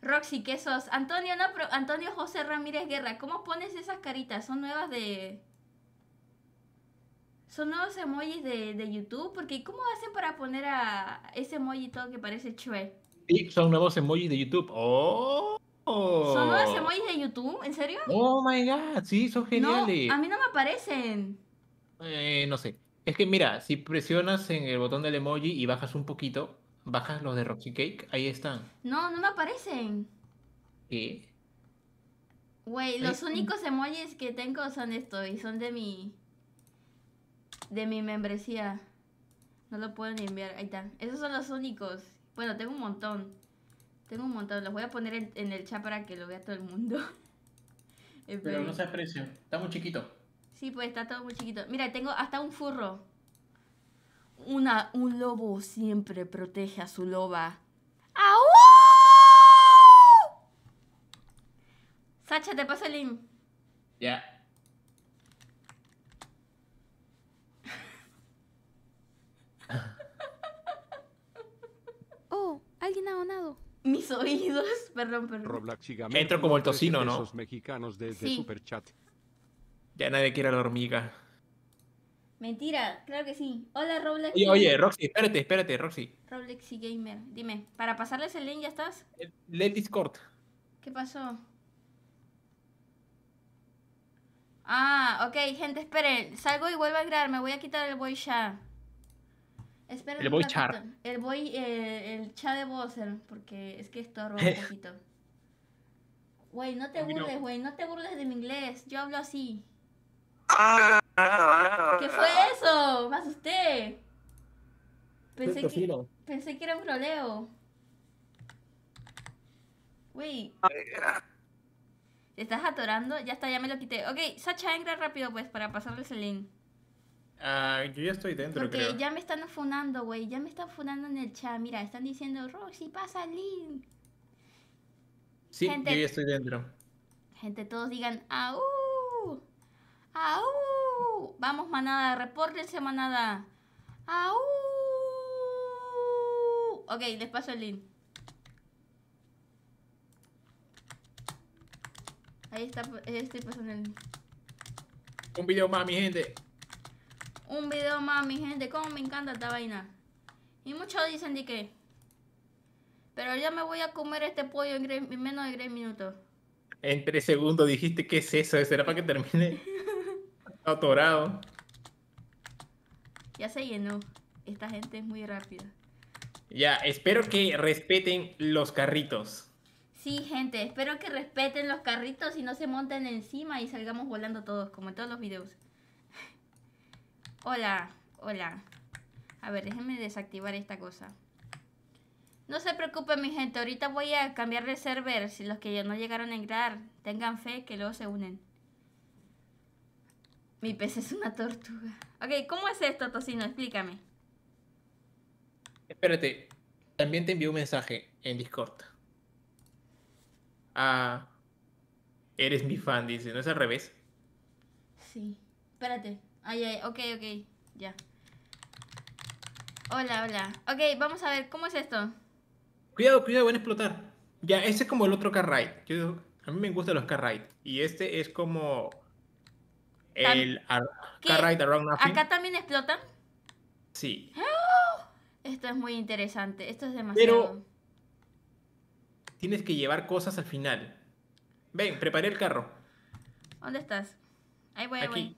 Roxy Quesos. Antonio, no, Antonio José Ramírez Guerra. ¿Cómo pones esas caritas? Son nuevas de... Son nuevos emojis de, YouTube. Porque ¿cómo hacen para poner a ese emoji todo que parece chue? Sí, son nuevos emojis de YouTube. ¡Oh! ¿Son nuevos emojis de YouTube? ¿En serio? Oh my god, sí, son geniales. a mí no me aparecen. Eh, no sé. Es que mira, si presionas en el botón del emoji y bajas un poquito, bajas los de Roxy Cake, ahí están. No, no me aparecen. ¿Qué? Güey, los únicos emojis que tengo son estos y son de mi. de mi membresía. No lo puedo ni enviar, ahí están. Esos son los únicos. Bueno, tengo un montón. Tengo un montón. Los voy a poner en, el chat para que lo vea todo el mundo. Pero no se aprecia, está muy chiquito. Sí, pues está todo muy chiquito. Mira, tengo hasta un furro. Una, un lobo siempre protege a su loba. ¡Aú! Sacha, te paso el link. Ya. oh, alguien ha donado. Mis oídos, perdón, perdón. Entro como el tocino, ¿no? Mexicanos desde sí. Superchat. Ya nadie quiere a la hormiga. Mentira, claro que sí. Hola, Roblox Oye, oye, Roxy, espérate, espérate, Roxy. Roblexy Gamer, dime, ¿para pasarles el link ya estás? El Discord. ¿Qué pasó? Ah, ok, gente, esperen. Salgo y vuelvo a crear. Me voy a quitar el boy chat. Esperen el boy chat. El boy, eh, el chat de Bowser, porque es que esto un poquito. Güey, no te burles, güey, no te burles de mi inglés. Yo hablo así. Ah. ¿Qué fue eso? Me asusté. Pensé que, pensé que era un roleo. Wey. ¿Te estás atorando? Ya está, ya me lo quité. Ok, Sacha, entra rápido pues para pasarles el link. Ah, yo ya estoy dentro, Porque ya me están funando, güey. Ya me están funando en el chat. Mira, están diciendo, Roxy, pasa el link. Sí, yo ya estoy dentro. Gente, todos digan, ¡Aú! ¡Aú! Vamos, manada, repórtense, manada. Ok, les paso el link. Ahí está, estoy pasando el link. Un video más, mi gente. Un video más, mi gente. Cómo me encanta esta vaina. Y muchos dicen de qué. Pero ya me voy a comer este pollo en, menos de 3 minutos. En 3 segundos dijiste, ¿qué es eso? ¿Será para que termine? atorado. Ya se llenó. Esta gente es muy rápida. Ya, espero que respeten los carritos. Sí, gente, espero que respeten los carritos y no se monten encima y salgamos volando todos, como en todos los videos. Hola, hola. A ver, déjenme desactivar esta cosa. No se preocupen, mi gente. Ahorita voy a cambiar de server. Si los que ya no llegaron a entrar, tengan fe que luego se unen. Mi pez es una tortuga. Ok, ¿cómo es esto, Tocino? Explícame. Espérate, también te envió un mensaje en Discord. Ah, eres mi fan, dice, ¿no es al revés? Sí. Espérate. Ay, ay, ok, ok, ya. Hola, hola. Ok, vamos a ver, ¿cómo es esto? Cuidado, cuidado, van a explotar. Ya, ese es como el otro car ride. a mí me gustan los car ride. Y este es como el Right Around Nothing. ¿Acá también explotan? Sí. ¡Ah! Esto es muy interesante. Esto es demasiado. Pero tienes que llevar cosas al final. Ven, preparé el carro. ¿Dónde estás? Ahí voy, voy.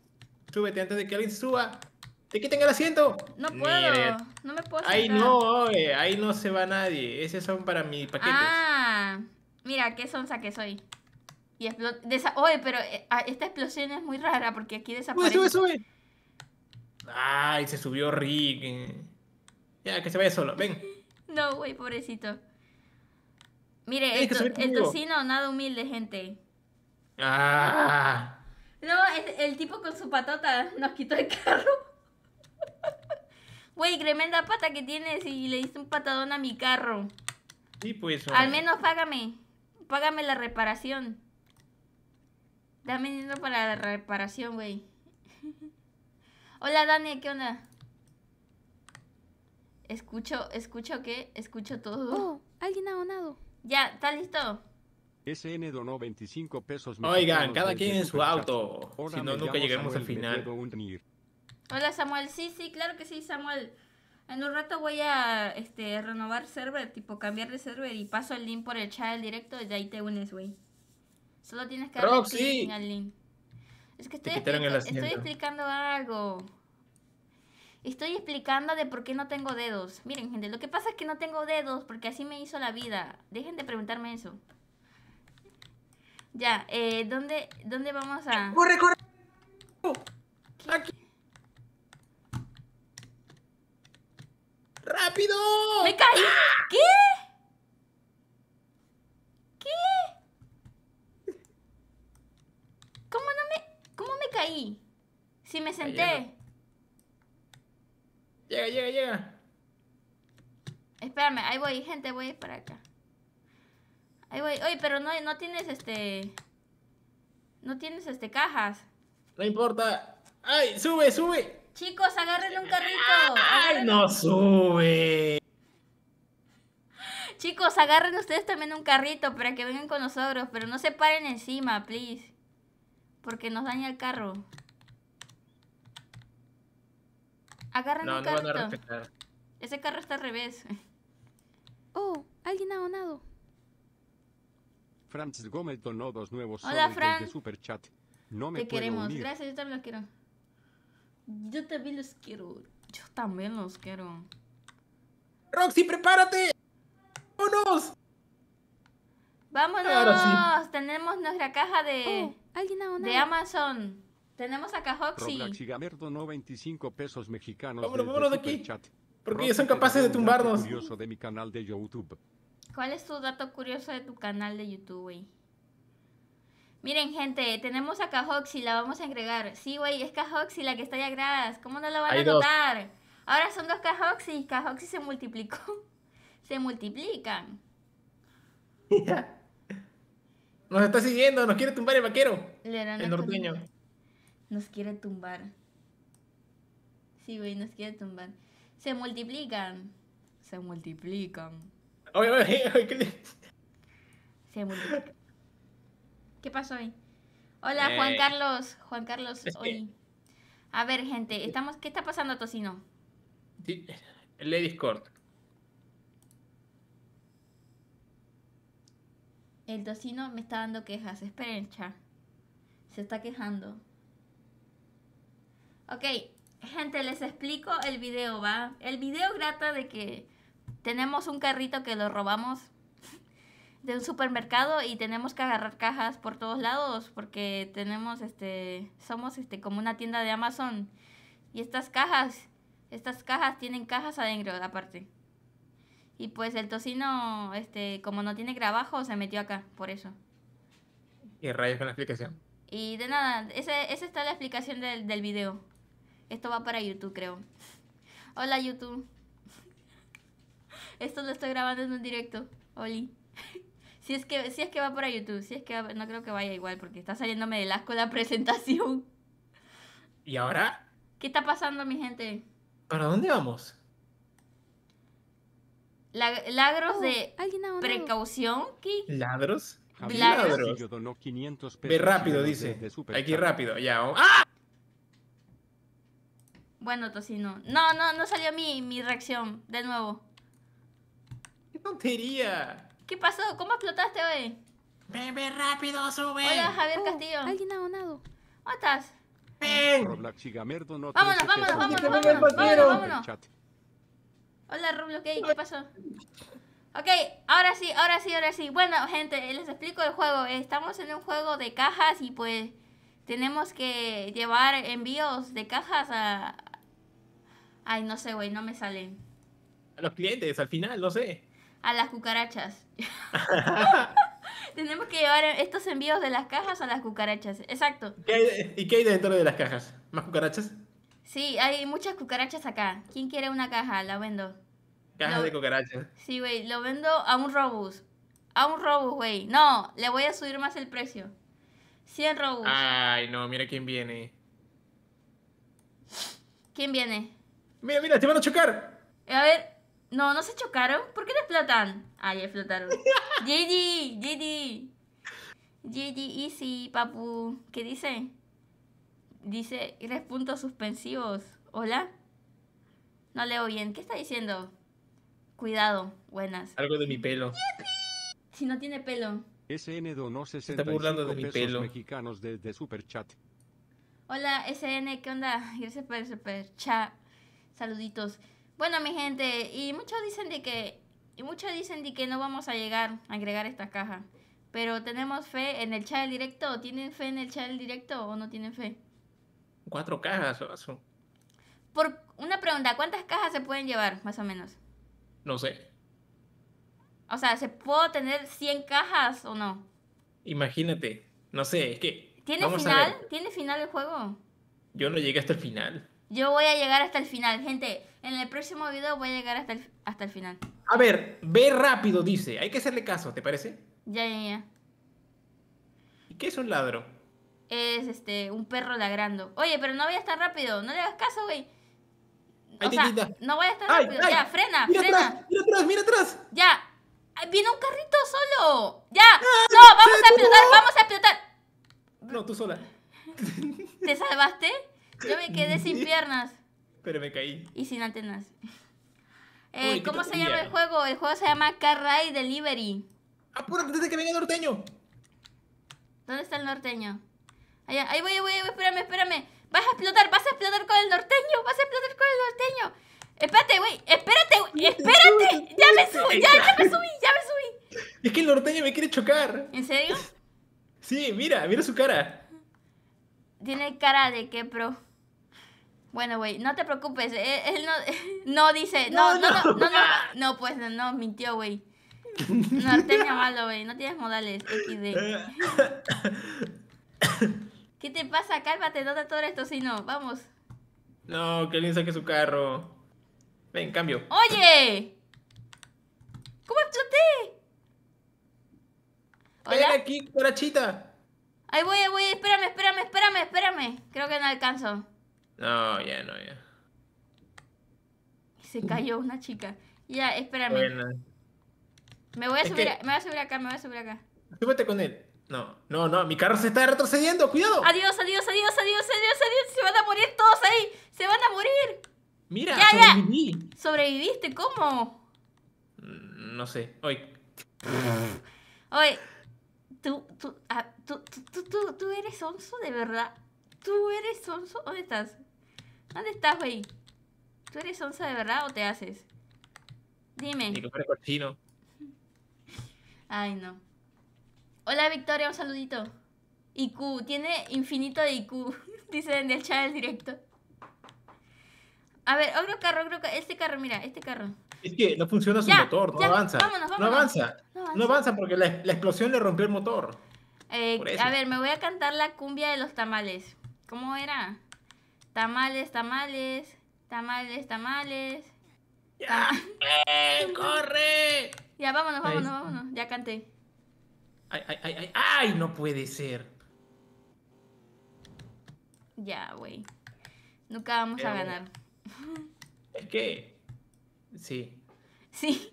Súbete antes de que alguien suba. ¡Te quiten el asiento! No puedo. No me puedo. Ahí no, ahí no se va nadie. Esos son para mis paquetes. Ah, mira, qué son que soy. Y Oye, pero eh, ah, esta explosión es muy rara porque aquí desaparece. sube, sube! Ay, se subió Rick. Eh. Ya, que se vaya solo, ven. no, güey, pobrecito. Mire, el, tocino nada humilde, gente. Ah. No, el, tipo con su patota nos quitó el carro. Güey, tremenda pata que tienes y le diste un patadón a mi carro. Sí, pues. Al menos págame. Págame la reparación. Dame dinero para la reparación, güey. Hola, Dani, ¿qué onda? Escucho, escucho qué, escucho todo. Oh, alguien ha donado. Ya, ¿está listo? SN donó 25 pesos. Oigan, cada quien en su auto. si no, nunca llegaremos al final. Hola, Samuel. Sí, sí, claro que sí, Samuel. En un rato voy a este, renovar server, tipo cambiar de server y paso el link por el chat directo y de ahí te unes, güey. Solo tienes que darle clic al link. Es que estoy, explicando, algo. Estoy explicando de por qué no tengo dedos. Miren, gente, lo que pasa es que no tengo dedos porque así me hizo la vida. Dejen de preguntarme eso. Ya, eh, ¿dónde, ¿dónde vamos a...? ¡Corre, corre! corre ¡Rápido! ¡Me caí! ¿Qué? ¿Qué? ¿Cómo me, caí? Si me senté. Llega, llega, llega. Espérame, ahí voy, gente, voy para acá. Ahí voy. Oye, pero no, no tienes este. No tienes este cajas. No importa. ¡Ay! ¡Sube, sube! Chicos, agárrenle un carrito. ¡Ay, no sube! Chicos, agarren ustedes también un carrito para que vengan con nosotros, pero no se paren encima, please. Porque nos daña el carro. Agarran el carro. Ese carro está al revés. Oh, alguien ha donado. Francis Gómez donó dos nuevos Hola, Fran. Te queremos. Gracias, yo también los quiero. Yo también los quiero. Yo también los quiero. Roxy, prepárate. ¡Vámonos! ¡Vámonos! Tenemos nuestra caja de... Oh. De Amazon. Tenemos a Cajoxi. 25 pesos mexicanos. Vámonos, vámonos de aquí. Porque ellos son capaces de tumbarnos. curioso de mi canal de YouTube. ¿Cuál es tu dato curioso de tu canal de YouTube, güey? Miren, gente, tenemos a Cajoxi, la vamos a agregar. Sí, güey, es Cajoxi la que está ya gradas ¿Cómo no la van a notar? Ahora son dos Cajoxi. Cajoxi se multiplicó. se multiplican. Nos está siguiendo, nos quiere tumbar el vaquero. el norteño. Nos quiere tumbar. Sí, güey, nos quiere tumbar. Se multiplican. Se multiplican. Se multiplican. ¿Qué pasó hoy? Hola, eh. Juan Carlos. Juan Carlos, hoy. A ver, gente, eh. estamos... ¿qué está pasando, Tocino? Le Discord. El tocino me está dando quejas. Esperen, cha Se está quejando. Ok, gente, les explico el video, ¿va? El video grata de que tenemos un carrito que lo robamos de un supermercado y tenemos que agarrar cajas por todos lados porque tenemos este somos este como una tienda de Amazon y estas cajas estas cajas tienen cajas adentro aparte y pues el tocino, este, como no tiene trabajo, se metió acá, por eso. Y rayos con la explicación. Y de nada, esa está la explicación del, video. Esto va para YouTube, creo. Hola, YouTube. Esto lo estoy grabando en un directo. Oli. Si es que, si es que va para YouTube, si es que no creo que vaya igual, porque está saliéndome del asco la presentación. ¿Y ahora? ¿Qué está pasando, mi gente? ¿Para dónde vamos? lagros oh, de precaución. ¿Qué? ¿Ladros? Lagros. Ve rápido, dice. Hay que ir rápido, ya. ¡Ah! Bueno, tocino. No, no, no salió mi, mi reacción. De nuevo. ¡Qué tontería! ¿Qué pasó? ¿Cómo explotaste hoy? Ven, ve rápido, sube! Hola, Javier oh, Castillo. Alguien ha donado. ¿Cómo estás? ¡Ven! vámonos, vámonos, vámonos, vámonos. vámonos. Hola Rublo, ¿qué pasó? Ok, ahora sí, ahora sí, ahora sí. Bueno, gente, les explico el juego. Estamos en un juego de cajas y pues tenemos que llevar envíos de cajas a... Ay, no sé, güey, no me salen. A los clientes, al final, no sé. A las cucarachas. tenemos que llevar estos envíos de las cajas a las cucarachas, exacto. ¿y qué hay dentro de las cajas? ¿Más cucarachas? Sí, hay muchas cucarachas acá. ¿Quién quiere una caja? La vendo. ¿Caja de cucarachas. Sí, güey, lo vendo a un Robus. A un Robus, güey. No, le voy a subir más el precio. 100 Robus. Ay, no, mira quién viene. ¿Quién viene? Mira, mira, te van a chocar. A ver, no, no se chocaron. ¿Por qué te explotan? Ay, explotaron. Gigi. Gigi. Gigi, easy, papu. ¿Qué dice? Dice tres puntos suspensivos. ¿Hola? No leo bien. ¿Qué está diciendo? Cuidado, buenas. Algo de mi pelo. Si no tiene pelo. SN donó está burlando de mi pelo. mexicanos desde Superchat. Hola, SN, ¿qué onda? Gracias por el chat Saluditos. Bueno, mi gente, y muchos dicen de que y muchos dicen de que no vamos a llegar a agregar esta caja. Pero tenemos fe en el chat directo. ¿Tienen fe en el chat directo o no tienen fe? Cuatro cajas. Por una pregunta, ¿cuántas cajas se pueden llevar, más o menos? No sé. O sea, ¿se puedo tener 100 cajas o no? Imagínate. No sé, es que. ¿Tiene final? ¿Tiene final el juego? Yo no llegué hasta el final. Yo voy a llegar hasta el final, gente. En el próximo video voy a llegar hasta el, hasta el final. A ver, ve rápido, dice. Hay que hacerle caso, ¿te parece? Ya, ya, ya. ¿Y qué es un ladro? es este un perro lagrando. Oye, pero no voy a estar rápido, no le hagas caso, güey. O voy sea, estar rápido. ya, frena, frena. mira atrás, mira atrás. Ya. Viene un carrito solo. Ya. Ah, no, vamos a pilotar, vamos a pilotar. No, tú sola. ¿Te salvaste? Yo me quedé sin piernas. Pero me caí. Y sin antenas. Eh, ¿Cómo se llama el juego? El juego se llama Car Ride Delivery. Apúrate desde que venga el norteño. ¿Dónde está el norteño? ahí voy, ahí voy, voy, espérame, espérame. Vas a explotar, vas a explotar con el norteño, vas a explotar con el norteño. Espérate, güey, espérate, espérate. Ya me subí, ya, me subí, ya me subí. Es que el norteño me quiere chocar. ¿En serio? Sí, mira, mira su cara. Tiene cara de que pro. Bueno, güey, no te preocupes. Eh, él, no, no, dice. No, no, no, no, no, no, no pues no, mintió, güey. Norteño malo, güey. No tienes modales. XD. ¿Qué te pasa? Cálmate, no todo esto, si no. Vamos. No, que alguien saque su carro. Ven, cambio. ¡Oye! ¿Cómo exploté? Ven aquí, corachita. Ahí voy, ahí voy. Espérame, espérame, espérame, espérame. Creo que no alcanzo. No, ya, no, ya. Se cayó una chica. Ya, espérame. Me voy a subir, me voy a subir acá, me voy a subir acá. Súbete con él. No, no, no, mi carro se está retrocediendo, cuidado. Adiós, adiós, adiós, adiós, adiós, adiós, se van a morir todos ahí, se van a morir. Mira, sobreviví. ¿Sobreviviste? ¿Cómo? Mm, no sé, hoy. Oye, ah, ¿tú, tú, tú, tú, eres onzo, de verdad. ¿Tú eres onzo? ¿Dónde estás? ¿Dónde estás, güey? ¿Tú eres onza de verdad o te haces? Dime. Ay, no. Hola Victoria, un saludito. IQ, tiene infinito de IQ, dice en el chat del directo. A ver, otro carro, otro carro, este carro, mira, este carro. Es que no funciona su motor, no, avanza. no avanza. No avanza. porque la, explosión le rompió el motor. Eh, a ver, me voy a cantar la cumbia de los tamales. ¿Cómo era? Tamales, tamales, tamales, tamales. ¡Ya! Ah. eh, ¡Corre! Ya, vámonos, vámonos, vámonos. Ya canté ay, ay, no puede ser. Ya, güey. Nunca vamos a ganar. ¿Qué? Sí. Sí.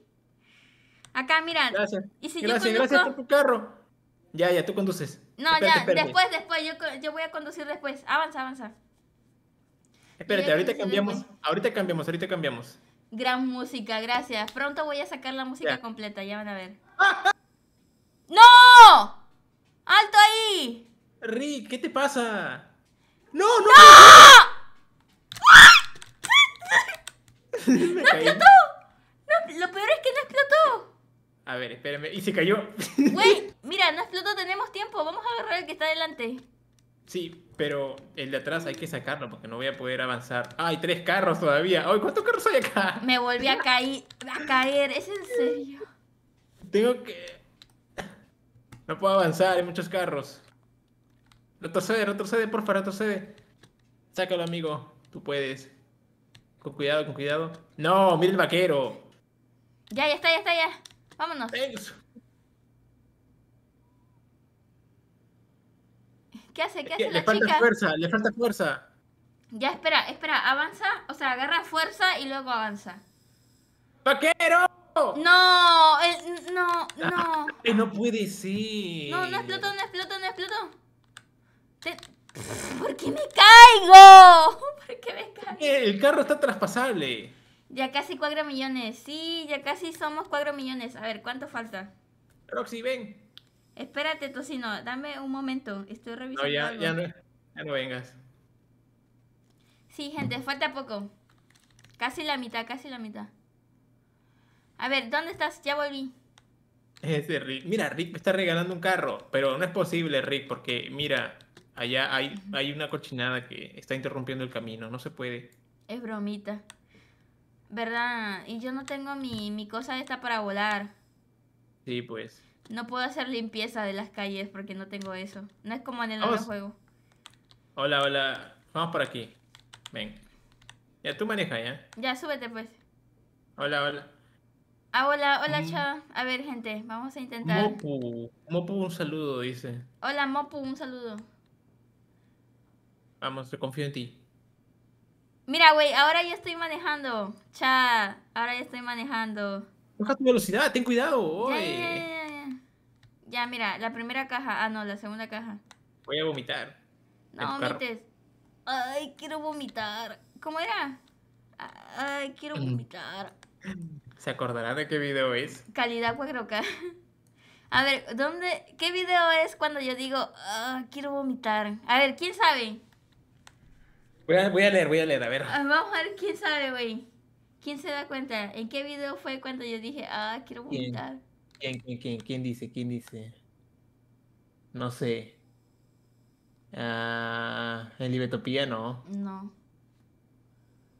Acá, mira. Gracias. gracias, por tu carro. Ya, ya, tú conduces. No, ya, después, después. Yo, voy a conducir después. Avanza, avanza. Espérate, ahorita cambiamos. Ahorita cambiamos, ahorita cambiamos. Gran música, gracias. Pronto voy a sacar la música completa, ya van a ver. ¡No! ¡Alto ahí! Rick, ¿qué te pasa? ¡No, no! ¡No! ¡No explotó! No, lo peor es que no explotó. A ver, espérame. Y se cayó. Güey, mira, no explotó, tenemos tiempo. Vamos a agarrar el que está adelante. Sí, pero el de atrás hay que sacarlo porque no voy a poder avanzar. Ah, hay tres carros todavía. Ay, ¿cuántos carros hay acá? Me volví a caer. A caer, es en serio. Tengo que. No puedo avanzar, hay muchos carros. Retrocede, retrocede, porfa, retrocede. Sácalo, amigo. Tú puedes. Con cuidado, con cuidado. No, mira el vaquero. Ya, ya está, ya está, ya. Vámonos. ¿Qué hace? ¿Qué hace le falta fuerza, le falta fuerza. Ya, espera, espera, avanza, o sea, agarra fuerza y luego avanza. ¡Vaquero! No, no, no. no puede ser. No, no exploto, no exploto, no exploto. ¿Por qué me caigo? ¿Por qué me caigo? Eh, el carro está traspasable. Ya casi 4 millones. Sí, ya casi somos 4 millones. A ver, ¿cuánto falta? Roxy, ven. Espérate, Tocino. Dame un momento. Estoy revisando. No, ya, no, ya no vengas. Sí, gente, falta poco. Casi la mitad, casi la mitad. A ver, ¿dónde estás? Ya volví. Es Rick. Mira, Rick me está regalando un carro, pero no es posible, Rick, porque mira, allá hay, hay una cochinada que está interrumpiendo el camino, no se puede. Es bromita. ¿Verdad? Y yo no tengo mi, mi cosa esta para volar. Sí, pues. No puedo hacer limpieza de las calles porque no tengo eso. No es como en el oh, juego. Hola, hola. Vamos por aquí. Ven. Ya tú manejas, ¿ya? Ya, súbete pues. Hola, hola. Ah, hola, hola, mm. Cha. A ver, gente, vamos a intentar. Mopu, un saludo, dice. Hola, Mopu, un saludo. Vamos, te confío en ti. Mira, güey, ahora ya estoy manejando. Cha, ahora ya estoy manejando. Baja tu velocidad, ten cuidado. Ya, ya. mira, la primera caja. Ah, no, la segunda caja. Voy a vomitar. No vomites. Ay, quiero vomitar. ¿Cómo era? Ay, quiero mm. vomitar. ¿Se acordará de qué video es? Calidad 4K A ver, ¿dónde, ¿qué video es cuando yo digo, Ah, quiero vomitar? A ver, ¿quién sabe? Voy a, leer, voy a leer, a ver. Ah, vamos a ver quién sabe, güey. ¿Quién se da cuenta? ¿En qué video fue cuando yo dije, ah, quiero vomitar? ¿Quién, quién, quién, quién dice? ¿Quién dice? No sé. Ah, el Libetopía no. No.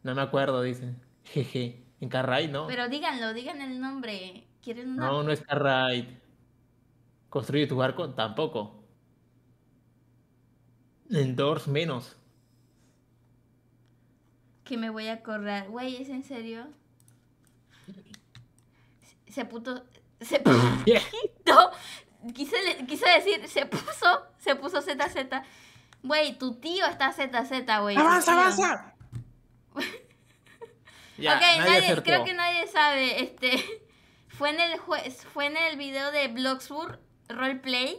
No me acuerdo, dice. Jeje. En Carray, ¿no? Pero díganlo, digan el nombre. No, no es Carray. Construye tu barco, tampoco. Endorse menos. Que me voy a correr. Güey, ¿es en serio? Se puto. Se puto... quise, decir, se puso. Se puso ZZ. Güey, tu tío está ZZ, güey. ¡Avanza, avanza! ok, nadie, creo que nadie sabe. Este, fue, en el juez, fue en el video de Bloxburg Roleplay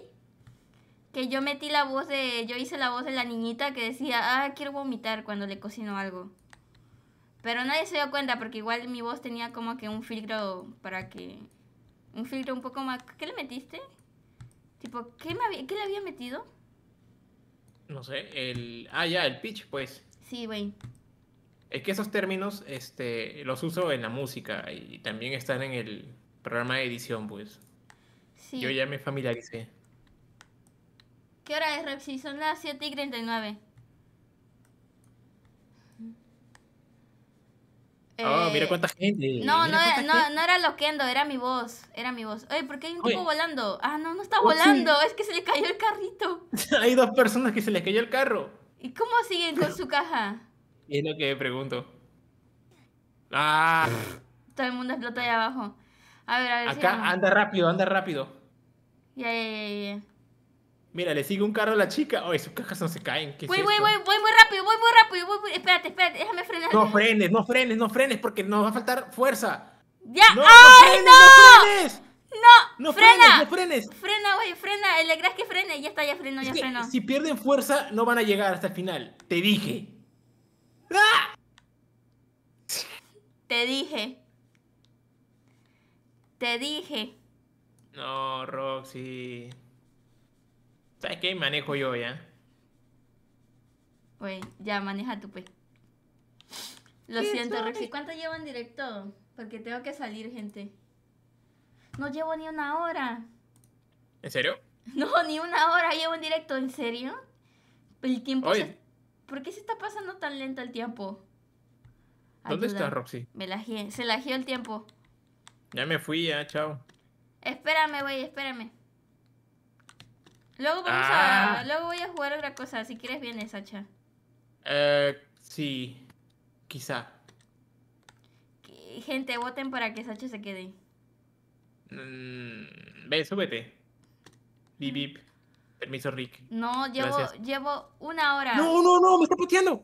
que yo metí la voz de. Yo hice la voz de la niñita que decía, ah, quiero vomitar cuando le cocino algo. Pero nadie se dio cuenta porque igual mi voz tenía como que un filtro para que. Un filtro un poco más. ¿Qué le metiste? Tipo, ¿qué, me ¿qué le había metido? No sé, el. Ah, ya, el pitch, pues. Sí, güey. Es que esos términos este, los uso en la música y también están en el programa de edición, pues. Sí. Yo ya me familiaricé. ¿Qué hora es, Rexy? Son las 7 y 39. Oh, ah, mira eh, cuánta gente. No, no, era, no, no era loquendo, era mi voz. Era mi voz. Oye, ¿por qué hay un tipo volando? Ah, no, no está oh, volando. Es que se le cayó el carrito. hay dos personas que se les cayó el carro. ¿Y cómo siguen con su caja? Es lo que pregunto. ¡Ah! Todo el mundo explota ahí abajo. A ver, a ver. Acá, anda rápido, anda rápido. Ya, ya, ya, ya. Mira, le sigue un carro a la chica. Oye, sus cajas no se caen. ¿Qué voy, voy, voy, voy muy rápido, voy muy rápido. Voy, voy. Espérate, espérate, déjame frenar. No frenes, no frenes, no frenes, porque nos va a faltar fuerza. ¡Ya! ¡No! ¡Ay, no! Frenes, no! frenes! no, no frenes, no frenes. Frena, güey, frena. Le que frene. Ya está, ya freno, ya freno. Si pierden fuerza, no van a llegar hasta el final. Te dije. Te dije. Te dije. No, Roxy. ¿Sabes qué? Manejo yo ya. Oye, ya maneja tu pe. Pues. Lo siento, Roxy. ¿Cuánto en directo? Porque tengo que salir, gente. No llevo ni una hora. ¿En serio? No, ni una hora llevo en directo, ¿en serio? El tiempo ¿Por qué se está pasando tan lento el tiempo? ¿Dónde está Roxy? Me la Se lagió el tiempo. Ya me fui, ya, chao. Espérame, güey, espérame. Luego vamos a. Ah. Luego voy a jugar otra cosa. Si quieres, vienes, Sacha. Eh, sí. Quizá. Gente, voten para que Sacha se quede. Mm, ve, súbete. Bip, Permiso, Rick. No, llevo, una hora. No, no, no, me está puteando.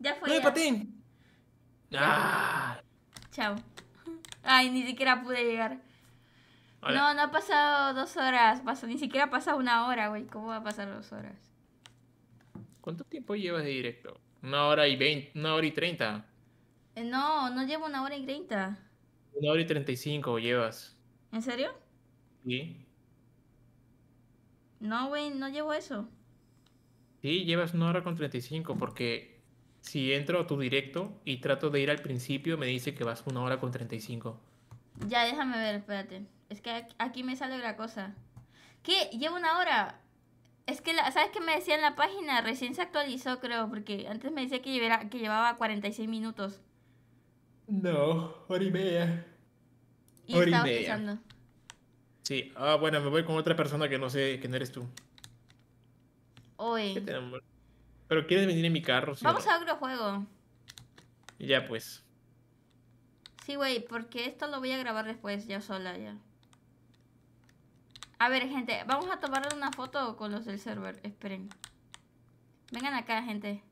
Ya fue. No ya. me pateen. Chao. Ay, ni siquiera pude llegar. No, no ha pasado dos horas. ni siquiera ha pasado una hora, güey. ¿Cómo va a pasar dos horas? ¿Cuánto tiempo llevas de directo? Una hora y veinte, una hora y treinta. Eh, no, no llevo una hora y treinta. Una hora y treinta y cinco llevas. ¿En serio? Sí. No, güey, no llevo eso. Sí, llevas una hora con 35 porque si entro a tu directo y trato de ir al principio, me dice que vas una hora con 35. Ya, déjame ver, espérate. Es que aquí me sale otra cosa. ¿Qué? ¿Llevo una hora? Es que, la, ¿sabes qué me decía en la página? Recién se actualizó, creo, porque antes me decía que, que llevaba 46 minutos. No, hora y media. Y estaba Sí, ah, bueno, me voy con otra persona que no sé quién eres tú. Oye. Pero quieres venir en mi carro, Vamos a otro juego. Ya pues. Sí, güey, porque esto lo voy a grabar después, ya sola, ya. A ver, gente, vamos a tomar una foto con los del server, esperen. Vengan acá, gente.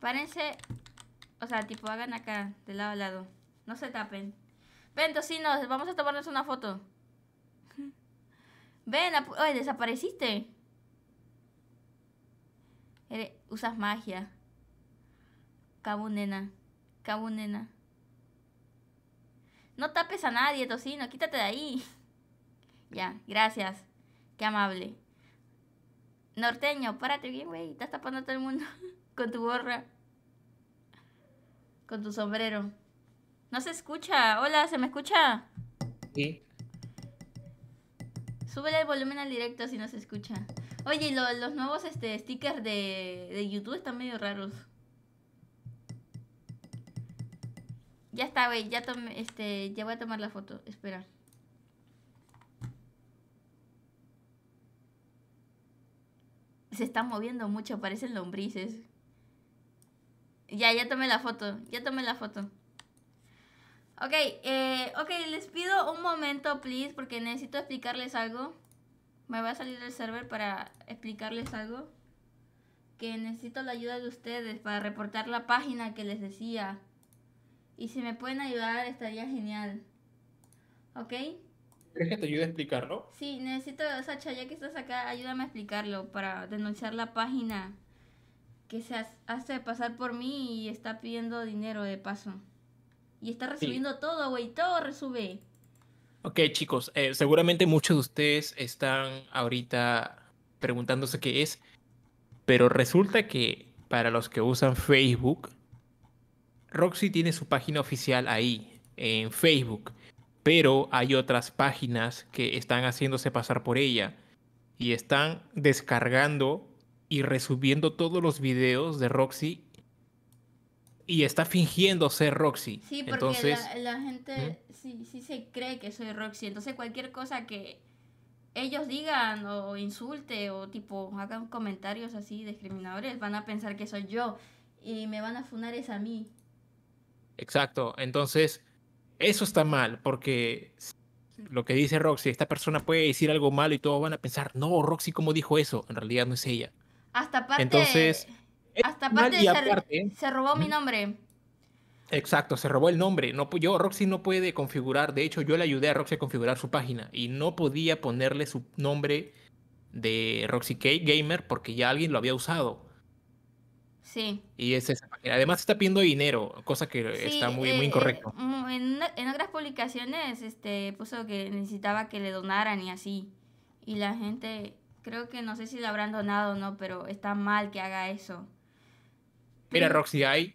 Párense, o sea, tipo, hagan acá, de lado a lado. No se tapen. sí no vamos a tomarnos una foto. Ven, oye, desapareciste. usas magia. Cabo nena. Cabo nena. No tapes a nadie, tocino. Quítate de ahí. ya, gracias. Qué amable. Norteño, párate bien, güey. Estás tapando a todo el mundo con tu gorra. Con tu sombrero. No se escucha. Hola, ¿se me escucha? Sí. Súbele el volumen al directo si no se escucha. Oye, los nuevos este, stickers de, YouTube están medio raros. Ya está, güey. Ya este, ya voy a tomar la foto. Espera. Se está moviendo mucho, parecen lombrices. Ya, ya tomé la foto. Ya tomé la foto. Ok, eh, ok, les pido un momento, please, porque necesito explicarles algo. Me va a salir del server para explicarles algo. Que necesito la ayuda de ustedes para reportar la página que les decía. Y si me pueden ayudar, estaría genial. ¿Ok? ¿Quieres que te ayude a explicarlo? Sí, necesito, Sacha, ya que estás acá, ayúdame a explicarlo para denunciar la página que se hace pasar por mí y está pidiendo dinero de paso. Y está resubiendo todo, güey, todo resube. Ok, chicos, eh, seguramente muchos de ustedes están ahorita preguntándose qué es, pero resulta que para los que usan Facebook, Roxy tiene su página oficial ahí, en Facebook, pero hay otras páginas que están haciéndose pasar por ella y están descargando y resubiendo todos los videos de Roxy y está fingiendo ser Roxy. Sí, porque entonces, la, gente ¿Mm? sí, se cree que soy Roxy. Entonces cualquier cosa que ellos digan o insulte o tipo hagan comentarios así discriminadores, van a pensar que soy yo y me van a funar es a mí. Exacto, entonces eso está mal porque lo que dice Roxy, esta persona puede decir algo malo y todos van a pensar, no, Roxy, ¿cómo dijo eso? En realidad no es ella. Hasta parte... Entonces... Hasta aparte, se, robó mi nombre. Exacto, se robó el nombre. No, yo, Roxy no puede configurar. De hecho, yo le ayudé a Roxy a configurar su página y no podía ponerle su nombre de Roxy Gamer porque ya alguien lo había usado. Sí. Y es esa Además está pidiendo dinero, cosa que está muy, eh, muy incorrecto. Eh, en, otras publicaciones este, puso que necesitaba que le donaran y así. Y la gente, creo que no sé si lo habrán donado o no, pero está mal que haga eso. Mira, mm. Roxy, ahí.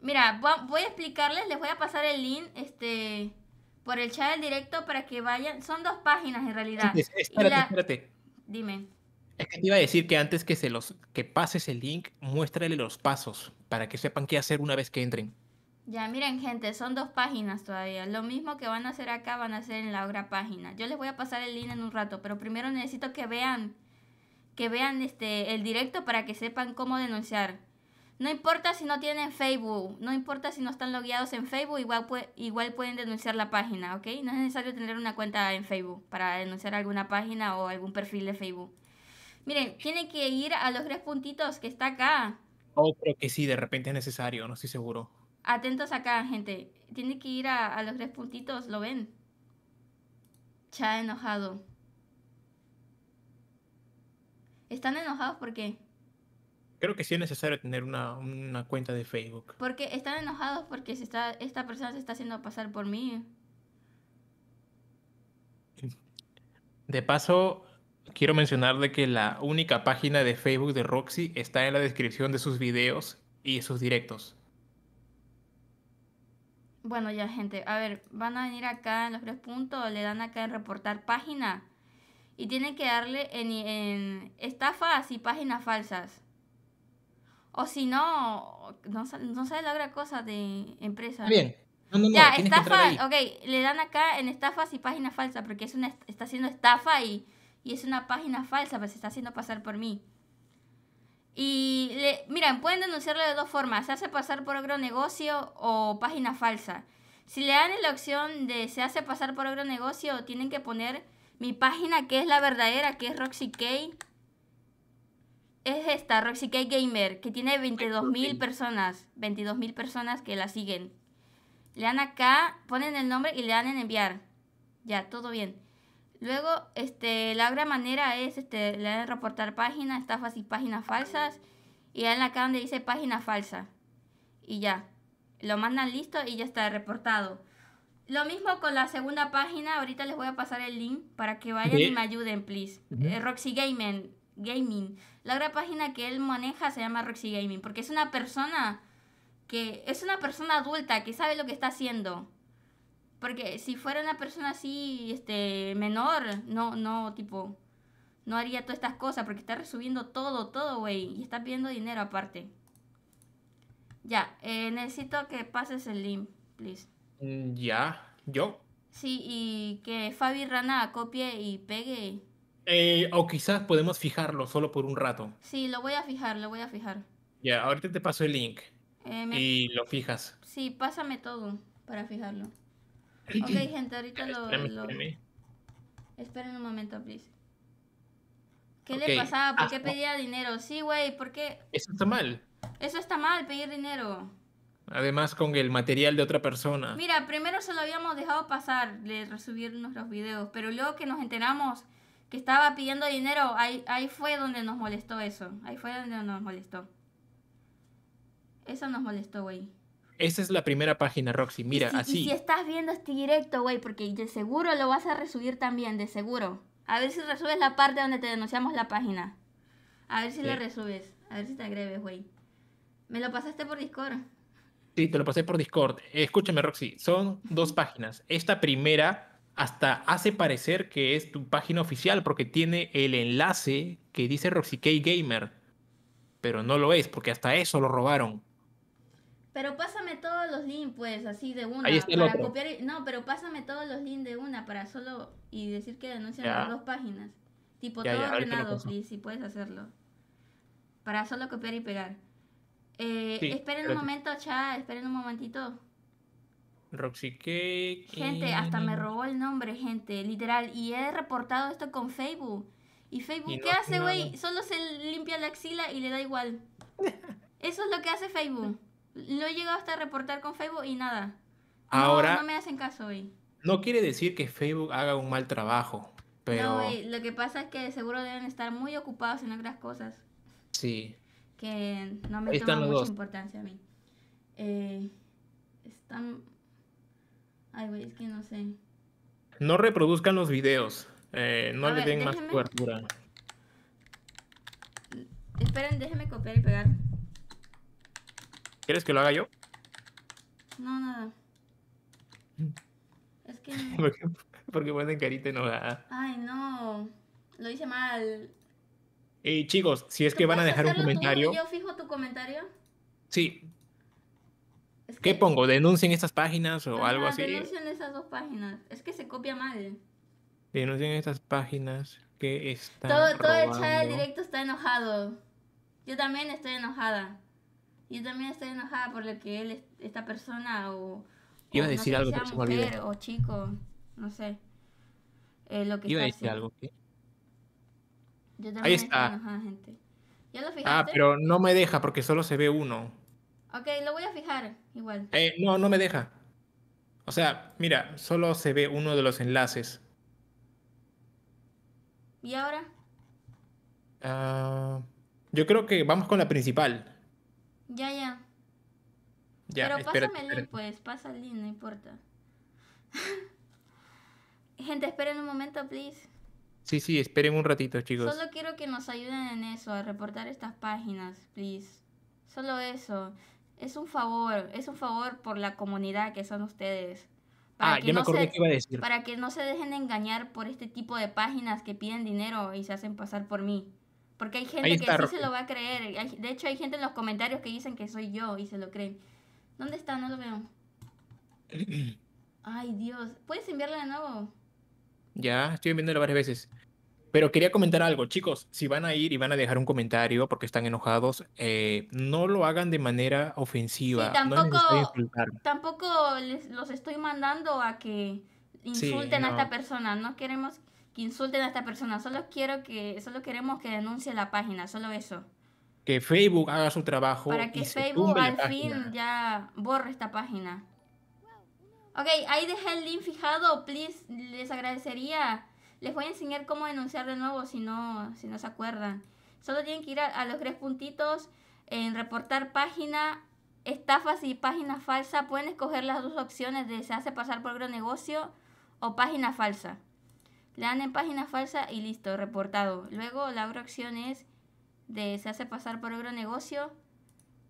Mira, voy a explicarles, les voy a pasar el link este, por el chat del directo para que vayan. Son dos páginas en realidad. espérate, espérate. Dime. Es que te iba a decir que antes que se los que pases el link, muéstrale los pasos para que sepan qué hacer una vez que entren. Ya, miren gente, son dos páginas todavía. Lo mismo que van a hacer acá van a hacer en la otra página. Yo les voy a pasar el link en un rato, pero primero necesito que vean que vean este el directo para que sepan cómo denunciar. No importa si no tienen Facebook, no importa si no están logueados en Facebook, igual, pueden denunciar la página, ¿ok? No es necesario tener una cuenta en Facebook para denunciar alguna página o algún perfil de Facebook. Miren, tienen que ir a los tres puntitos que está acá. Oh, creo que sí, de repente es necesario, no estoy seguro. Atentos acá, gente. Tienen que ir a, los tres puntitos, ¿lo ven? Cha enojado. ¿Están enojados por qué? Creo que sí es necesario tener una, cuenta de Facebook. Porque están enojados porque se está, esta persona se está haciendo pasar por mí. De paso, quiero mencionarle que la única página de Facebook de Roxy está en la descripción de sus videos y sus directos. Bueno, ya gente, a ver, van a venir acá en los tres puntos, le dan acá en reportar página y tienen que darle en, en estafas y páginas falsas. O si no, no, sale la otra cosa de empresa. bien. ya, estafa, ok, le dan acá en estafas y página falsa, porque es una, está haciendo estafa y, y es una página falsa, pero pues, se está haciendo pasar por mí. Y le, miren, pueden denunciarlo de dos formas, se hace pasar por otro negocio o página falsa. Si le dan la opción de se hace pasar por otro negocio, tienen que poner mi página que es la verdadera, que es Roxy Kay es esta, Roxy Gamer, que tiene 22.000 personas. 22.000 personas que la siguen. Le dan acá, ponen el nombre y le dan en enviar. Ya, todo bien. Luego, este, la otra manera es, este, le dan reportar página estafas y páginas falsas. Y le dan acá donde dice página falsa. Y ya. Lo mandan listo y ya está reportado. Lo mismo con la segunda página. Ahorita les voy a pasar el link para que vayan y me ayuden, please. Eh, Roxy Gaming. La otra página que él maneja se llama Roxy Gaming, porque es una persona que es una persona adulta que sabe lo que está haciendo. Porque si fuera una persona así, este, menor, no, no, tipo, no haría todas estas cosas porque está resubiendo todo, todo, güey, y está pidiendo dinero aparte. Ya, eh, necesito que pases el link, please. Mm, ya, yo. Sí, y que Fabi Rana copie y pegue eh, o quizás podemos fijarlo solo por un rato. Sí, lo voy a fijar, lo voy a fijar. Ya, ahorita te paso el link. Eh, y lo fijas. Sí, pásame todo para fijarlo. Ok, gente, ahorita lo, Esperen un momento, please. ¿Qué le pasaba? ¿Por qué pedía dinero? Sí, güey, ¿por qué? Eso está mal. Eso está mal, pedir dinero. Además, con el material de otra persona. Mira, primero se lo habíamos dejado pasar de subir los videos, pero luego que nos enteramos que estaba pidiendo dinero, ahí, fue donde nos molestó eso. Ahí fue donde nos molestó. Eso nos molestó, güey. Esa es la primera página, Roxy. Mira, así. si estás viendo este directo, güey, porque de seguro lo vas a resubir también, de seguro. A ver si resubes la parte donde te denunciamos la página. A ver si lo la resubes. A ver si te agreves, güey. Me lo pasaste por Discord. Sí, te lo pasé por Discord. Escúchame, Roxy. Son dos páginas. Esta primera hasta hace parecer que es tu página oficial porque tiene el enlace que dice RoxyK Gamer. Pero no lo es, porque hasta eso lo robaron. Pero pásame todos los links, pues, así de una. para copiar. No, pero pásame todos los links de una para solo. Y decir que denuncian las dos páginas. Tipo, todo ordenado, si puedes hacerlo. Para solo copiar y pegar. Eh, esperen un momento, chat, esperen un momentito. Roxy Cake. Gente, hasta me eh, robó el nombre, gente, literal. Y he reportado esto con Facebook. ¿Y Facebook qué hace, güey? Solo se limpia la axila y le da igual. Eso es lo que hace Facebook. Lo he llegado hasta reportar con Facebook y nada. Ahora. No, me hacen caso güey. No quiere decir que Facebook haga un mal trabajo, pero. No, güey, lo que pasa es que seguro deben estar muy ocupados en otras cosas. Sí. Que no me toman mucha importancia a mí. Eh, están Ay, güey, es que no sé. No reproduzcan los videos. Eh, no le den más cobertura. Esperen, déjenme copiar y pegar. ¿Quieres que lo haga yo? No, nada. Es que. porque, pueden ponen carita enojada. Ay, no. Lo hice mal. Y chicos, si es que van a dejar un comentario. yo fijo tu comentario? Sí, ¿Qué pongo? ¿Denuncien estas páginas o algo así? Denuncien esas dos páginas. Es que se copia mal. Denuncien estas páginas que está Todo, todo el chat directo está enojado. Yo también estoy enojada. Yo también estoy enojada por lo que él, esta persona o. Iba a decir algo, que mujer, O chico, no sé. Eh, lo que Iba a decir algo, Yo también Ahí está. Estoy enojada, gente. ¿Ya lo Ah, pero no me deja porque solo se ve uno. Ok, lo voy a fijar igual. Eh, no, no me deja. O sea, mira, solo se ve uno de los enlaces. ¿Y ahora? Ah... yo creo que vamos con la principal. Ya, ya. ya Pero pásame el pues. Pasa el link, no importa. Gente, esperen un momento, please. Sí, sí, esperen un ratito, chicos. Solo quiero que nos ayuden en eso, a reportar estas páginas, please. Solo eso. Es un favor, es un favor por la comunidad que son ustedes. Para ah, que no se, Para que no se dejen engañar por este tipo de páginas que piden dinero y se hacen pasar por mí. Porque hay gente que sí se lo va a creer. De hecho, hay gente en los comentarios que dicen que soy yo y se lo creen. ¿Dónde está? No lo veo. Ay, Dios. ¿Puedes enviarla de nuevo? Ya, estoy enviándola varias veces. Pero quería comentar algo, chicos, si van a ir y van a dejar un comentario porque están enojados, eh, no lo hagan de manera ofensiva. tampoco, les, los estoy mandando a que insulten a esta persona, no queremos que insulten a esta persona, solo quiero que, solo queremos que denuncie la página, solo eso. Que Facebook haga su trabajo. Para que Facebook al fin ya borre esta página. Ok, ahí dejé el link fijado, please, les agradecería les voy a enseñar cómo denunciar de nuevo si no, si no se acuerdan. Solo tienen que ir a, los tres puntitos, en reportar página, estafas y página falsa. Pueden escoger las dos opciones de se hace pasar por negocio o página falsa. Le dan en página falsa y listo, reportado. Luego la otra opción es de se hace pasar por negocio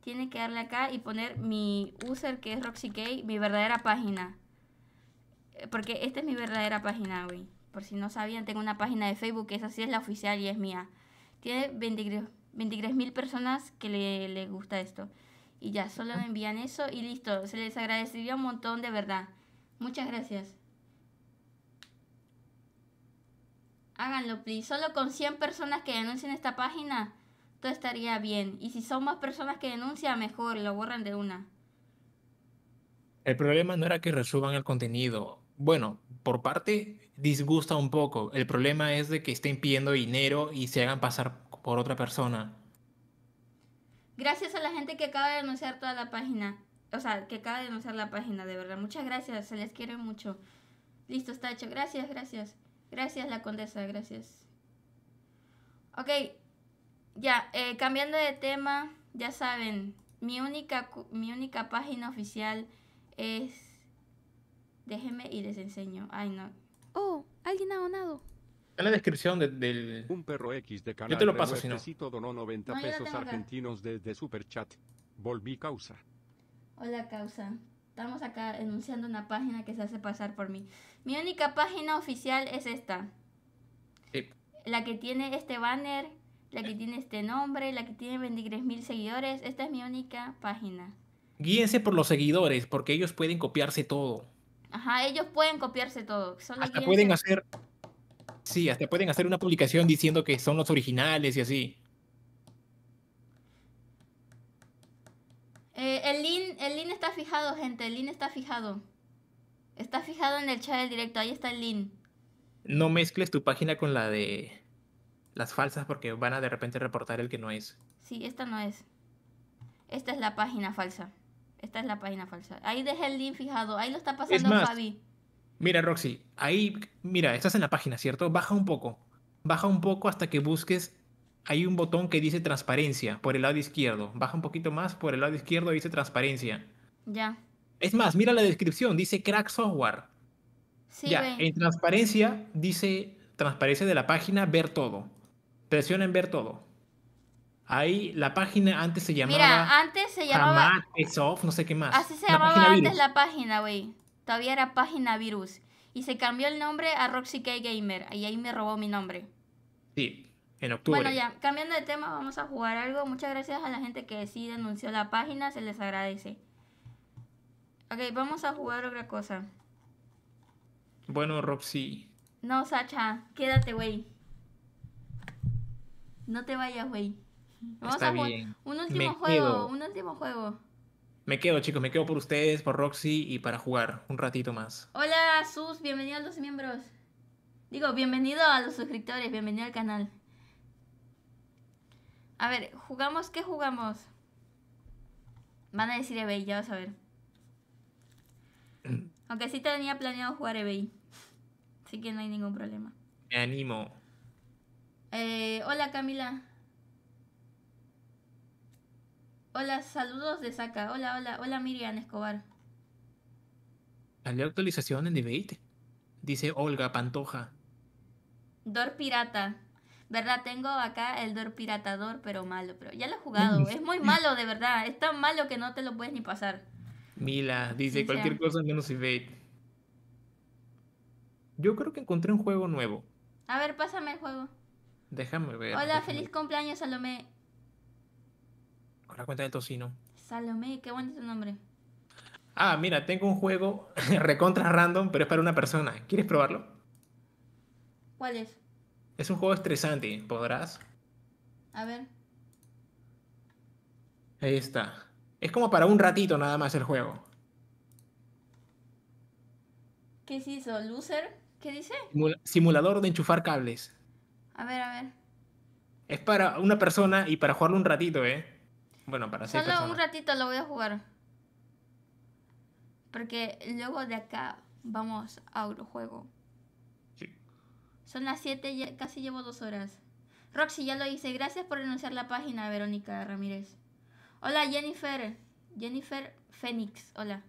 Tiene que darle acá y poner mi user que es RoxyK, mi verdadera página. Eh, porque esta es mi verdadera página, güey por si no sabían, tengo una página de Facebook, que esa sí es la oficial y es mía. Tiene 23.000 personas que le, le, gusta esto. Y ya, solo me envían eso y listo. Se les agradecería un montón de verdad. Muchas gracias. Háganlo, please. Solo con 100 personas que denuncien esta página, todo estaría bien. Y si son más personas que denuncian, mejor, lo borran de una. El problema no era que resuban el contenido. Bueno, por parte disgusta un poco. El problema es de que estén pidiendo dinero y se hagan pasar por otra persona. Gracias a la gente que acaba de denunciar toda la página. O sea, que acaba de denunciar la página, de verdad. Muchas gracias, se les quiere mucho. Listo, está hecho. Gracias, gracias. Gracias, la condesa, gracias. Ok, ya, eh, cambiando de tema, ya saben, mi única, mi única página oficial es... Déjenme y les enseño. Ay, no, Oh, alguien ha donado. En la descripción del. Un perro X de canal. Yo te lo paso, si no. 90 pesos argentinos Volví causa. Hola, causa. Estamos acá enunciando una página que se hace pasar por mí. Mi única página oficial es esta. La que tiene este banner, la que tiene este nombre, la que tiene 23 mil seguidores. Esta es mi única página. Guíense por los seguidores, porque ellos pueden copiarse todo. Ajá, ellos pueden copiarse todo. Solo hasta pueden hacer. Sí, hasta pueden hacer una publicación diciendo que son los originales y así. Eh, el, link, el link está fijado, gente. El link está fijado. Está fijado en el chat del directo. Ahí está el link. No mezcles tu página con la de las falsas porque van a de repente reportar el que no es. Sí, esta no es. Esta es la página falsa. Esta es la página falsa. Ahí dejé el link fijado. Ahí lo está pasando más, Fabi. Mira, Roxy, ahí, mira, estás en la página, ¿cierto? Baja un poco. Baja un poco hasta que busques. Hay un botón que dice transparencia por el lado izquierdo. Baja un poquito más por el lado izquierdo dice transparencia. Ya. Es más, mira la descripción, dice crack software. Sí, ya, en transparencia dice transparencia de la página, ver todo. Presiona en ver todo. Ahí la página antes se llamaba. Mira, antes se llamaba. Off, no sé qué más. Así se llamaba antes la página, güey. Todavía era página virus. Y se cambió el nombre a Roxy K Gamer. Y ahí me robó mi nombre. Sí, en octubre. Bueno, ya, cambiando de tema, vamos a jugar algo. Muchas gracias a la gente que sí denunció la página. Se les agradece. Ok, vamos a jugar otra cosa. Bueno, Roxy. No, Sacha, quédate, güey. No te vayas, güey. Vamos a un último juego, un último juego. Me quedo, chicos, me quedo por ustedes, por Roxy y para jugar un ratito más. Hola, Sus, bienvenido a los miembros. Digo, bienvenido a los suscriptores, bienvenido al canal. A ver, ¿jugamos qué jugamos? Van a decir eBay, ya vas a ver. Aunque sí tenía planeado jugar EBI Así que no hay ningún problema. Me animo. Eh, hola Camila. Hola, saludos de Saca. Hola, hola, hola Miriam Escobar. Salió actualización en debate. Dice Olga Pantoja. Dor pirata. ¿Verdad? Tengo acá el Dor piratador, pero malo. Pero ya lo he jugado. es muy malo, de verdad. Es tan malo que no te lo puedes ni pasar. Mila dice cualquier cosa menos debate. Yo creo que encontré un juego nuevo. A ver, pásame el juego. Déjame ver. Hola, feliz cumpleaños, Salomé la cuenta del tocino. Salomé, qué bonito nombre. Ah, mira, tengo un juego recontra random, pero es para una persona. ¿Quieres probarlo? ¿Cuál es? Es un juego estresante, ¿podrás? A ver. Ahí está. Es como para un ratito nada más el juego. ¿Qué es eso? ¿Loser? ¿Qué dice? Simulador de enchufar cables. A ver, a ver. Es para una persona y para jugarlo un ratito, ¿eh? Bueno, para Solo un ratito lo voy a jugar. Porque luego de acá vamos a juego. Sí. Son las 7 casi llevo dos horas. Roxy, ya lo hice. Gracias por anunciar la página, Verónica Ramírez. Hola, Jennifer. Jennifer Fénix, hola.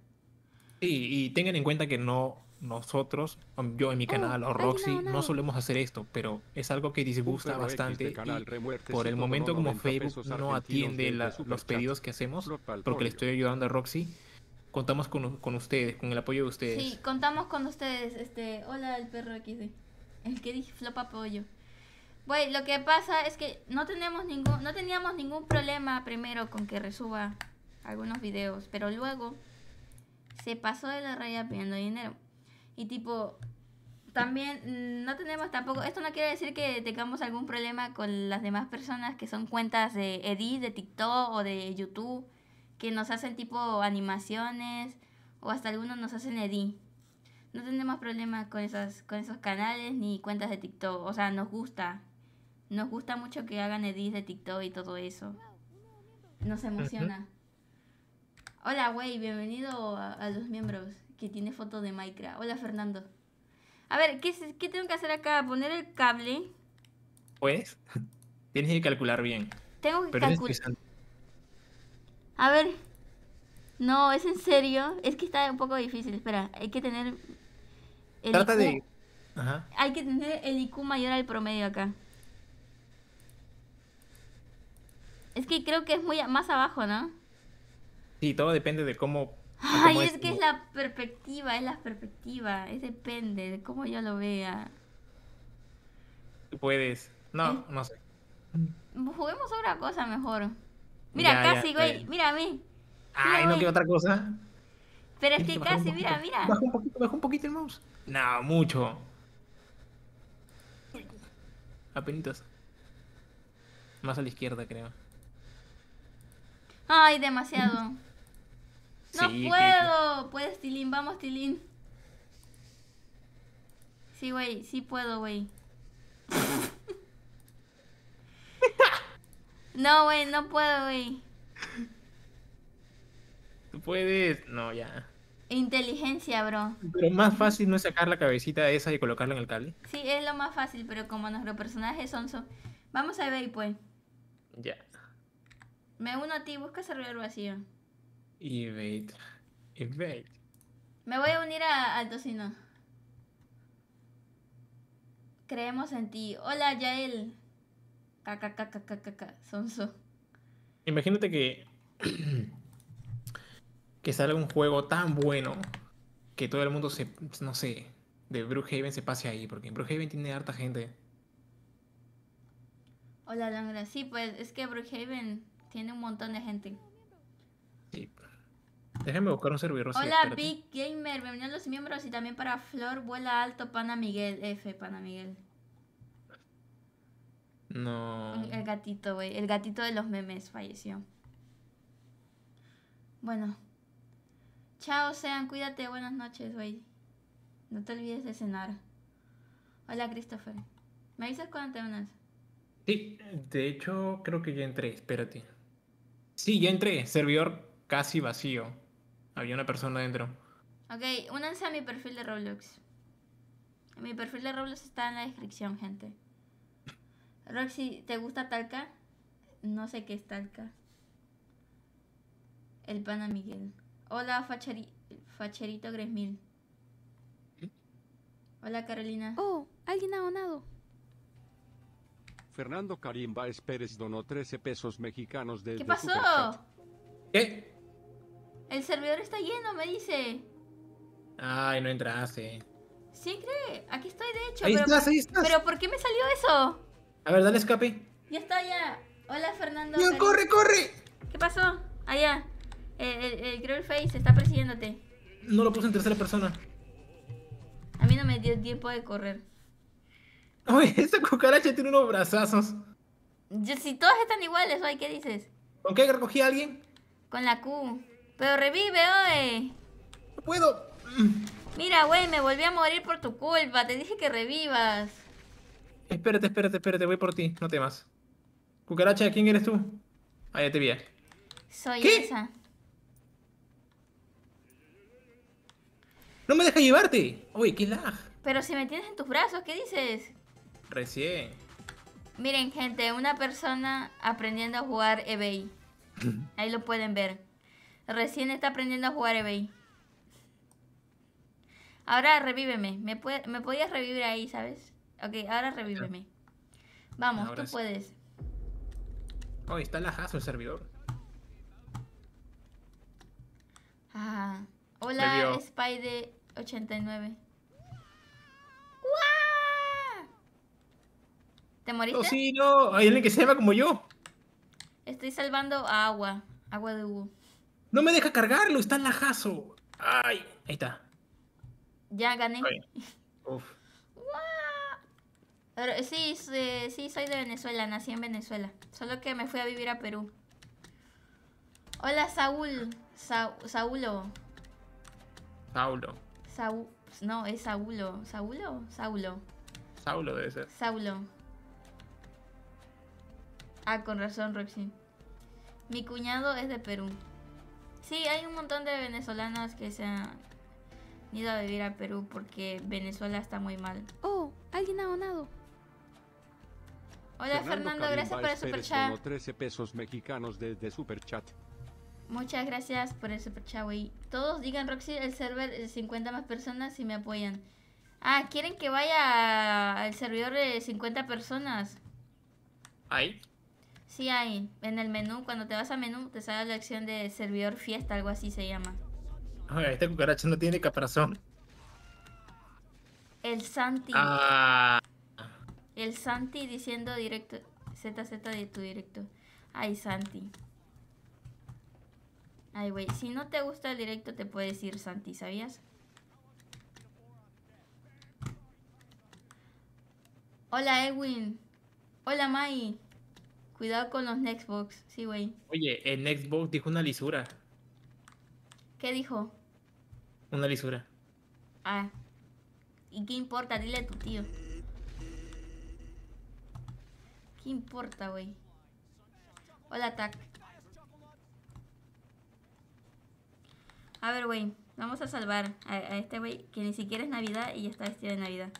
Y, y tengan en cuenta que no nosotros, um, yo en mi oh, canal o Roxy, no, solemos hacer esto, pero es algo que disgusta bastante. Este y por el momento, como Facebook no atiende los pedidos que hacemos, porque le estoy ayudando a Roxy, contamos con, ustedes, con el apoyo de ustedes. Sí, contamos con ustedes. Este, hola, el perro aquí, el que dije flop apoyo. Bueno, lo que pasa es que no tenemos ningún, no teníamos ningún problema primero con que resuba algunos videos, pero luego se pasó de la raya pidiendo dinero. Y tipo, también mm, no tenemos tampoco, esto no quiere decir que tengamos algún problema con las demás personas que son cuentas de Edit, de TikTok o de YouTube, que nos hacen tipo animaciones o hasta algunos nos hacen Edith. No tenemos problema con, esas, con esos canales ni cuentas de TikTok, o sea, nos gusta. Nos gusta mucho que hagan Edit de TikTok y todo eso. Nos emociona. Hola, güey, bienvenido a los miembros que tiene foto de Minecraft. Hola, Fernando. A ver, ¿qué, tengo que hacer acá? Poner el cable. Pues, tienes que calcular bien. Tengo que calcular. A ver. No, es en serio. Es que está un poco difícil. Espera, hay que tener. Trata de. Ajá. Hay que tener el IQ mayor al promedio acá. Es que creo que es muy más abajo, ¿no? Sí, todo depende de cómo Ay, ah, es, que es la perspectiva, es la perspectiva, es depende de cómo yo lo vea. Puedes. No, eh. no sé. Juguemos otra cosa mejor. Mira, casi, güey, mira a mí. Ay, no quiero otra cosa. Pero es este, que casi, mira, mira. Bajo un poquito, baja un poquito el mouse. No, mucho. Apenitas. Más a la izquierda, creo. Ay, demasiado. No puedo. Puedes, Tilín. Vamos, Tilín. Sí, güey. Sí puedo, güey. no, güey. No puedo, güey. Tú puedes. No, ya. Inteligencia, bro. Pero más fácil no es sacar la cabecita esa y colocarla en el cable. Sí, es lo más fácil, pero como nuestro personajes son... Onzo... Vamos a ver, pues. Ya. Me uno a ti, busca cerrar vacío. Evade. Evade. Me voy a unir a, al tocino. Creemos en ti. Hola, Yael. sonso. Imagínate que. que sale un juego tan bueno que todo el mundo se. No sé. De Brookhaven se pase ahí, porque Brookhaven tiene harta gente. Hola, Langra. Sí, pues es que Brookhaven tiene un montón de gente déjame buscar un servidor. Hola, Big Gamer, bienvenidos a los miembros y también para Flor, vuela alto, Pana Miguel, F, Pana Miguel. No. El gatito, güey, el gatito de los memes falleció. Bueno. Chao, Sean, cuídate, buenas noches, güey. No te olvides de cenar. Hola, Christopher. ¿Me dices cuando te unas? Sí, de hecho, creo que ya entré, espérate. Sí, ya entré, servidor casi vacío. Había una persona dentro. Ok, únanse a mi perfil de Roblox. Mi perfil de Roblox está en la descripción, gente. Roxy, ¿te gusta Talca? No sé qué es Talca. El pana Miguel. Hola, Facherito Gresmil. Hola, Carolina. Oh, alguien ha donado. Fernando Karim Pérez donó 13 pesos mexicanos desde ¿Qué pasó? ¿Qué? El servidor está lleno, me dice. Ay, no entraste. Eh. Sí, cree. Aquí estoy, de hecho. Ahí pero, ahí Pero ¿por qué me salió eso? A ver, dale escape. Ya está, ya. Hola, Fernando. corre, corre! ¿Qué pasó? Allá. El, el, Face está persiguiéndote. No lo puse en tercera persona. A mí no me dio tiempo de correr. Uy, esta cucaracha tiene unos brazazos. si todas están iguales, oye, ¿qué dices? ¿Con qué recogí a alguien? Con la Q. Pero revive, oe! No puedo. Mira, güey, me volví a morir por tu culpa. Te dije que revivas. Espérate, espérate, espérate. Voy por ti. No temas. Cucaracha, ¿quién eres tú? Ahí te vi. Soy esa. ¡No me dejas llevarte! Uy, qué lag. Pero si me tienes en tus brazos, ¿qué dices? Recién. Miren, gente, una persona aprendiendo a jugar eBay. Ahí lo pueden ver. Recién está aprendiendo a jugar eBay. Ahora revíveme. Me, me podías revivir ahí, ¿sabes? Ok, ahora revíveme. Vamos, tú puedes. Oh, está la lajazo el servidor. Ah, hola, Spy89. ¿Te moriste? Oh, sí, no. Hay alguien que se llama como yo. Estoy salvando agua. Agua de Hugo. No me deja cargarlo, está en lajazo. Ay, ahí está. Ya gané. Uf. sí, soy de Venezuela, nací en Venezuela. Solo que me fui a vivir a Perú. Hola, Saúl. Saulo. Saulo. Saúl, no, es Saulo. ¿Saulo? Saulo. Saulo debe ser. Saulo. Ah, con razón, Roxy. Mi cuñado es de Perú. Sí, hay un montón de venezolanos que se han ido a vivir a Perú porque Venezuela está muy mal. Oh, alguien ha donado. Hola Fernando, gracias por el superchat. 13 pesos mexicanos desde Muchas gracias por el superchat, güey. Todos digan Roxy, el server de eh, 50 más personas si me apoyan. Ah, quieren que vaya al servidor de 50 personas. Ahí. Sí hay. En el menú, cuando te vas a menú, te sale la acción de servidor fiesta, algo así se llama. este cucaracho no tiene caparazón. El Santi. Ah. El Santi diciendo directo. ZZ de tu directo. Ay, Santi. Ay, güey. Si no te gusta el directo, te puedes ir, Santi, ¿sabías? Hola, Edwin. Hola, Mai. Cuidado con los Nextbox, sí, güey. Oye, el Nextbox dijo una lisura. ¿Qué dijo? Una lisura. Ah. ¿Y qué importa? Dile a tu tío. ¿Qué importa, güey? Hola, Tac. A ver, güey. Vamos a salvar a, este güey que ni siquiera es Navidad y ya está vestido de Navidad.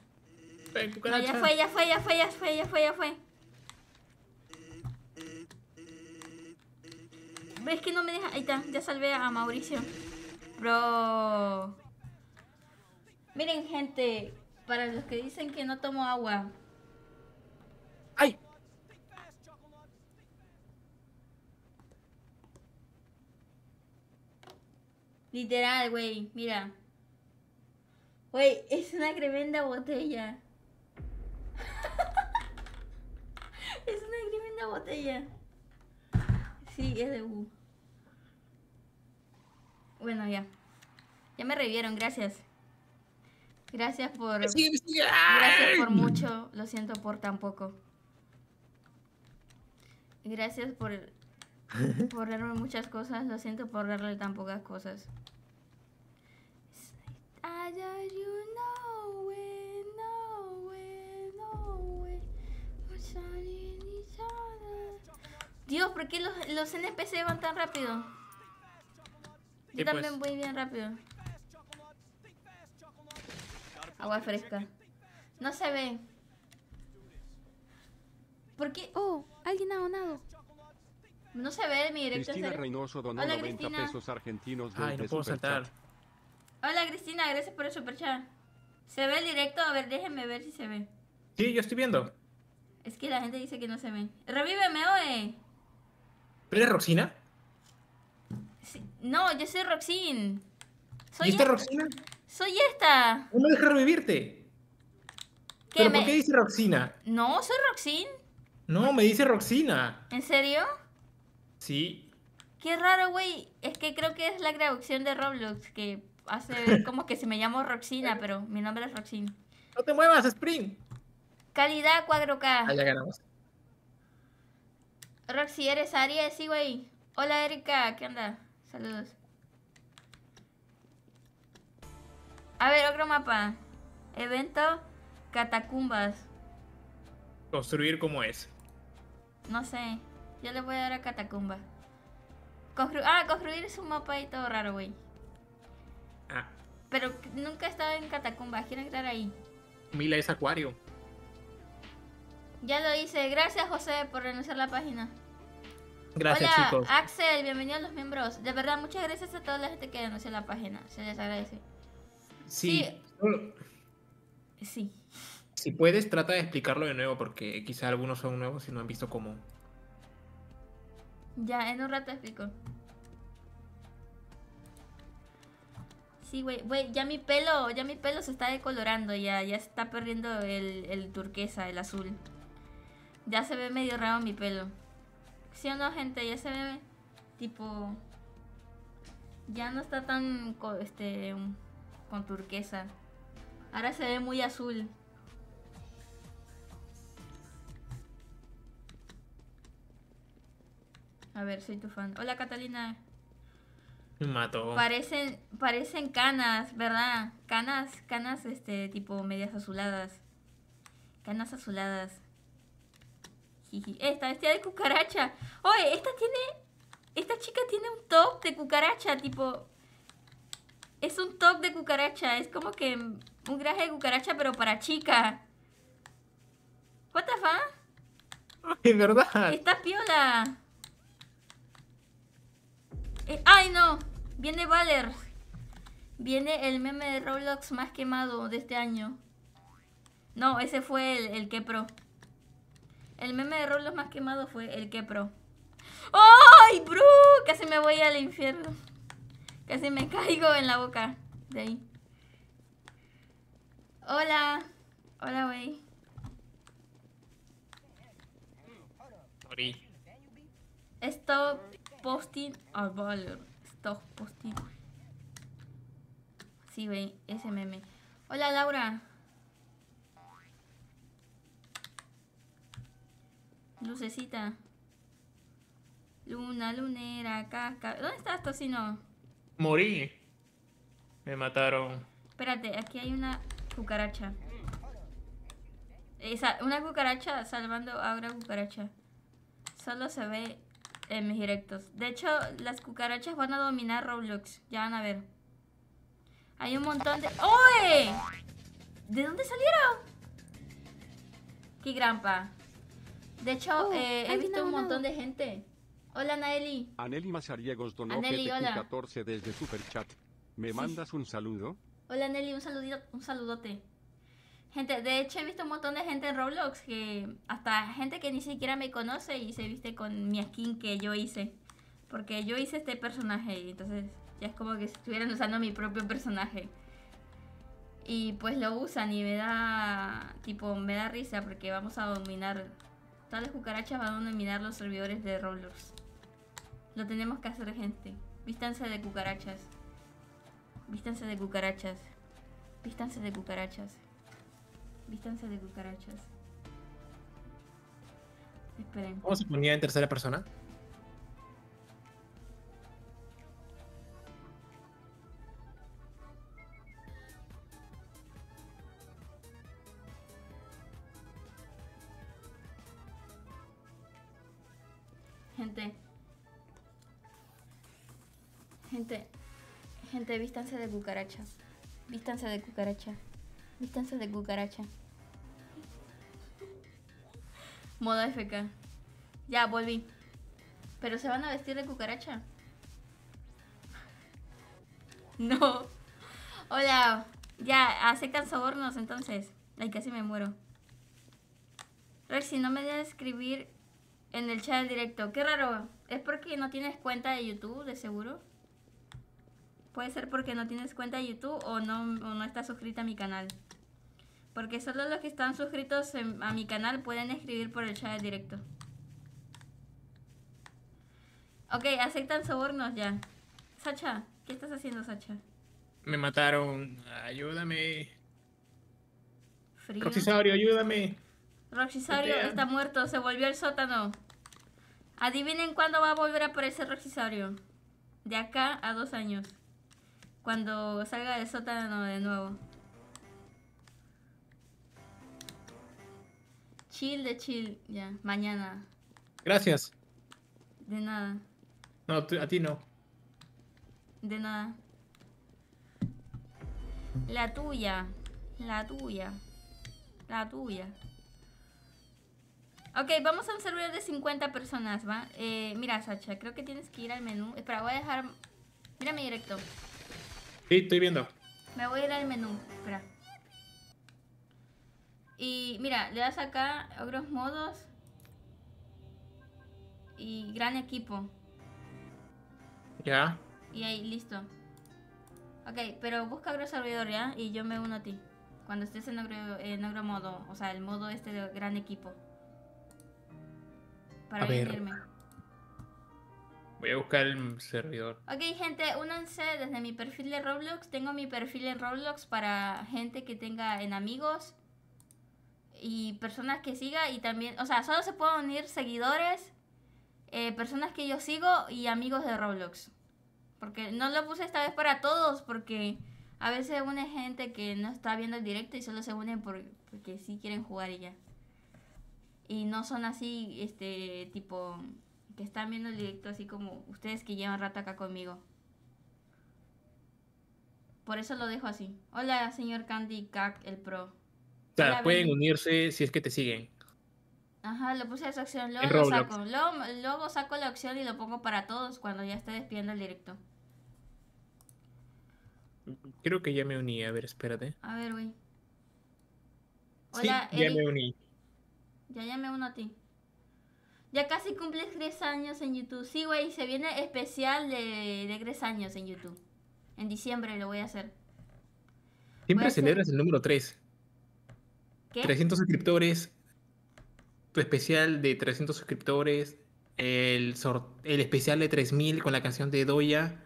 No, ya fue, ya fue, ya fue, ya fue, ya fue, ya fue. Es que no me deja. Ahí está, ya salvé a Mauricio. Bro. Miren, gente. Para los que dicen que no tomo agua. ¡Ay! Literal, güey, mira. Güey, es una tremenda botella. es una tremenda botella. Sí, es Bueno, ya. Ya me revieron, gracias. Gracias por... Gracias por mucho, lo siento por tan poco. Gracias por... Por darme muchas cosas, lo siento por darle tan pocas cosas. Dios, ¿por qué los, los NPC van tan rápido? Yo también pues. voy bien rápido. Agua fresca. No se ve. ¿Por qué? Oh, alguien ha donado. No se ve mi directo. Cristina donó Hola, Cristina. pesos argentinos Ay, no puedo saltar. Hola Cristina, gracias por el superchat. ¿Se ve el directo? A ver, déjenme ver si se ve. Sí, yo estoy viendo. Es que la gente dice que no se ve. ¡Revíveme, oe! Eh eres Roxina? No, yo soy Roxin. Soy ¿Y esta Roxina? Soy esta. No deja revivirte. ¿Pero por qué dice Roxina? No, soy Roxin. No, me dice Roxina. ¿En serio? Sí. Qué raro, güey. Es que creo que es la traducción de Roblox que hace como que se me llamo Roxina, pero mi nombre es Roxina. No te muevas, Spring. Calidad 4K. Ah, ya ganamos. Roxy, ¿eres Aries? Eh, sí, güey. Hola, Erika, ¿qué onda? Saludos. A ver, otro mapa. Evento Catacumbas. Construir como es. No sé. Yo le voy a dar a Catacumba. ah, construir es un mapa y todo raro, güey. Ah. Pero nunca he estado en Catacumba. Quiero entrar ahí. Mila es Acuario. Ya lo hice. Gracias, José, por renunciar la página. Gracias, chicos. Axel, bienvenido a los miembros. De verdad, muchas gracias a toda la gente que denunció la página. Se les agradece. Sí. sí. Si puedes, trata de explicarlo de nuevo, porque quizá algunos son nuevos y no han visto cómo. Ya, en un rato explico. Sí, güey, ya mi pelo, ya mi pelo se está decolorando, ya, ya está perdiendo el turquesa, el azul. Ya se ve medio raro mi pelo. ¿Sí o no, gente? Ya se ve tipo... Ya no está tan este, con turquesa. Ahora se ve muy azul. A ver, soy tu fan. Hola, Catalina. Me mato. Parecen, parecen canas, ¿verdad? Canas, canas, este, tipo medias azuladas. Canas azuladas. Esta vestida de cucaracha. Oye, esta tiene... Esta chica tiene un top de cucaracha, tipo... Es un top de cucaracha. Es como que un graje de cucaracha, pero para chica. What the fuck? Es verdad. Está piola. Eh, ¡Ay, no! Viene Valer. Viene el meme de Roblox más quemado de este año. No, ese fue el, el que pro. El meme de Roblox más quemado fue el que pro. ¡Ay, bro! Casi me voy al infierno. Casi me caigo en la boca de ahí. Hola. Hola, wey. Stop posting Stop posting. Sí, wey, ese meme. Hola, Laura. Lucecita. Luna, lunera, casca. ¿Dónde si tocino? Morí. Me mataron. Espérate, aquí hay una cucaracha. una cucaracha salvando a una cucaracha. Solo se ve en mis directos. De hecho, las cucarachas van a dominar Roblox. Ya van a ver. Hay un montón de... ¡Oye! ¿De dónde salieron? ¡Qué granpa! De hecho, oh, eh, he visto un montón de gente. Hola, Nelly Aneli Mazariegos donó 14 desde Superchat. ¿Me mandas un saludo? Hola, Nelly, un, saludito, un saludote. Gente, de hecho he visto un montón de gente en Roblox que hasta gente que ni siquiera me conoce y se viste con mi skin que yo hice. Porque yo hice este personaje y entonces ya es como que estuvieran usando mi propio personaje. Y pues lo usan y me da tipo me da risa porque vamos a dominar Tales cucarachas van a dominar los servidores de Rollers Lo tenemos que hacer, gente. distancia de cucarachas. Distancia de cucarachas. Distancia de cucarachas. Distancia de cucarachas. Esperen. ¿Cómo se ponía en tercera persona? gente. Gente, gente, de cucaracha. Vístanse de cucaracha. Vístanse de cucaracha. Moda FK. Ya, volví. ¿Pero se van a vestir de cucaracha? No. Hola. Ya, aceptan sobornos entonces. Ay, casi me muero. si no me deja escribir en el chat directo. Qué raro. ¿Es porque no tienes cuenta de YouTube, de seguro? Puede ser porque no tienes cuenta de YouTube o no, no estás suscrita a mi canal. Porque solo los que están suscritos a mi canal pueden escribir por el chat directo. Ok, aceptan sobornos ya. Sacha, ¿qué estás haciendo, Sacha? Me mataron. Ayúdame. Frío. ayúdame. Roxisario está muerto, se volvió al sótano. Adivinen cuándo va a volver a aparecer Roxisario. De acá a dos años. Cuando salga del sótano de nuevo. Chill de chill, ya, mañana. Gracias. De nada. No, a ti no. De nada. La tuya. La tuya. La tuya. Ok, vamos a un servidor de 50 personas, ¿va? Eh, mira, Sacha, creo que tienes que ir al menú. Espera, voy a dejar... Mírame directo. Sí, estoy viendo. Me voy a ir al menú, espera. Y mira, le das acá, otros modos. Y gran equipo. Ya. Y ahí, listo. Ok, pero busca otro servidor, ¿ya? Y yo me uno a ti. Cuando estés en ogro modo, o sea, el modo este de gran equipo para Voy a buscar el servidor. Ok, gente, únanse desde mi perfil de Roblox. Tengo mi perfil en Roblox para gente que tenga en amigos y personas que siga. Y también, o sea, solo se pueden unir seguidores, eh, personas que yo sigo y amigos de Roblox. Porque no lo puse esta vez para todos, porque a veces une gente que no está viendo el directo y solo se unen porque sí quieren jugar y ya y no son así, este, tipo, que están viendo el directo así como ustedes que llevan rato acá conmigo. Por eso lo dejo así. Hola, señor Candy Cac, el pro. O sea, pueden unirse si es que te siguen. Ajá, lo puse a esa opción. Luego lo saco. Luego, saco la opción y lo pongo para todos cuando ya esté despidiendo el directo. Creo que ya me uní. A ver, espérate. A ver, güey. Hola, sí, ya me uní. Ya llamé uno a ti. Ya casi cumples 3 años en YouTube. Sí, güey, se viene especial de, de 3 años en YouTube. En diciembre lo voy a hacer. Siempre celebras el número 3. ¿Qué? 300 suscriptores. Tu especial de 300 suscriptores. El, el especial de 3000 con la canción de Doya.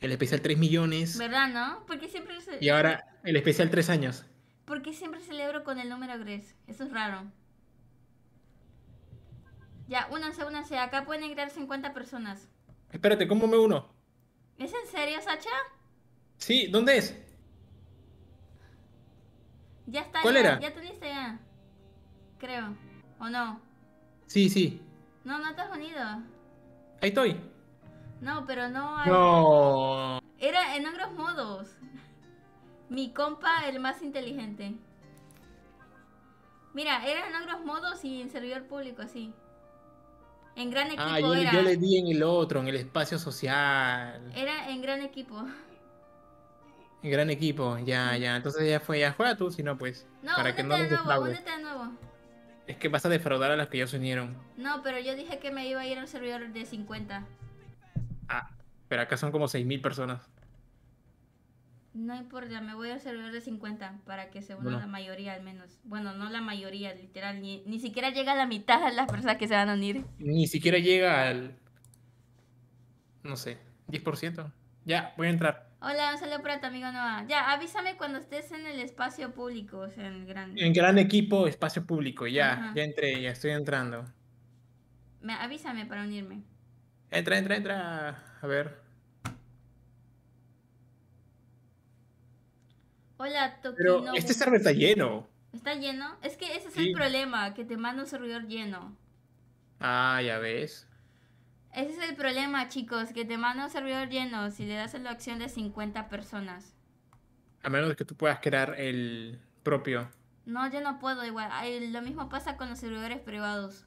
El especial 3 millones. ¿Verdad, no? Porque siempre. Y ahora el especial 3 años. Porque siempre celebro con el número 3. Eso es raro. Ya, únanse, únanse. Acá pueden entrar 50 personas. Espérate, ¿cómo me uno? ¿Es en serio, Sacha? Sí, ¿dónde es? Ya está. ¿Cuál ya, era? Ya ya. Creo. ¿O no? Sí, sí. No, no te has unido. Ahí estoy. No, pero no. Hay... No. Era en otros modos. Mi compa, el más inteligente. Mira, era en otros modos y en servidor público, así. En gran ah, equipo. Ah, yo, le di en el otro, en el espacio social. Era en gran equipo. En gran equipo, ya, ya. Entonces ya fue, ya juega tú, si no, pues. No, para que no de nuevo, de nuevo. Es que vas a defraudar a las que ya se unieron. No, pero yo dije que me iba a ir al servidor de 50. Ah, pero acá son como 6.000 personas. No importa, me voy al servidor de 50 para que se una la mayoría al menos. Bueno, no la mayoría, literal. Ni, siquiera llega a la mitad de las personas que se van a unir. Ni siquiera llega al. No sé, 10%. Ya, voy a entrar. Hola, un para tu amigo Noah. Ya, avísame cuando estés en el espacio público, o sea, en el gran. En gran equipo, espacio público, ya, ya entré, ya estoy entrando. Me, avísame para unirme. Entra, entra, entra. A ver. Hola, Pero este servidor está lleno. ¿Está lleno? Es que ese es el problema, que te manda un servidor lleno. Ah, ya ves. Ese es el problema, chicos, que te manda un servidor lleno si le das la opción de 50 personas. A menos que tú puedas crear el propio. No, yo no puedo igual. lo mismo pasa con los servidores privados.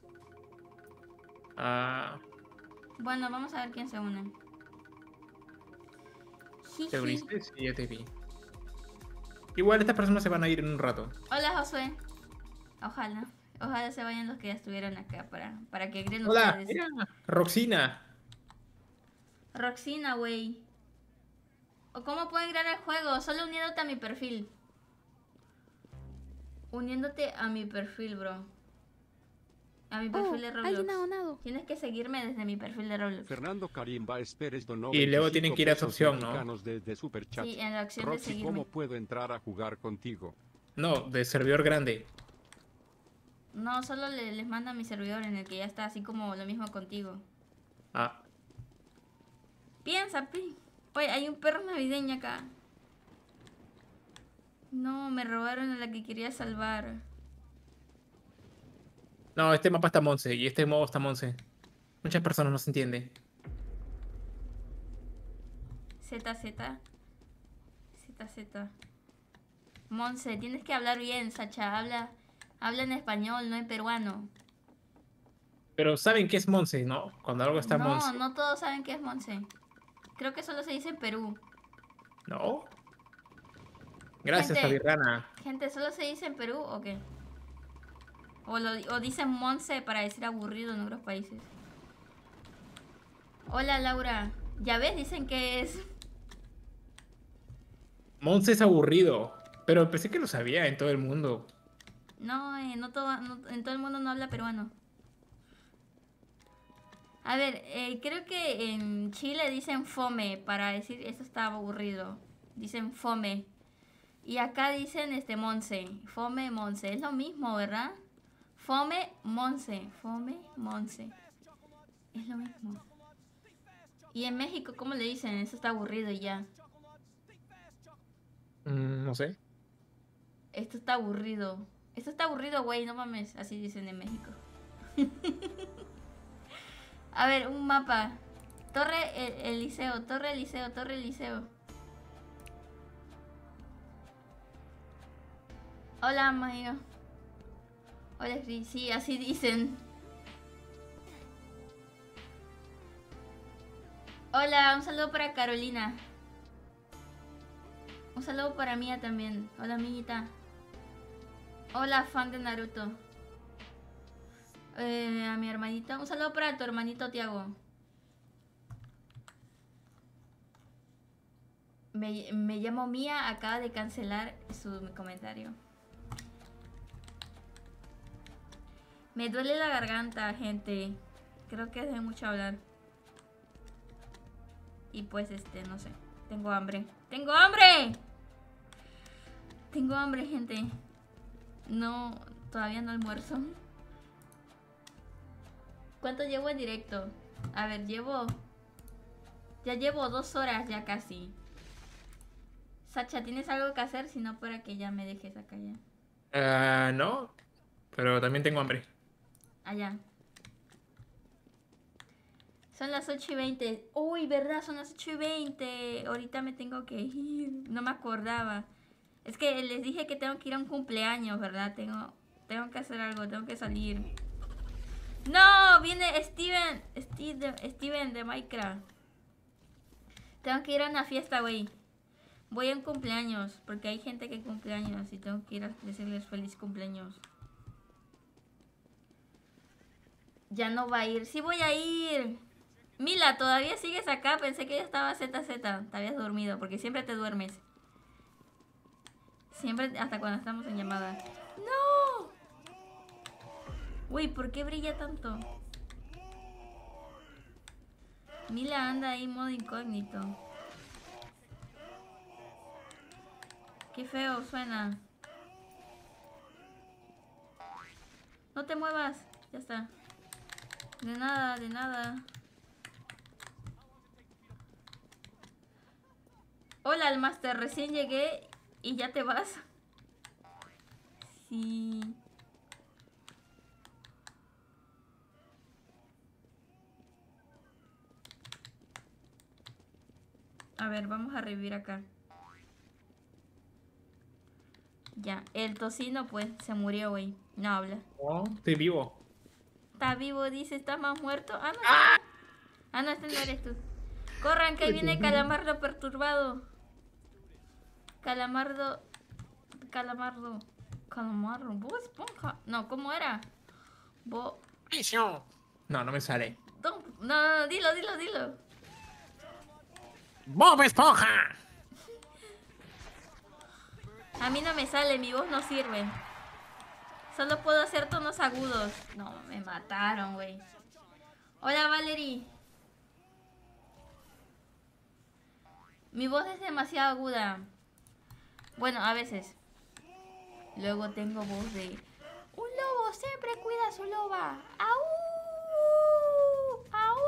Ah. Bueno, vamos a ver quién se une. ¿Te uniste? Sí, ya te vi. Igual estas personas se van a ir en un rato. Hola, Josué. Ojalá. Ojalá se vayan los que ya estuvieron acá para, para que creen Hola, Roxina. Roxina, güey. cómo pueden crear el juego? Solo uniéndote a mi perfil. Uniéndote a mi perfil, bro. A mi perfil oh, de Roblox. Tienes que seguirme desde mi perfil de Roblox. Fernando Esperes Y luego tienen que ir a esa opción, ¿no? Sí, en la opción de seguirme. ¿cómo puedo entrar a jugar contigo? No, de servidor grande. No, solo les manda a mi servidor en el que ya está así como lo mismo contigo. Ah. Piensa, pi. Oye, hay un perro navideño acá. No, me robaron a la que quería salvar. No, este mapa está Monse y este modo está Monse. Muchas personas no se entienden. ZZ. ZZ Monse, tienes que hablar bien, Sacha. Habla, habla en español, no en peruano. Pero saben qué es Monse, ¿no? Cuando algo está no, Monse. No, no todos saben qué es Monse. Creo que solo se dice en Perú. ¿No? Gracias, Javier Gente, ¿solo se dice en Perú o qué? O, dicen Monse para decir aburrido en otros países. Hola Laura. Ya ves, dicen que es. Monse es aburrido. Pero pensé que lo sabía en todo el mundo. No, eh, en todo el mundo no habla peruano. A ver, eh, creo que en Chile dicen fome para decir eso está aburrido. Dicen fome. Y acá dicen este Monse. Fome, Monse. Es lo mismo, ¿verdad? Fome Monse. Fome Monse. Es lo mismo. Y en México, ¿cómo le dicen? Eso está aburrido ya. Mm, no sé. Esto está aburrido. Esto está aburrido, güey, no mames. Así dicen en México. A ver, un mapa. Torre e, Eliseo, Torre Eliseo, Torre Eliseo. Hola, amigo. Hola, Sí, así dicen. Hola, un saludo para Carolina. Un saludo para Mía también. Hola, amiguita. Hola, fan de Naruto. Eh, a mi hermanita. Un saludo para tu hermanito Tiago. Me, me llamo Mía, acaba de cancelar su comentario. Me duele la garganta, gente. Creo que de mucho hablar. Y pues este, no sé. Tengo hambre. ¡Tengo hambre! Tengo hambre, gente. No, todavía no almuerzo. ¿Cuánto llevo en directo? A ver, llevo... Ya llevo dos horas ya casi. Sacha, ¿tienes algo que hacer? Si no, para que ya me dejes acá ya. Ah, no, pero también tengo hambre. Allá. Son las 8 y 20. Uy, ¿verdad? Son las 8 y 20. Ahorita me tengo que ir. No me acordaba. Es que les dije que tengo que ir a un cumpleaños, ¿verdad? Tengo, tengo que hacer algo, tengo que salir. ¡No! Viene Steven. Steven, Steven de Minecraft. Tengo que ir a una fiesta, güey. Voy a un cumpleaños, porque hay gente que cumpleaños y tengo que ir a decirles feliz cumpleaños. Ya no va a ir. Sí voy a ir. Mila, todavía sigues acá. Pensé que ya estaba ZZ. Te habías dormido porque siempre te duermes. Siempre hasta cuando estamos en llamada. ¡No! Uy, ¿por qué brilla tanto? Mila anda ahí en modo incógnito. Qué feo suena. No te muevas. Ya está. De nada, de nada. Hola, el master. Recién llegué y ya te vas. Sí. A ver, vamos a revivir acá. Ya, el tocino pues se murió, güey. No habla. estoy vivo. Está vivo, dice, está más muerto. Ah, no. ¡Ah! ah no, este no eres tú. Corran, que viene Calamardo perturbado. Calamardo. Calamardo. Calamardo. ¿Vos esponja? No, ¿cómo era? Bo. No, no me sale. No, no, no, dilo, dilo, dilo. ¡Bob Esponja! A mí no me sale, mi voz no sirve. Solo puedo hacer tonos agudos. No, me mataron, güey. Hola, Valerie. Mi voz es demasiado aguda. Bueno, a veces. Luego tengo voz de... Un lobo siempre cuida a su loba. ¡Au! ¡Au!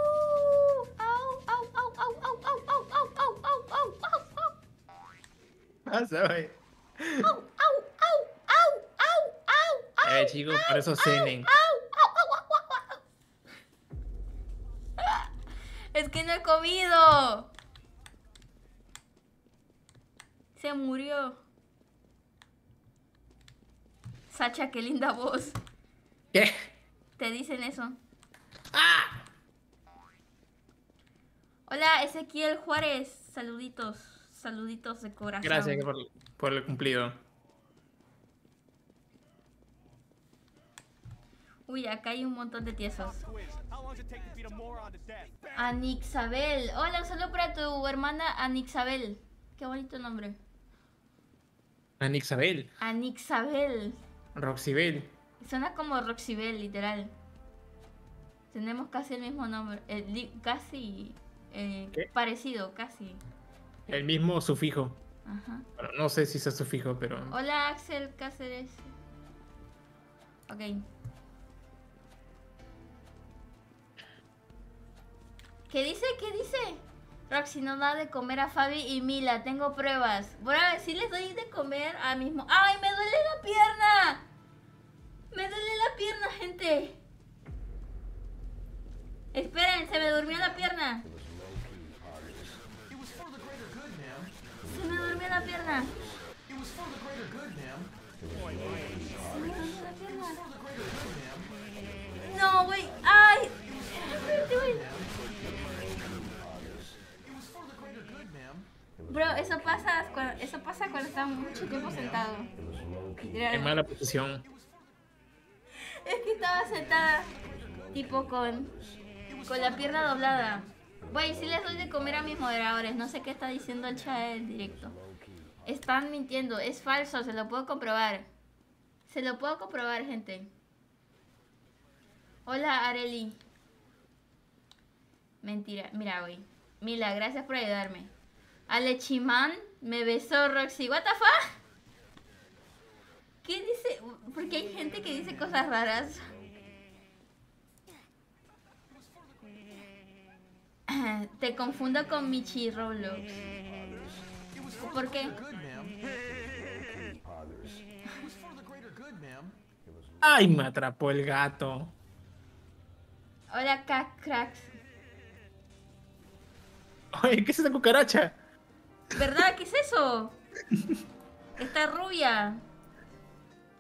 ¡Au! ¡Au! ¡Au! ¡Au! ¡Au! ¡Au! ¡Au! ¡Au! ¡Au! ¡Au! ¡Au! ¡Au! ¡Au! ¡Au! ¡Au! Eh, chicos, eso Es que no he comido. Se murió. Sacha, qué linda voz. ¿Qué? Te dicen eso. Ah. Hola, Ezequiel Juárez. Saluditos. Saluditos de corazón. Gracias por, por el cumplido. Uy, acá hay un montón de tiesos. Anixabel. Hola, un saludo para tu hermana Anixabel. Qué bonito nombre. Anixabel. Anixabel. Roxibel. Suena como Roxibel, literal. Tenemos casi el mismo nombre. casi. Eh, parecido, casi. El mismo sufijo. Ajá. no sé si es sufijo, pero. Hola, Axel Cáceres. Ok. ¿Qué dice? ¿Qué dice? Roxy no da de comer a Fabi y Mila, tengo pruebas. Voy a ver si les doy de comer a mismo. ¡Ay, me duele la pierna! Me duele la pierna, gente. Esperen, se me durmió la pierna. Se me durmió la pierna. No, güey. ¡Ay! Bro, eso pasa cuando, eso pasa cuando está mucho tiempo sentado. En mala posición. Es que estaba sentada, tipo con, con la pierna doblada. Güey, si les doy de comer a mis moderadores, no sé qué está diciendo el chat en directo. Están mintiendo, es falso, se lo puedo comprobar. Se lo puedo comprobar, gente. Hola, Areli. Mentira, mira, güey. Mila, gracias por ayudarme. Alechimán me besó Roxy. ¿What the ¿Qué dice? Porque hay gente que dice cosas raras. Te confundo con Michi Roblox. ¿Por qué? Ay, me atrapó el gato. Hola, crack cracks. Oye, ¿qué es esa cucaracha? ¿Verdad? ¿Qué es eso? Está rubia.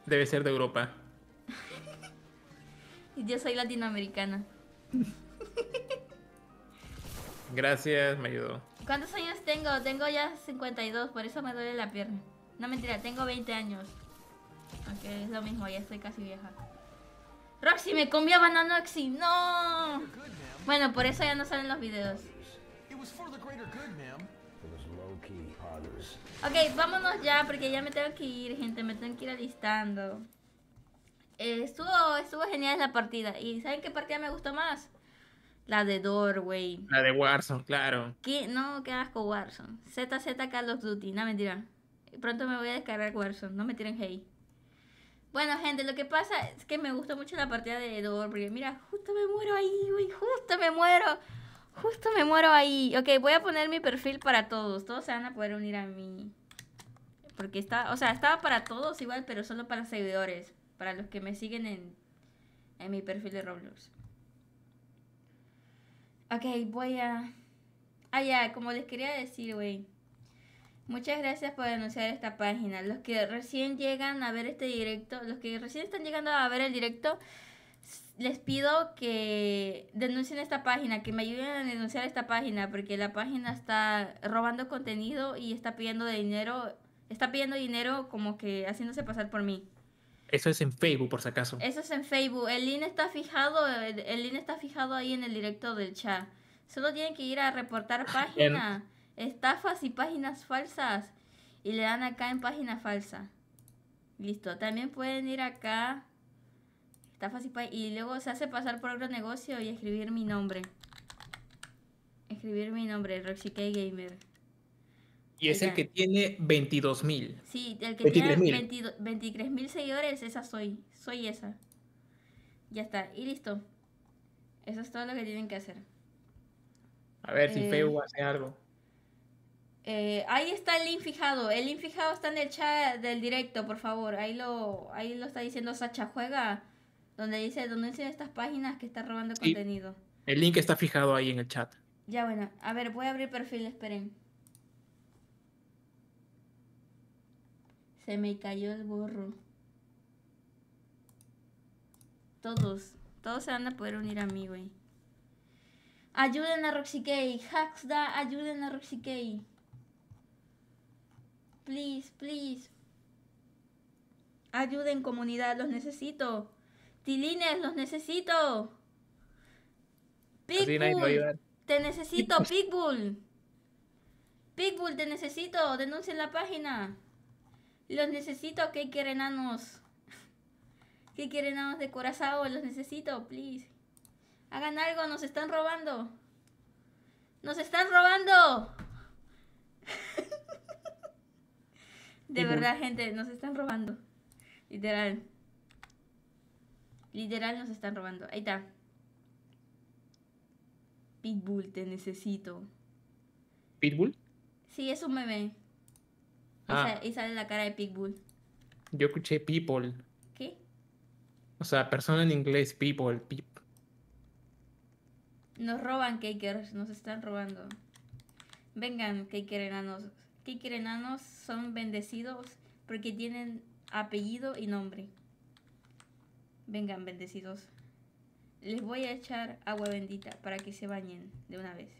Debe ser de Europa. Yo soy latinoamericana. Gracias, me ayudó. ¿Cuántos años tengo? Tengo ya 52, por eso me duele la pierna. No mentira, tengo 20 años. Aunque es lo mismo, ya estoy casi vieja. Roxy, me comió a Bananoxy. ¡No! Bueno, por eso ya no salen los videos. Ok, vámonos ya porque ya me tengo que ir, gente. Me tengo que ir alistando. Eh, estuvo, estuvo genial la partida. ¿Y saben qué partida me gustó más? La de Doorway. La de Warzone, claro. No, qué asco Warzone. ZZ Carlos Duty, no mentira. Pronto me voy a descargar Warzone, no me tiren hey Bueno, gente, lo que pasa es que me gustó mucho la partida de Porque Mira, justo me muero ahí, güey, justo me muero. Justo me muero ahí. Ok, voy a poner mi perfil para todos. Todos se van a poder unir a mí. Porque está, o sea, estaba para todos igual, pero solo para seguidores. Para los que me siguen en, mi perfil de Roblox. Ok, voy a... Ah, ya, como les quería decir, güey. Muchas gracias por anunciar esta página. Los que recién llegan a ver este directo, los que recién están llegando a ver el directo, les pido que denuncien esta página, que me ayuden a denunciar esta página, porque la página está robando contenido y está pidiendo dinero, está pidiendo dinero como que haciéndose pasar por mí. Eso es en Facebook, por si acaso. Eso es en Facebook. El link está fijado, el link está fijado ahí en el directo del chat. Solo tienen que ir a reportar ah, página, estafas y páginas falsas. Y le dan acá en página falsa. Listo. También pueden ir acá y luego se hace pasar por otro negocio y escribir mi nombre. Escribir mi nombre, Roxy Gamer. Y es el que tiene 22.000. Sí, el que tiene 23.000 mil seguidores, esa soy. Soy esa. Ya está, y listo. Eso es todo lo que tienen que hacer. A ver si eh, Facebook hace algo. Eh, ahí está el link fijado. El link fijado está en el chat del directo, por favor. Ahí lo, ahí lo está diciendo Sacha. Juega donde dice Donde dice estas páginas que está robando contenido. El link está fijado ahí en el chat. Ya bueno, a ver, voy a abrir perfil, esperen. Se me cayó el burro. Todos, todos se van a poder unir a mí, güey. Ayuden a Roxy K. Haxda, ayuden a Roxy K. Please, please. Ayuden comunidad, los necesito los necesito. Pitbull, te necesito, Pitbull. Pitbull, te necesito, denuncien la página. Los necesito, ¿Qué quieren enanos? ¿Qué quieren de corazón. Los necesito, please. Hagan algo, nos están robando. ¡Nos están robando! de verdad, gente, nos están robando. Literal. Literal nos están robando. Ahí está. Pitbull, te necesito. ¿Pitbull? Sí, es un meme. Ah. Y, sale, la cara de Pitbull. Yo escuché people. ¿Qué? O sea, persona en inglés, people, peep. Nos roban, Cakers, nos están robando. Vengan, Caker enanos. Caker enanos son bendecidos porque tienen apellido y nombre. Vengan, bendecidos. Les voy a echar agua bendita para que se bañen de una vez.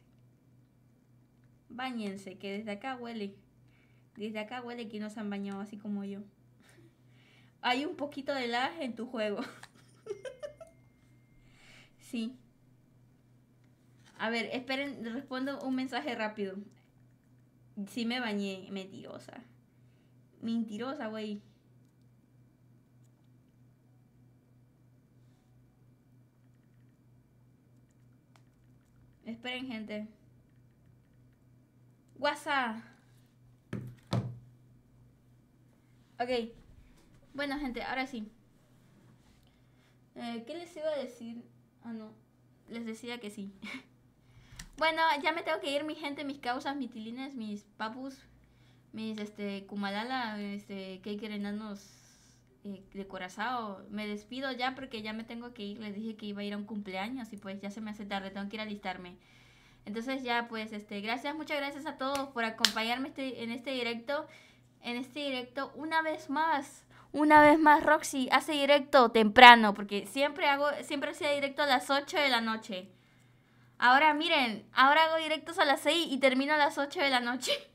Báñense, que desde acá huele. Desde acá huele que no se han bañado así como yo. Hay un poquito de lag en tu juego. sí. A ver, esperen, respondo un mensaje rápido. Sí me bañé, mentirosa. Mentirosa, güey. Esperen, gente. WhatsApp. Ok. Bueno, gente, ahora sí. Eh, ¿Qué les iba a decir? Ah, no. Les decía que sí. bueno, ya me tengo que ir, mi gente, mis causas, mis tilines, mis papus, mis, este, kumalala, este, que darnos eh, de corazón, me despido ya porque ya me tengo que ir, les dije que iba a ir a un cumpleaños y pues ya se me hace tarde, tengo que ir a alistarme. Entonces ya pues este, gracias, muchas gracias a todos por acompañarme este, en este directo, en este directo una vez más. Una vez más Roxy hace directo temprano porque siempre hago siempre hacía directo a las 8 de la noche. Ahora miren, ahora hago directos a las 6 y termino a las 8 de la noche.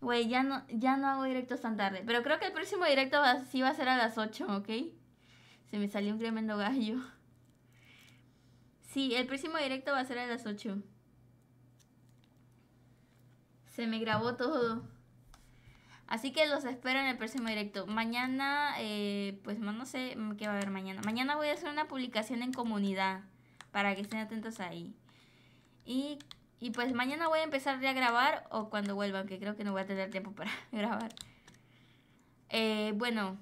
Güey, ya no, ya no hago directos tan tarde. Pero creo que el próximo directo sí va a ser a las 8, ¿ok? Se me salió un tremendo gallo. Sí, el próximo directo va a ser a las 8. Se me grabó todo. Así que los espero en el próximo directo. Mañana, eh, pues no sé mm, qué va a haber mañana. Mañana voy a hacer una publicación en comunidad para que estén atentos ahí. Y y pues mañana voy a empezar ya a grabar o cuando vuelva, aunque creo que no voy a tener tiempo para grabar. Eh, bueno,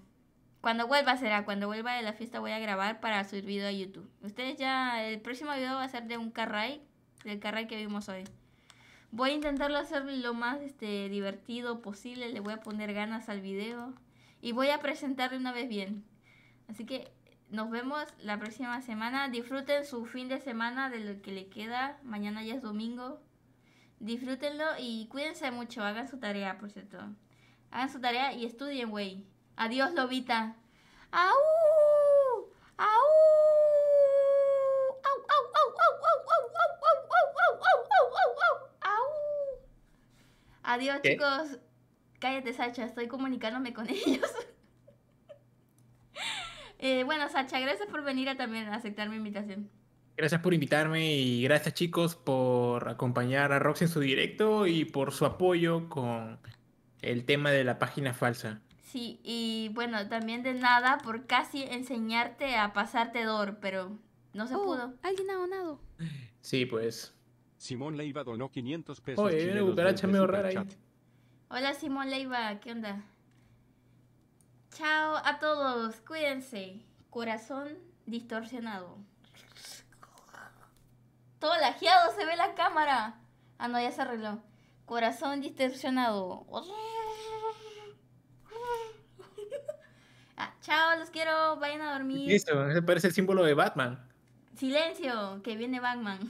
cuando vuelva será, cuando vuelva de la fiesta voy a grabar para subir video a YouTube. Ustedes ya, el próximo video va a ser de un carray, del carray que vimos hoy. Voy a intentarlo hacer lo más este, divertido posible, le voy a poner ganas al video y voy a presentarle una vez bien. Así que nos vemos la próxima semana. Disfruten su fin de semana de lo que le queda. Mañana ya es domingo. Disfrútenlo y cuídense mucho. Hagan su tarea, por cierto. Hagan su tarea y estudien, güey. Adiós, lobita. Adiós, chicos. Cállate, Sacha. Estoy comunicándome con ellos. Eh, bueno, Sacha, gracias por venir a también aceptar mi invitación. Gracias por invitarme y gracias chicos por acompañar a Roxy en su directo y por su apoyo con el tema de la página falsa. Sí, y bueno, también de nada por casi enseñarte a pasarte DOR, pero no se oh, pudo. Alguien ha donado. Sí, pues. Simón Leiva donó 500 pesos. Oye, Hola Simón Leiva, ¿qué onda? Chao a todos, cuídense. Corazón distorsionado. Todo lajeado se ve la cámara. Ah, no, ya se arregló. Corazón distorsionado. Ah, chao, los quiero, vayan a dormir. Listo, ese parece el símbolo de Batman. Silencio, que viene Batman.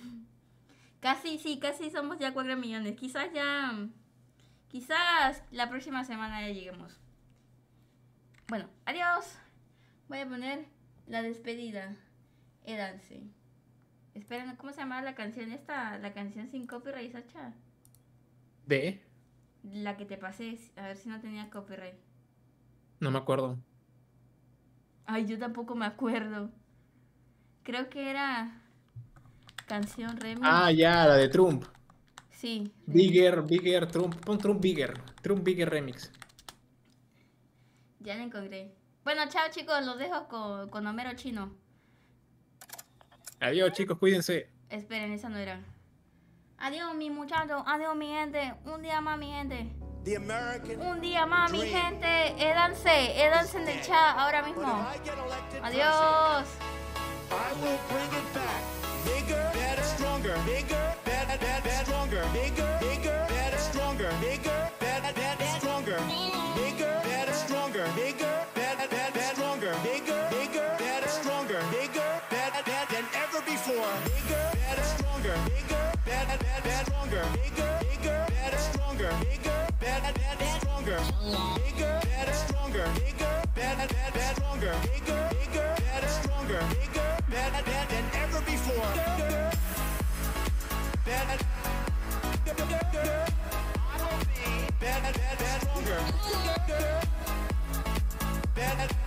Casi, sí, casi somos ya cuatro millones. Quizás ya. Quizás la próxima semana ya lleguemos. Bueno, adiós. Voy a poner la despedida. El dance. Esperen, ¿cómo se llama la canción esta? La canción sin copyright, Sacha. ¿De? La que te pasé, a ver si no tenía copyright. No me acuerdo. Ay, yo tampoco me acuerdo. Creo que era canción remix. Ah, ya, la de Trump. Sí. Bigger, Bigger, Trump. Pon Trump Bigger. Trump Bigger Remix. Ya encontré. Bueno, chao chicos, los dejo con, con Homero Chino. Adiós chicos, cuídense. Esperen, esa no era. Adiós mi muchacho, adiós mi gente, un día más mi gente. Un día más mi gente, édanse, édanse en el chat ahora mismo. Adiós. I Bigger, better, stronger. Bigger, better, stronger. Bigger, bigger, better, stronger. Bad, bad, bad, stronger. Bad,